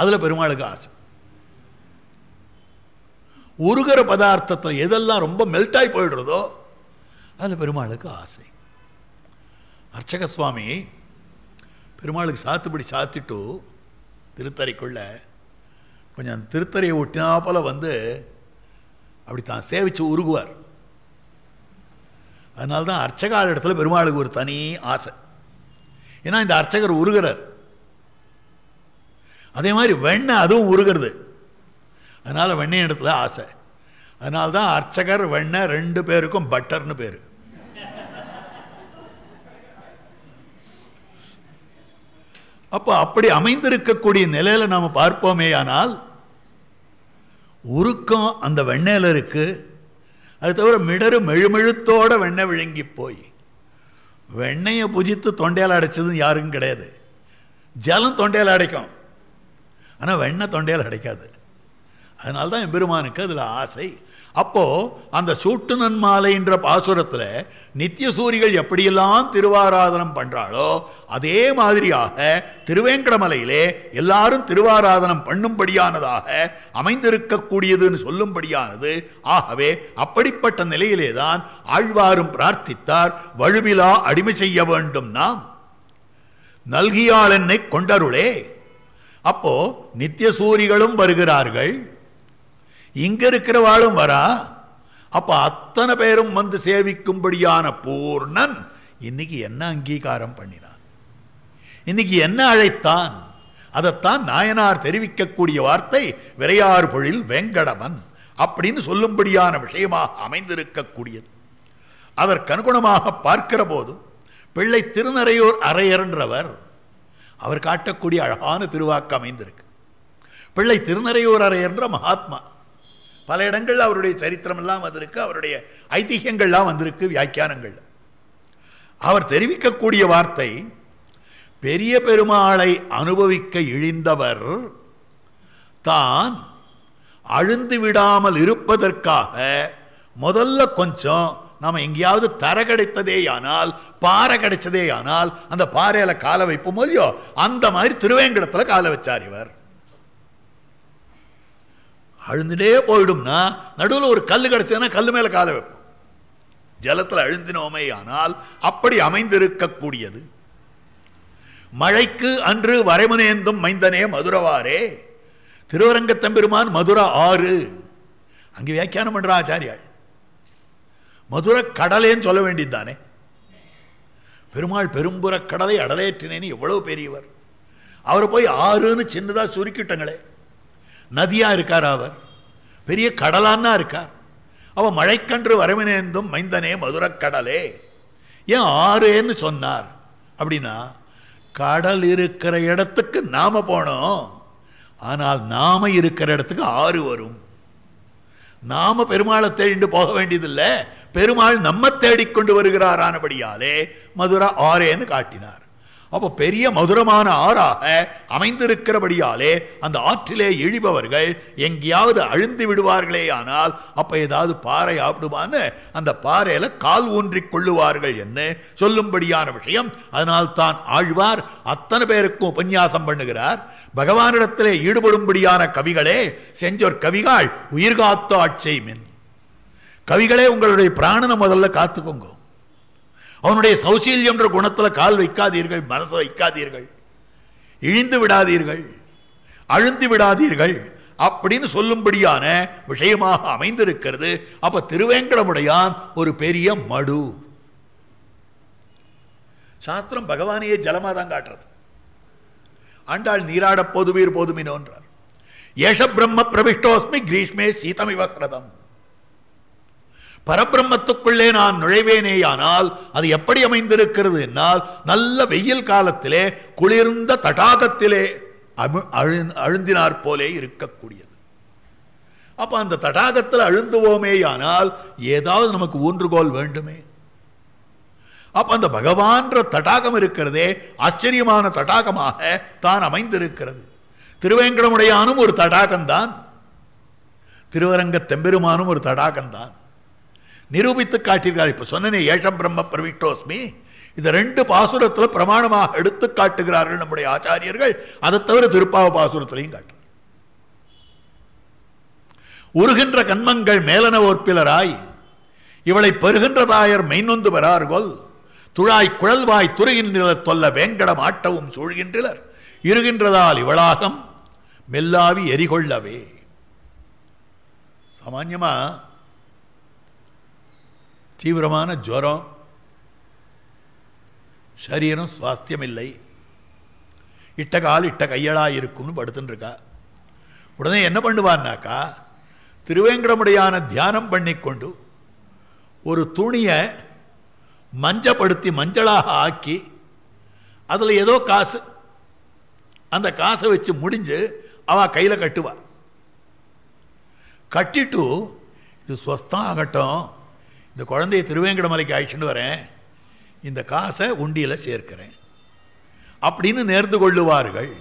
அதில் பெருமாளுக்கு ஆசை உருகிற பதார்த்தத்தில் எதெல்லாம் ரொம்ப மெல்டாகி போயிடுறதோ அதில் பெருமாளுக்கு ஆசை அர்ச்சக சுவாமி பெருமாளுக்கு சாத்துப்படி சாத்திட்டு திருத்தறைக்குள்ள கொஞ்சம் அந்த திருத்தறையை போல வந்து அப்படி தான் சேவித்து உருகுவார் அதனால தான் அர்ச்சகால இடத்துல பெருமாளுக்கு ஒரு தனி ஆசை ஏன்னா இந்த அர்ச்சகர் உருகிறார் அதே மாதிரி வெண்ணெய் அதுவும் உருகிறது அதனால் வெண்ணெய் இடத்துல ஆசை அதனால்தான் அர்ச்சகர் வெண்ணெய் ரெண்டு பேருக்கும் பட்டர்னு பேர் அப்போ அப்படி அமைந்திருக்கக்கூடிய நிலையில் நாம் பார்ப்போமே ஆனால் உருக்கம் அந்த வெண்ணெயில் இருக்குது அது தவிர மிடரு மெழுமெழுத்தோட வெண்ணெய் விழுங்கி போய் வெண்ணையை புஜித்து தொண்டையால் அடைச்சதும் யாருக்கும் கிடையாது ஜலம் தொண்டையால் அடைக்கும் ஆனால் வெண்ணெய் தொண்டையால் அடைக்காது அதனால்தான் எம்பெருமானுக்கு அதில் ஆசை அப்போது அந்த சூட்டு நன்மாலைன்ற பாசுரத்தில் நித்திய சூரிகள் எப்படியெல்லாம் திருவாராதனம் பண்ணுறாளோ அதே மாதிரியாக திருவேங்கடமலையிலே எல்லாரும் திருவாராதனம் பண்ணும்படியானதாக அமைந்திருக்கக்கூடியதுன்னு சொல்லும்படியானது ஆகவே அப்படிப்பட்ட நிலையிலே தான் ஆழ்வாரும் பிரார்த்தித்தார் வழுவிலா அடிமை செய்ய வேண்டும் நாம் நல்கியாளன்னை கொண்டருளே அப்போ நித்திய சூரிகளும் வருகிறார்கள் இங்க இருக்கிறவாளும் வரா அப்போ அத்தனை பேரும் வந்து சேவிக்கும்படியான பூர்ணன் இன்னைக்கு என்ன அங்கீகாரம் பண்ணினான் இன்னைக்கு என்ன அழைத்தான் அதைத்தான் நாயனார் தெரிவிக்கக்கூடிய வார்த்தை விரையார் பொழில் வெங்கடவன் அப்படின்னு சொல்லும்படியான விஷயமாக அமைந்திருக்கக்கூடியது அதற்கனுகுணமாக பார்க்கிற போது பிள்ளை திருநறையூர் அரையர்ன்றவர் அவர் காட்டக்கூடிய அழகான திருவாக்கு அமைந்திருக்கு பிள்ளை திருநறையூர் அரையர்ன்ற மகாத்மா பல இடங்களில் அவருடைய சரித்திரமெல்லாம் வந்திருக்கு அவருடைய ஐதிகங்கள்லாம் வந்திருக்கு வியாக்கியானங்கள் அவர் தெரிவிக்கக்கூடிய வார்த்தை பெரிய பெருமாளை அனுபவிக்க இழிந்தவர் தான் அழுந்து விடாமல் இருப்பதற்காக முதல்ல கொஞ்சம் நாம் எங்கேயாவது தர கிடைத்ததே ஆனால் பாறை கிடைச்சதே ஆனால் அந்த பாறையில் காலை வைப்போம் இல்லையோ அந்த மாதிரி திருவேங்கடத்தில் காலை வச்சார் இவர் அழுந்துட்டே போயிடும்னா நடுவில் ஒரு கல் கிடச்சதுன்னா கல் மேலே காலை வைப்போம் ஜலத்தில் அழுந்தினோமே ஆனால் அப்படி அமைந்திருக்கக்கூடியது மழைக்கு அன்று வரைமுனேந்தும் மைந்தனே மதுரவாரே திருவரங்கத்தம்பெருமான் மதுரை ஆறு அங்கே வியாக்கியானம் பண்ற ஆச்சாரியாள் மதுரை கடலேன்னு சொல்ல வேண்டியது தானே பெருமாள் பெரும்புற கடலை அடலேற்றினேன்னு எவ்வளவு பெரியவர் அவரை போய் ஆறுன்னு சின்னதாக சுருக்கிட்டங்களே நதியாக இருக்கார் அவர் பெரிய கடலான்னா இருக்கார் அவள் மழைக்கன்று வரவினேந்தும் மைந்தனே மதுரக்கடலே ஏன் ஆறுன்னு சொன்னார் அப்படின்னா கடல் இருக்கிற இடத்துக்கு நாம் போனோம் ஆனால் நாம் இருக்கிற இடத்துக்கு ஆறு வரும் நாம் பெருமாளை தேடிண்டு போக வேண்டியதில்லை பெருமாள் நம்ம தேடிக்கொண்டு வருகிறாரானபடியாலே மதுரா ஆறேன்னு காட்டினார் அப்போ பெரிய மதுரமான ஆறாக அமைந்திருக்கிறபடியாலே அந்த ஆற்றிலே இழிபவர்கள் எங்கேயாவது அழுந்து விடுவார்களே ஆனால் அப்போ ஏதாவது பாறை ஆப்பிடுவான்னு அந்த பாறையில் கால் ஊன்றி கொள்ளுவார்கள் என்று சொல்லும்படியான விஷயம் அதனால் தான் ஆழ்வார் அத்தனை பேருக்கும் உபன்யாசம் பண்ணுகிறார் பகவானிடத்திலே ஈடுபடும்படியான கவிகளே செஞ்சோர் கவிகாள் உயிர்காத்த ஆட்சை மின் கவிகளே உங்களுடைய பிராணனை முதல்ல காத்துக்கோங்க அவனுடைய சௌசீல்யம் குணத்தில் கால் வைக்காதீர்கள் மனசை வைக்காதீர்கள் இழிந்து விடாதீர்கள் அழுந்து விடாதீர்கள் அப்படின்னு சொல்லும்படியான விஷயமாக அமைந்திருக்கிறது அப்போ திருவேங்கடமுடையான் ஒரு பெரிய மடு சாஸ்திரம் பகவானையே ஜலமாக தான் காட்டுறது ஆண்டாள் நீராட போதுவீர் போதுமினோன்றார் ஏஷ பிரம்ம பிரவிஷ்டோஸ்மி கிரீஷ்மே சீதமிவகிரதம் பரபிரம்மத்துக்குள்ளே நான் நுழைவேனேயானால் அது எப்படி அமைந்திருக்கிறது என்னால் நல்ல வெயில் காலத்திலே குளிர்ந்த தடாகத்திலே அழுந்தினார் போலே இருக்கக்கூடியது அப்ப அந்த தடாகத்தில் அழுந்துவோமேயானால் ஏதாவது நமக்கு ஊன்றுகோல் வேண்டுமே அப்ப அந்த பகவான்ற தடாகம் இருக்கிறதே ஆச்சரியமான தடாகமாக தான் அமைந்திருக்கிறது திருவேங்கடமுடையானும் ஒரு தடாகம்தான் திருவரங்க தெம்பெருமானும் ஒரு தடாகம்தான் நிரூபித்து காட்டியிருக்கிறார் இப்போ சொன்னேன் ஏஷம் பிரம்ம பிரவிட்டோஸ்மி இது ரெண்டு பாசுரத்தில் பிரமாணமாக எடுத்து காட்டுகிறார்கள் நம்முடைய ஆச்சாரியர்கள் அதை தவிர திருப்பாவ பாசுரத்திலையும் காட்டுறார் உருகின்ற கண்மங்கள் மேலன ஓர்ப்பிலராய் இவளை தாயர் மெய்நொந்து வரார்கள் துழாய் குழல்வாய் துருகின்ற தொல்ல வேங்கடம் ஆட்டவும் சூழ்கின்றனர் இருகின்றதால் இவளாகம் மெல்லாவி எரிகொள்ளவே சாமான்யமாக தீவிரமான ஜுரம் சரீரம் சுவாஸ்தியம் இல்லை இட்ட கால் இட்ட கையளாக இருக்கும்னு படுத்துட்டுருக்கா உடனே என்ன பண்ணுவான்னாக்கா திருவேங்கடமுடையான தியானம் பண்ணிக்கொண்டு ஒரு துணியை மஞ்சப்படுத்தி மஞ்சளாக ஆக்கி அதில் ஏதோ காசு அந்த காசை வச்சு முடிஞ்சு அவள் கையில் கட்டுவா கட்டிட்டு இது ஸ்வஸ்தம் ஆகட்டும் இந்த குழந்தைய திருவேங்கடமலைக்கு ஆயிடுச்சுன்னு வரேன் இந்த காசை உண்டியில் சேர்க்கிறேன் அப்படின்னு நேர்ந்து கொள்ளுவார்கள்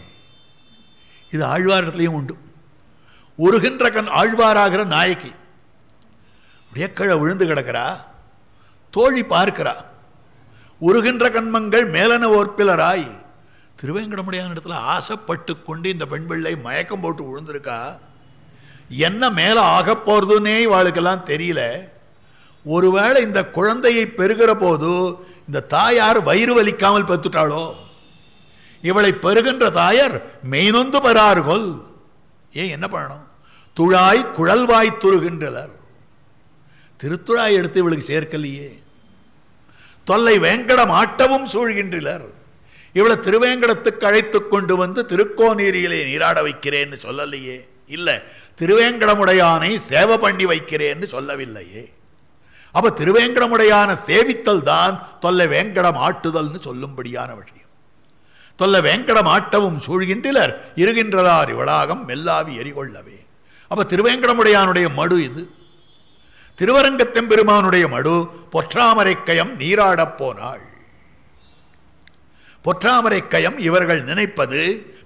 இது ஆழ்வாரத்துலேயும் உண்டு உருகின்ற கண் ஆழ்வாராகிற நாயக்கி அப்படியே விழுந்து கிடக்கிறா தோழி பார்க்கிறா உருகின்ற கண்மங்கள் மேலன ஓர்ப்பிலராய் திருவேங்கடமுடியான இடத்துல ஆசைப்பட்டு கொண்டு இந்த பெண் பிள்ளை மயக்கம் போட்டு விழுந்திருக்கா என்ன மேலே ஆக போகிறதுன்னே இவாளுக்கெல்லாம் தெரியல ஒருவேளை இந்த குழந்தையை பெறுகிற போது இந்த தாயார் வயிறு வலிக்காமல் பெற்றுட்டாளோ இவளை பெறுகின்ற தாயார் மெய்நொந்து பெறார்கள் ஏன் என்ன பண்ணணும் துழாய் குழல்வாய் துருகின்றனர் திருத்துழாய் எடுத்து இவளுக்கு சேர்க்கலையே தொல்லை வேங்கடம் ஆட்டவும் சூழ்கின்றனர் இவளை திருவேங்கடத்துக்கு அழைத்து கொண்டு வந்து திருக்கோநீரியிலே நீராட வைக்கிறேன்னு சொல்லலையே இல்லை திருவேங்கடமுடையானை சேவை பண்ணி வைக்கிறேன்னு சொல்லவில்லையே அப்ப திருவேங்கடமுடையான சேவித்தல் தான் தொல்லை வேங்கடம் ஆட்டுதல்னு சொல்லும்படியான விஷயம் தொல்லை வேங்கடம் ஆட்டவும் சூழ்கின்றனர் இருகின்றதார் இவளாகம் மெல்லாவி எரிகொள்ளவே அப்ப திருவேங்கடமுடையானுடைய மடு இது திருவரங்கத்தெம்பெருமானுடைய மடு பொற்றாமரை கயம் நீராடப் போனாள் பொற்றாமரை கயம் இவர்கள் நினைப்பது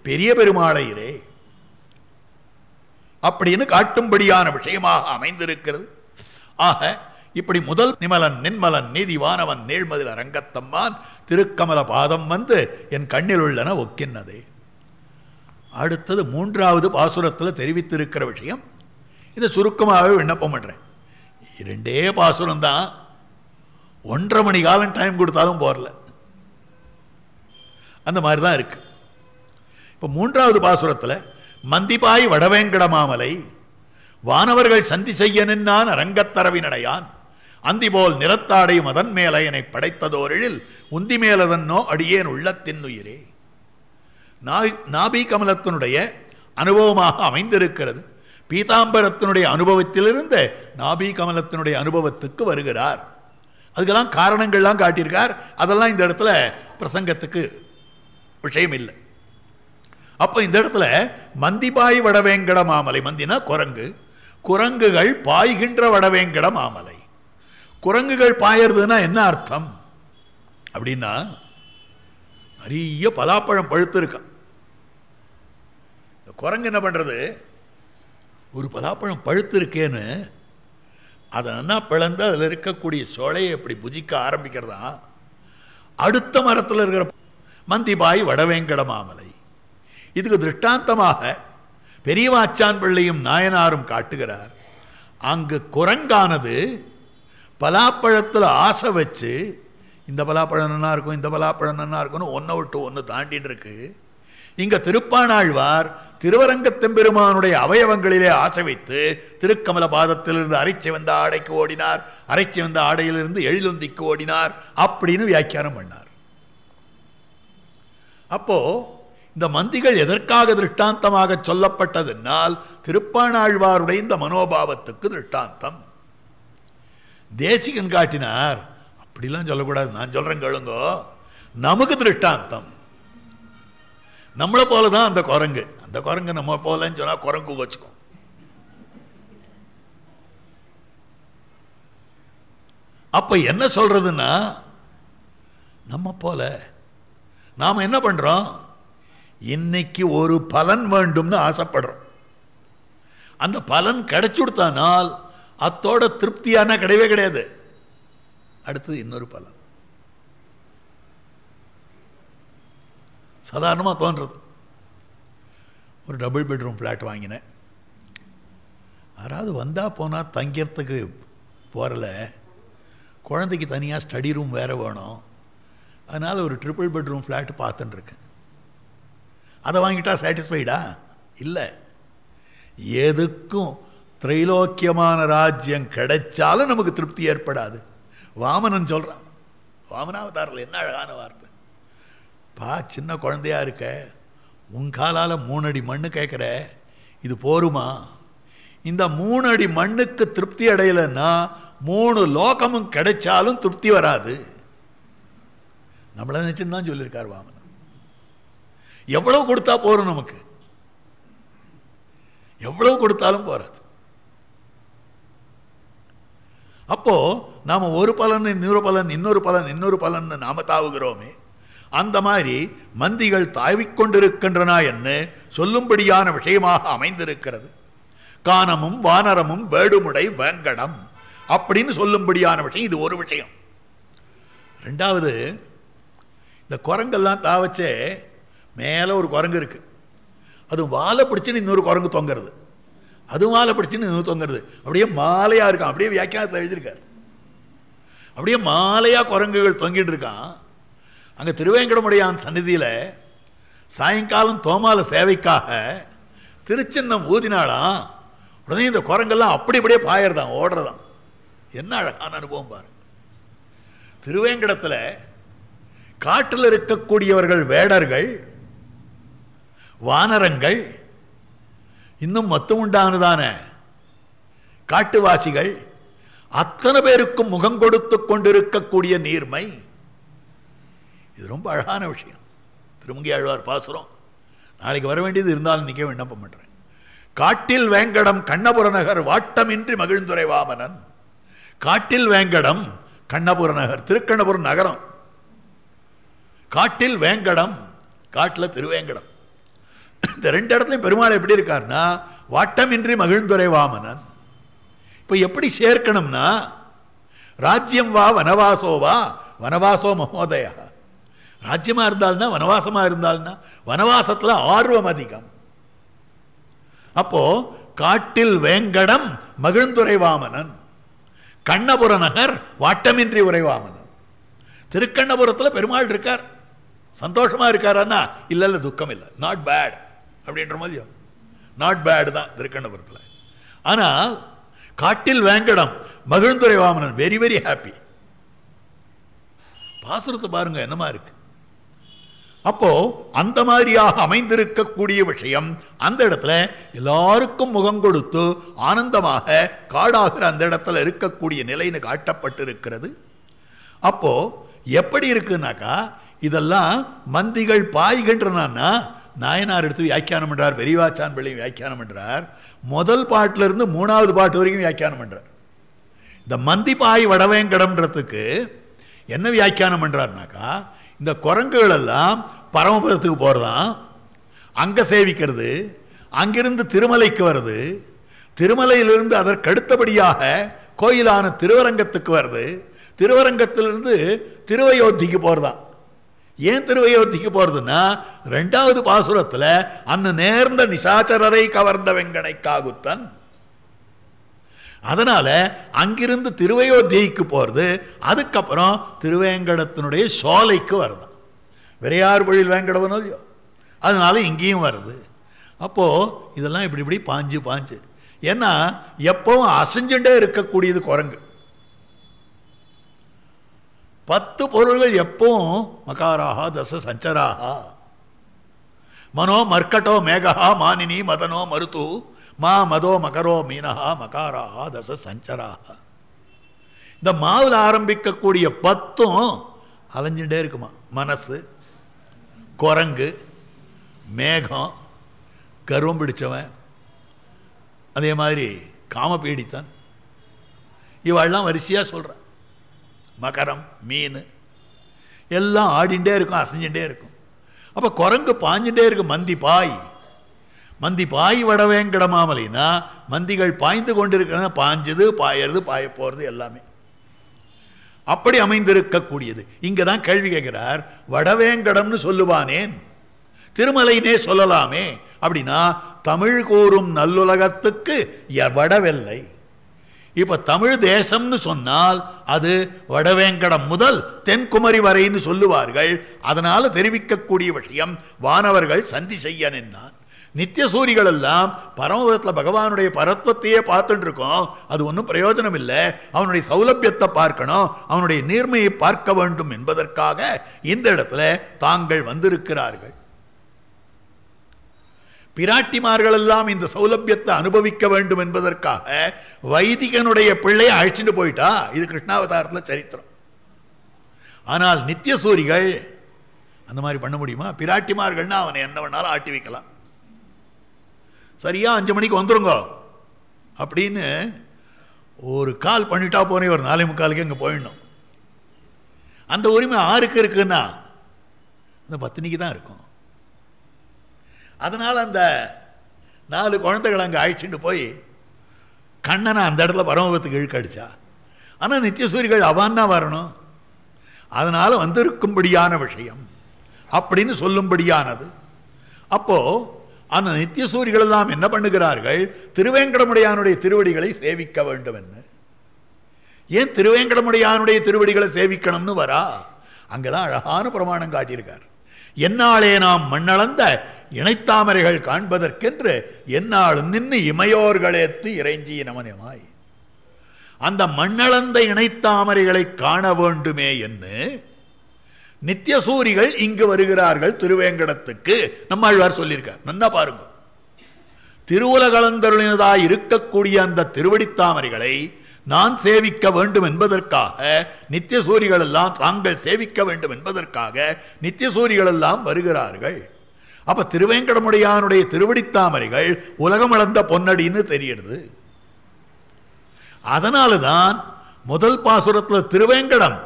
பெரிய பெருமாளையிரே அப்படின்னு காட்டும்படியான விஷயமாக அமைந்திருக்கிறது ஆக இப்படி முதல் நிமலன் நின்மலன் நீதிவானவன் நீழ்மதில் அரங்கத்தம்மான் திருக்கமல பாதம் வந்து என் கண்ணில் உள்ளன ஒக்கின்னதே அடுத்தது மூன்றாவது பாசுரத்தில் தெரிவித்திருக்கிற விஷயம் இதை சுருக்கமாகவே விண்ணப்பம் பண்ணுறேன் இரண்டே பாசுரம் தான் ஒன்றரை மணி காலம் டைம் கொடுத்தாலும் போரல அந்த மாதிரி தான் இருக்கு இப்போ மூன்றாவது பாசுரத்தில் மந்திபாய் வடவேங்கடமாமலை வானவர்கள் சந்தி செய்ய நின்னான் அரங்கத்தரவினடையான் அந்திபோல் நிறத்தாடையும் அதன் மேலையனை படைத்ததோரெழில் உந்தி மேலதன்னோ அடியேன் உயிரே நாபி கமலத்தினுடைய அனுபவமாக அமைந்திருக்கிறது பீதாம்பரத்தினுடைய அனுபவத்திலிருந்து நாபி கமலத்தினுடைய அனுபவத்துக்கு வருகிறார் அதுக்கெல்லாம் காரணங்கள்லாம் காட்டியிருக்கார் அதெல்லாம் இந்த இடத்துல பிரசங்கத்துக்கு விஷயம் இல்லை அப்போ இந்த இடத்துல மந்திபாய் வடவேங்கட மாமலை மந்தினா குரங்கு குரங்குகள் பாய்கின்ற வடவேங்கட மாமலை குரங்குகள் பாயறதுன்னா என்ன அர்த்தம் அப்படின்னா நிறைய பலாப்பழம் பழுத்து இருக்கான் இந்த குரங்கு என்ன பண்ணுறது ஒரு பலாப்பழம் பழுத்து இருக்கேன்னு அதை நல்லா பிளந்து அதில் இருக்கக்கூடிய சோலையை இப்படி புஜிக்க ஆரம்பிக்கிறதா அடுத்த மரத்தில் இருக்கிற மந்திபாய் வடவேங்கட மாமலை இதுக்கு திருஷ்டாந்தமாக பெரியவாச்சான் பிள்ளையும் நாயனாரும் காட்டுகிறார் அங்கு குரங்கானது பலாப்பழத்தில் ஆசை வச்சு இந்த பலாப்பழம் நல்லா இருக்கும் இந்த பலாப்பழம் நல்லா இருக்கும்னு ஒன்றை விட்டு ஒன்று தாண்டின்னு இருக்கு இங்கே திருப்பானாழ்வார் திருவரங்கத்தெம்பெருமானுடைய அவயவங்களிலே ஆசை வைத்து திருக்கமல பாதத்திலிருந்து அரைச்சி வந்த ஆடைக்கு ஓடினார் அரைச்சி வந்த ஆடையிலிருந்து எழிலுந்திக்கு ஓடினார் அப்படின்னு வியாக்கியானம் பண்ணார் அப்போ இந்த மந்திகள் எதற்காக திருஷ்டாந்தமாக சொல்லப்பட்டதென்னால் திருப்பானாழ்வாருடைய இந்த மனோபாவத்துக்கு திருஷ்டாந்தம் தேசிகன் காட்டினார் அப்படிலாம் சொல்லக்கூடாது நான் சொல்கிறேன் கேளுங்கோ நமக்கு திருஷ்டாந்தம் நம்மளை போல தான் அந்த குரங்கு அந்த குரங்கு நம்ம போலன்னு சொன்னால் குரங்கு வச்சுக்கும் அப்போ என்ன சொல்றதுன்னா நம்ம போல நாம் என்ன பண்ணுறோம் இன்னைக்கு ஒரு பலன் வேண்டும்னு ஆசைப்படுறோம் அந்த பலன் கிடைச்சுடுத்தானால் அத்தோட திருப்தியான கிடையவே கிடையாது அடுத்தது இன்னொரு பலன் சாதாரணமாக தோன்றது ஒரு டபுள் பெட்ரூம் ஃப்ளாட் வாங்கினேன் யாராவது வந்தால் போனால் தங்கிறதுக்கு போகிறல குழந்தைக்கு தனியாக ஸ்டடி ரூம் வேறு வேணும் அதனால் ஒரு ட்ரிபிள் பெட்ரூம் ஃப்ளாட் பார்த்துட்டுருக்கேன் அதை வாங்கிட்டா சாட்டிஸ்ஃபைடா இல்லை எதுக்கும் திரைலோக்கியமான ராஜ்யம் கிடைச்சாலும் நமக்கு திருப்தி ஏற்படாது வாமனன் சொல்கிறான் வாமனாவதாரில் என்ன அழகான வார்த்தை பா சின்ன குழந்தையா இருக்க உன் காலால் மூணடி மண்ணு கேட்குற இது போருமா இந்த மூணு அடி மண்ணுக்கு திருப்தி அடையலைன்னா மூணு லோகமும் கிடைச்சாலும் திருப்தி வராது நம்மள நினச்சுன்னு தான் சொல்லியிருக்கார் வாமனன் எவ்வளவு கொடுத்தா போகிறோம் நமக்கு எவ்வளவு கொடுத்தாலும் போகாது அப்போது நாம் ஒரு பலன் இன்னொரு பலன் இன்னொரு பலன் இன்னொரு பலன் நாம் தாவுகிறோமே அந்த மாதிரி மந்திகள் தாவிக்கொண்டிருக்கின்றன என்று சொல்லும்படியான விஷயமாக அமைந்திருக்கிறது காணமும் வானரமும் வேடுமுடை வேங்கடம் அப்படின்னு சொல்லும்படியான விஷயம் இது ஒரு விஷயம் ரெண்டாவது இந்த குரங்கெல்லாம் தாவச்சே மேலே ஒரு குரங்கு இருக்குது அது வாழை பிடிச்சின்னு இன்னொரு குரங்கு தொங்குறது அது மாலை படிச்சுன்னு தொங்குறது அப்படியே மாலையாக இருக்கும் அப்படியே வியாக்கியானத்தில் எழுதியிருக்கார் அப்படியே மாலையாக குரங்குகள் தொங்கிட்டு இருக்கான் அங்கே திருவேங்கடமுடையான் சந்நிதியில் சாயங்காலம் தோமால சேவைக்காக திருச்சின்னம் ஊதினாலாம் உடனே இந்த குரங்கெல்லாம் அப்படி அப்படியே பாயறதான் ஓடுறதான் என்ன அழகான அனுபவம் பாருங்க திருவேங்கடத்தில் காட்டில் இருக்கக்கூடியவர்கள் வேடர்கள் வானரங்கள் இன்னும் மொத்தம் உண்டானதானே காட்டுவாசிகள் அத்தனை பேருக்கும் முகம் கொடுத்து கொண்டிருக்கக்கூடிய நீர்மை இது ரொம்ப அழகான விஷயம் திருமங்கி ஆழ்வார் பாசுரம் நாளைக்கு வர வேண்டியது இருந்தாலும் நிற்க விண்ணப்பம் பண்ணுறேன் காட்டில் வேங்கடம் கண்ணபுரநகர் வாட்டமின்றி மகிழ்ந்துரை வாமனன் காட்டில் வேங்கடம் கண்ணபுரநகர் திருக்கண்ணபுரம் நகரம் காட்டில் வேங்கடம் காட்டில் திருவேங்கடம் *coughs* இந்த ரெண்டு இடத்துலையும் பெருமாள் எப்படி இருக்கார்னா வாட்டமின்றி மகிழ்ந்துரை வாமனன் இப்போ எப்படி சேர்க்கணும்னா ராஜ்யம் வா வனவாசோ வா வனவாசோ மகோதயா ராஜ்யமாக இருந்தால்னா வனவாசமாக இருந்தால்னா வனவாசத்தில் ஆர்வம் அதிகம் அப்போது காட்டில் வேங்கடம் மகிழ்ந்துரைவாமனன் வாமனன் கண்ணபுர நகர் வாட்டமின்றி உரைவாமனன் திருக்கண்ணபுரத்தில் பெருமாள் இருக்கார் சந்தோஷமாக இருக்காரன்னா இல்லை இல்லை துக்கம் இல்லை நாட் பேட் அப்படின்ற மாதிரியா நாட் பேடு தான் திருக்கண்டபுரத்தில் ஆனால் காட்டில் வேங்கடம் மகிழ்ந்துரை வாமனன் வெரி வெரி ஹாப்பி பாசுரத்தை பாருங்க என்னமா இருக்கு அப்போ அந்த மாதிரியாக அமைந்திருக்கக்கூடிய விஷயம் அந்த இடத்துல எல்லாருக்கும் முகம் கொடுத்து ஆனந்தமாக காடாகிற அந்த இடத்துல இருக்கக்கூடிய நிலைன்னு காட்டப்பட்டிருக்கிறது அப்போ எப்படி இருக்குனாக்கா இதெல்லாம் மந்திகள் பாய்கின்றனா நாயனார் எடுத்து வியாக்கியானம் பண்ணுறார் பெரியவாச்சான் பிள்ளையும் வியாக்கியானம் பண்ணுறார் முதல் பாட்டிலிருந்து மூணாவது பாட்டு வரைக்கும் வியாக்கியானம் பண்ணுறார் இந்த மந்திப்பாய் வடவேங்கடம்ன்றதுக்கு என்ன வியாக்கியானம் பண்ணுறாருனாக்கா இந்த குரங்குகள் எல்லாம் பரமபதத்துக்கு போகிறதான் அங்கே சேவிக்கிறது அங்கிருந்து திருமலைக்கு வருது திருமலையிலிருந்து அதற்கடுத்தபடியாக கோயிலான திருவரங்கத்துக்கு வருது திருவரங்கத்திலிருந்து திருவையோத்திக்கு போகிறதான் ஏன் திருவையோத்திக்கு போறதுன்னா ரெண்டாவது பாசுரத்துல அந்த நேர்ந்த நிசாச்சரரை கவர்ந்த வெங்கடை காகுத்தன் அதனால அங்கிருந்து திருவையோத்தியைக்கு போகிறது அதுக்கப்புறம் திருவேங்கடத்தினுடைய சோலைக்கு வருது விரையார் பொழில் வேங்கடவனோ இல்லையோ அதனால இங்கேயும் வருது அப்போ இதெல்லாம் இப்படி இப்படி பாஞ்சு பாஞ்சு ஏன்னா எப்பவும் அசைஞ்சுட்டே இருக்கக்கூடியது குரங்கு பத்து பொருள்கள் எப்பவும் மகாராக தச சஞ்சராக மனோ மர்க்கட்டோ மேகா மானினி மதனோ மருத்து மா மதோ மகரோ மீனஹா மகாராக தச சஞ்சராக இந்த மாவில் ஆரம்பிக்கக்கூடிய பத்தும் அலைஞ்சுட்டே இருக்குமா மனசு குரங்கு மேகம் கர்வம் பிடிச்சவன் அதே மாதிரி காம இவள்லாம் வரிசையாக சொல்கிறான் மகரம் மீன் எல்லாம் ஆடிண்டே இருக்கும் அசைஞ்சுட்டே இருக்கும் அப்போ குரங்கு பாஞ்சுட்டே இருக்கும் மந்தி பாய் மந்தி பாய் வடவேங்கிடமாமலினா மந்திகள் பாய்ந்து கொண்டிருக்கிறத பாஞ்சது பாயறது பாய போகிறது எல்லாமே அப்படி அமைந்திருக்கக்கூடியது இங்கே தான் கேள்வி கேட்கிறார் வடவேங்கடம்னு சொல்லுவானேன் திருமலைனே சொல்லலாமே அப்படின்னா தமிழ் கூறும் நல்லுலகத்துக்கு வடவெல்லை இப்போ தமிழ் தேசம்னு சொன்னால் அது வடவேங்கடம் முதல் தென்குமரி வரைன்னு சொல்லுவார்கள் அதனால் தெரிவிக்கக்கூடிய விஷயம் வானவர்கள் சந்தி செய்ய நின்றான் நித்திய சூரிகள் எல்லாம் பரமபுரத்தில் பகவானுடைய பரத்வத்தையே பார்த்துட்டு இருக்கோம் அது ஒன்றும் பிரயோஜனம் இல்லை அவனுடைய சௌலபியத்தை பார்க்கணும் அவனுடைய நேர்மையை பார்க்க வேண்டும் என்பதற்காக இந்த இடத்துல தாங்கள் வந்திருக்கிறார்கள் பிராட்டிமார்களெல்லாம் இந்த சௌலபியத்தை அனுபவிக்க வேண்டும் என்பதற்காக வைதிகனுடைய பிள்ளையை அழைச்சிட்டு போயிட்டா இது கிருஷ்ணாவதாரத்தில் சரித்திரம் ஆனால் நித்தியசூரிகள் அந்த மாதிரி பண்ண முடியுமா பிராட்டிமார்கள்னா அவனை என்ன வேணாலும் ஆட்டி வைக்கலாம் சரியா அஞ்சு மணிக்கு வந்துருங்க அப்படின்னு ஒரு கால் பண்ணிட்டா போனேன் ஒரு நாலே முக்காலுக்கு இங்கே போயிடணும் அந்த உரிமை ஆருக்கு இருக்குன்னா அந்த பத்தினிக்கு தான் இருக்கும் அதனால் அந்த நாலு குழந்தைகள் அங்கே அழைச்சிட்டு போய் கண்ணனை அந்த இடத்துல பரமபத்துக்கு இழுக்கடிச்சா ஆனால் நித்தியசூரிகள் அவான்னா வரணும் அதனால் வந்திருக்கும்படியான விஷயம் அப்படின்னு சொல்லும்படியானது அப்போது அந்த நித்தியசூரிகள் எல்லாம் என்ன பண்ணுகிறார்கள் திருவேங்கடமுடையானுடைய திருவடிகளை சேவிக்க வேண்டும் என்ன ஏன் திருவேங்கடமுடையானுடைய திருவடிகளை சேவிக்கணும்னு வரா அங்கே தான் அழகான பிரமாணம் காட்டியிருக்கார் என்னாலே நாம் மண்ணளந்த இணைத்தாமரைகள் காண்பதற்கென்று என்னாலும் நின்று இமையோர்களேத்து இறைஞ்சி நமனமாய் அந்த மண்ணளந்த இணைத்தாமரைகளை காண வேண்டுமே என்று நித்தியசூரிகள் இங்கு வருகிறார்கள் திருவேங்கடத்துக்கு நம்மாழ்வார் சொல்லியிருக்கார் நன்னா பாருங்க திருவுலகலந்தருளினதாய் இருக்கக்கூடிய அந்த திருவடித்தாமரைகளை நான் சேவிக்க வேண்டும் என்பதற்காக நித்தியசூரிகள் எல்லாம் தாங்கள் சேவிக்க வேண்டும் என்பதற்காக நித்தியசூரிகள் எல்லாம் வருகிறார்கள் அப்போ திருவேங்கடமுடையானுடைய திருவடித்தாமரைகள் உலகமளந்த பொன்னடின்னு தெரியுது அதனால தான் முதல் பாசுரத்தில் திருவேங்கடம்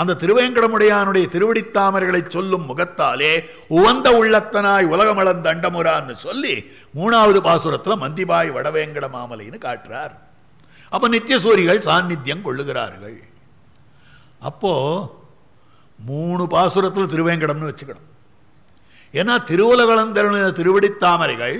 அந்த திருவேங்கடமுடையானுடைய திருவடித்தாமரைகளை சொல்லும் முகத்தாலே உவந்த உள்ளத்தனாய் உலகமளந்த அண்டமுரான்னு சொல்லி மூணாவது பாசுரத்தில் மந்திபாய் வடவேங்கட மாமலைன்னு காட்டுறார் அப்போ நித்தியசூரிகள் சாநித்தியம் கொள்ளுகிறார்கள் அப்போ மூணு பாசுரத்தில் திருவேங்கடம்னு வச்சுக்கணும் ஏன்னா திருவுலகளம் திருவடித்தாமரைகள்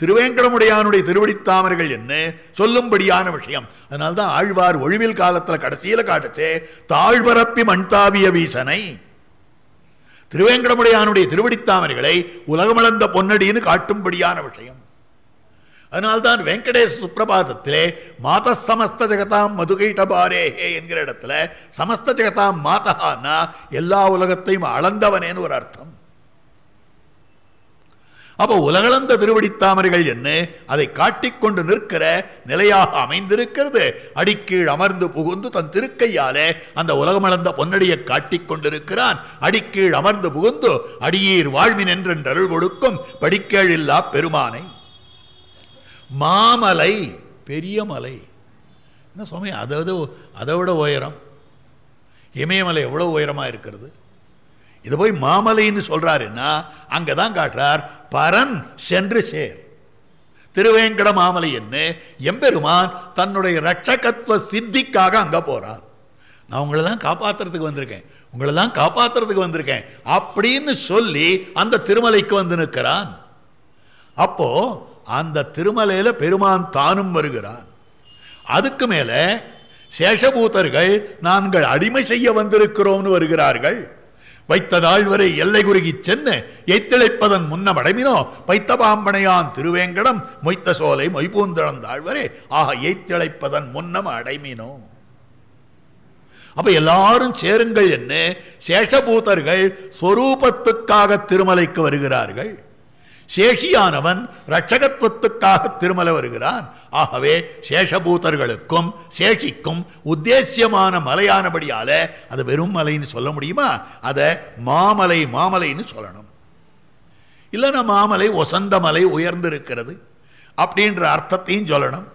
திருவேங்கடமுடையானுடைய திருவடித்தாமரைகள் என்ன சொல்லும்படியான விஷயம் அதனால்தான் ஆழ்வார் ஒழிவில் காலத்தில் கடைசியில் காட்டுச்சு தாழ்பரப்பி மண் தாவிய வீசனை திருவேங்கடமுடையானுடைய திருவடித்தாமரைகளை உலகமளந்த பொன்னடின்னு காட்டும்படியான விஷயம் அதனால்தான் வெங்கடேஷ் சுப்பிரபாதத்திலே மாத சமஸ்த ஜெகதாம் மதுகைட்டபாரேஹே என்கிற இடத்துல சமஸ்த ஜெகதாம் மாதஹான்னா எல்லா உலகத்தையும் அளந்தவனேன்னு ஒரு அர்த்தம் அப்போ உலகளந்த திருவடித்தாமரைகள் என்ன அதை காட்டிக்கொண்டு நிற்கிற நிலையாக அமைந்திருக்கிறது அடிக்கீழ் அமர்ந்து புகுந்து தன் திருக்கையாலே அந்த உலகமளந்த பொன்னடியை காட்டிக்கொண்டிருக்கிறான் அடிக்கீழ் அமர்ந்து புகுந்து அடியீர் வாழ்வின் என்று அருள் கொடுக்கும் படிக்கேழில்லா பெருமானை மாமலை பெரிய மலை என்ன சுவாமி அதாவது அதை விட உயரம் இமயமலை எவ்வளோ உயரமாக இருக்கிறது இதை போய் மாமலைன்னு சொல்றாருன்னா அங்கே தான் காட்டுறார் பரன் சென்று சேர் திருவேங்கட மாமலை என்ன எம்பெருமான் தன்னுடைய ரட்சகத்துவ சித்திக்காக அங்கே போறார் நான் உங்களை தான் காப்பாற்றுறதுக்கு வந்திருக்கேன் உங்களை தான் காப்பாற்றுறதுக்கு வந்திருக்கேன் அப்படின்னு சொல்லி அந்த திருமலைக்கு வந்து நிற்கிறான் அப்போது அந்த திருமலையில் பெருமான் தானும் வருகிறான் அதுக்கு மேலே சேஷபூதர்கள் நாங்கள் அடிமை செய்ய வந்திருக்கிறோம்னு வருகிறார்கள் வைத்த நாள் வரை எல்லை குறுகி சென்ன எய்த்திழைப்பதன் முன்னம் அடைமினோ பைத்த பாம்பனையான் திருவேங்கடம் மொய்த்த சோலை மொய்பூந்தளந்தாழ்வரே ஆக எய்த்திழைப்பதன் முன்னம் அடைமினோ அப்ப எல்லாரும் சேருங்கள் என்ன சேஷபூதர்கள் ஸ்வரூபத்துக்காக திருமலைக்கு வருகிறார்கள் சேஷியானவன் ரட்சகத்துவத்துக்காக திருமலை வருகிறான் ஆகவே சேஷபூதர்களுக்கும் சேஷிக்கும் உத்தேசியமான மலையானபடியால அது வெறும் மலைன்னு சொல்ல முடியுமா அதை மாமலை மாமலைன்னு சொல்லணும் இல்லைன்னா மாமலை ஒசந்த மலை உயர்ந்திருக்கிறது அப்படின்ற அர்த்தத்தையும் சொல்லணும்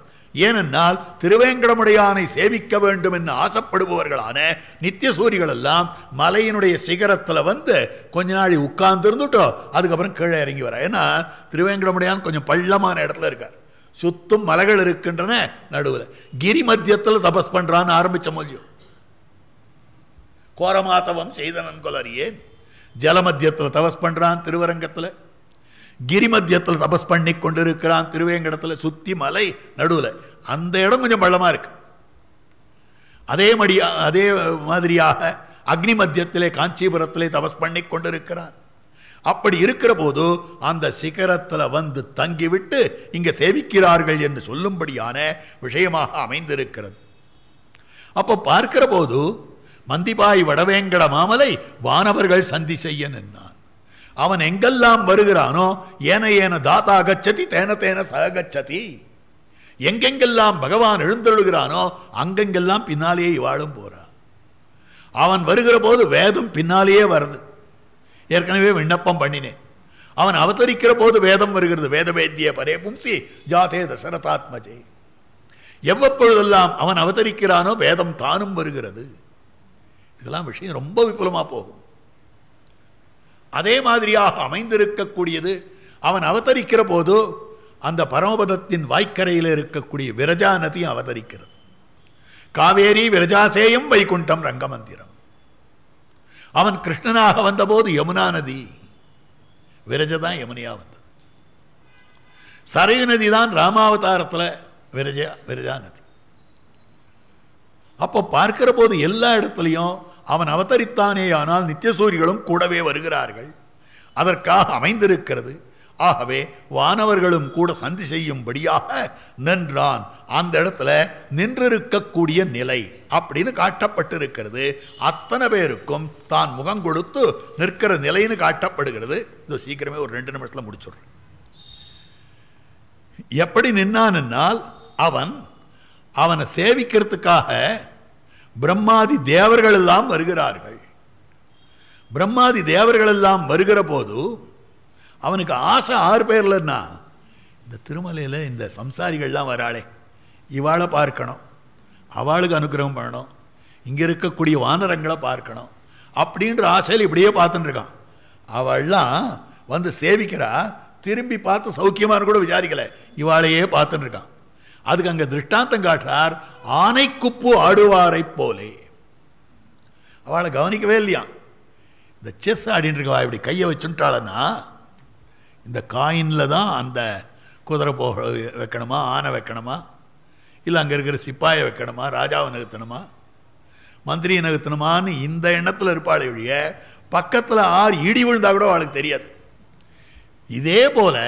ஏனென்றால் திருவேங்கடமுடையானை சேவிக்க வேண்டும் என்று ஆசைப்படுபவர்களான நித்திய சூரிகள் எல்லாம் மலையினுடைய சிகரத்தில் வந்து கொஞ்ச நாள் உட்கார்ந்து இருந்துட்டோ அதுக்கப்புறம் கீழே இறங்கி வர ஏன்னா திருவேங்கடமுடையான் கொஞ்சம் பள்ளமான இடத்துல இருக்கார் சுத்தும் மலைகள் இருக்கின்றன நடுவில் கிரி மத்தியத்தில் தபஸ் பண்ணுறான்னு ஆரம்பித்த மொழியும் கோரமாதவம் செய்த நன்கொலர் ஏன் ஜலமத்தியத்தில் தபஸ் பண்ணுறான் திருவரங்கத்தில் கிரிமத்தியத்தில் தபஸ் பண்ணி கொண்டிருக்கிறான் திருவேங்கடத்தில் சுத்தி மலை நடுவில் அந்த இடம் கொஞ்சம் பள்ளமாக இருக்கு அதே மடியா அதே மாதிரியாக அக்னி மத்தியத்திலே காஞ்சிபுரத்திலே தபஸ் பண்ணி கொண்டிருக்கிறான் அப்படி இருக்கிற போது அந்த சிகரத்தில் வந்து தங்கிவிட்டு இங்கே சேவிக்கிறார்கள் என்று சொல்லும்படியான விஷயமாக அமைந்திருக்கிறது அப்போ பார்க்கிற போது மந்திபாய் வடவேங்கட மாமலை வானவர்கள் சந்தி செய்ய நின்னா அவன் எங்கெல்லாம் வருகிறானோ ஏன ஏன தாத்தா கச்சதி தேன தேன சகச்சதி எங்கெங்கெல்லாம் பகவான் எழுந்தொழுகிறானோ அங்கெங்கெல்லாம் பின்னாலேயே இவாழும் போறான் அவன் வருகிற போது வேதம் பின்னாலேயே வருது ஏற்கனவே விண்ணப்பம் பண்ணினேன் அவன் அவதரிக்கிற போது வேதம் வருகிறது வேத வேத்திய பரே பும்சி ஜாதே தசரதாத்மஜே எவ்வப்பொழுதெல்லாம் அவன் அவதரிக்கிறானோ வேதம் தானும் வருகிறது இதெல்லாம் விஷயம் ரொம்ப விபுலமாக போகும் அதே மாதிரியாக அமைந்திருக்கக்கூடியது அவன் அவதரிக்கிற போது அந்த பரமபதத்தின் வாய்க்கரையில் இருக்கக்கூடிய விரஜா நதி அவதரிக்கிறது காவேரி விரஜாசேயம் வைகுண்டம் ரங்கமந்திரம் அவன் கிருஷ்ணனாக வந்தபோது யமுனா நதி விரஜதான் யமுனையா வந்தது சரையு நதி தான் ராமாவதாரத்தில் விரஜா விரஜா நதி அப்போ பார்க்கிற போது எல்லா இடத்துலையும் அவன் அவதரித்தானே ஆனால் நித்தியசூரிகளும் கூடவே வருகிறார்கள் அதற்காக அமைந்திருக்கிறது ஆகவே வானவர்களும் கூட சந்தி செய்யும்படியாக நின்றான் அந்த இடத்துல நின்றிருக்கக்கூடிய நிலை அப்படின்னு காட்டப்பட்டிருக்கிறது அத்தனை பேருக்கும் தான் முகம் கொடுத்து நிற்கிற நிலைன்னு காட்டப்படுகிறது இது சீக்கிரமே ஒரு ரெண்டு நிமிஷத்தில் முடிச்சுடுறேன் எப்படி நின்னான்னால் அவன் அவனை சேவிக்கிறதுக்காக பிரம்மாதி தேவர்கள் எல்லாம் வருகிறார்கள் பிரம்மாதி தேவர்கள் எல்லாம் வருகிற போது அவனுக்கு ஆசை ஆறு பேர்லன்னா இந்த திருமலையில் இந்த சம்சாரிகள்லாம் வராளே இவாளை பார்க்கணும் அவளுக்கு அனுகிரகம் பண்ணணும் இங்கே இருக்கக்கூடிய வானரங்களை பார்க்கணும் அப்படின்ற ஆசையில் இப்படியே பார்த்துட்டுருக்கான் அவள்லாம் வந்து சேவிக்கிறா திரும்பி பார்த்து சௌக்கியமானு கூட விசாரிக்கலை இவாளையே பார்த்துட்டுருக்கான் இருக்கான் அதுக்கு அங்கே திருஷ்டாந்தம் காட்டுறார் ஆனைக்குப்பு ஆடுவாரை போலே அவளை கவனிக்கவே இல்லையா இந்த செஸ் ஆடின்னு இருக்கவா இப்படி கையை வச்சுட்டாளன்னா இந்த காயினில் தான் அந்த குதிரை போக வைக்கணுமா ஆனை வைக்கணுமா இல்லை அங்கே இருக்கிற சிப்பாயை வைக்கணுமா ராஜாவை நகர்த்தணுமா மந்திரியை நகர்த்தணுமான்னு இந்த எண்ணத்தில் இருப்பாள் ஒழிய பக்கத்தில் ஆறு இடி விழுந்தா கூட அவளுக்கு தெரியாது இதே போல்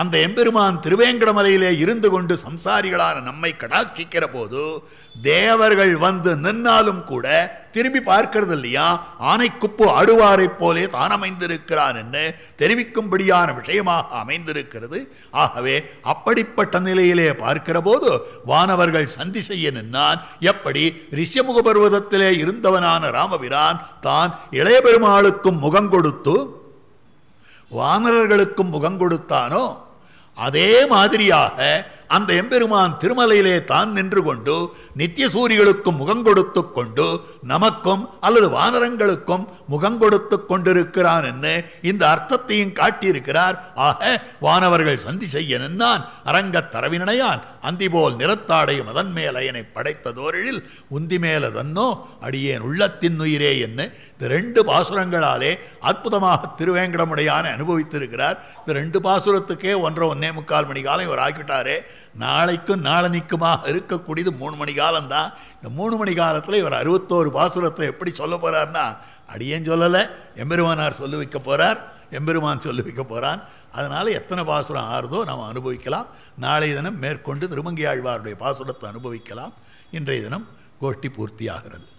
அந்த எம்பெருமான் திருவேங்கடமலையிலே இருந்து கொண்டு சம்சாரிகளான நம்மை கடாட்சிக்கிற போது தேவர்கள் வந்து நின்னாலும் கூட திரும்பி பார்க்கிறது இல்லையா ஆனைக்குப்பு அடுவாரைப் போலே தான் அமைந்திருக்கிறான் என்று தெரிவிக்கும்படியான விஷயமாக அமைந்திருக்கிறது ஆகவே அப்படிப்பட்ட நிலையிலே பார்க்கிற போது வானவர்கள் சந்தி செய்ய நின்றான் எப்படி ரிஷமுக பருவதத்திலே இருந்தவனான ராமபிரான் தான் இளைய பெருமாளுக்கும் முகம் கொடுத்து வானரர்களுக்கும் முகம் கொடுத்தானோ அதே மாதிரியாக அந்த எம்பெருமான் திருமலையிலே தான் நின்று கொண்டு நித்திய சூரியர்களுக்கும் முகம் கொடுத்து கொண்டு நமக்கும் அல்லது வானரங்களுக்கும் முகம் கொடுத்து கொண்டிருக்கிறான் என்று இந்த அர்த்தத்தையும் காட்டியிருக்கிறார் ஆக வானவர்கள் சந்தி செய்ய நின்னான் அரங்கத் தரவினையான் அந்திபோல் நிறத்தாடை மதன் மேலையனை படைத்ததோரில் உந்தி மேல தன்னோ அடியேன் உள்ளத்தின் உயிரே என்று இந்த ரெண்டு பாசுரங்களாலே அற்புதமாக திருவேங்கடமுடையான அனுபவித்திருக்கிறார் இந்த ரெண்டு பாசுரத்துக்கே ஒன்றை ஒன்னே முக்கால் மணி காலம் இவர் ஆக்கிட்டாரே நாளைக்கும் நாளனிக்குமாக இருக்கக்கூடியது மூணு மணி காலம்தான் இந்த மூணு மணி காலத்தில் இவர் அறுபத்தோரு பாசுரத்தை எப்படி சொல்ல போகிறார்னா அடியே சொல்லலை எம்பெருமானார் சொல்லி வைக்க போகிறார் எம்பெருமான் சொல்லி வைக்க போகிறான் அதனால் எத்தனை பாசுரம் ஆறுதோ நாம் அனுபவிக்கலாம் நாளைய தினம் மேற்கொண்டு திருமங்கி ஆழ்வாருடைய பாசுரத்தை அனுபவிக்கலாம் இன்றைய தினம் கோஷ்டி பூர்த்தியாகிறது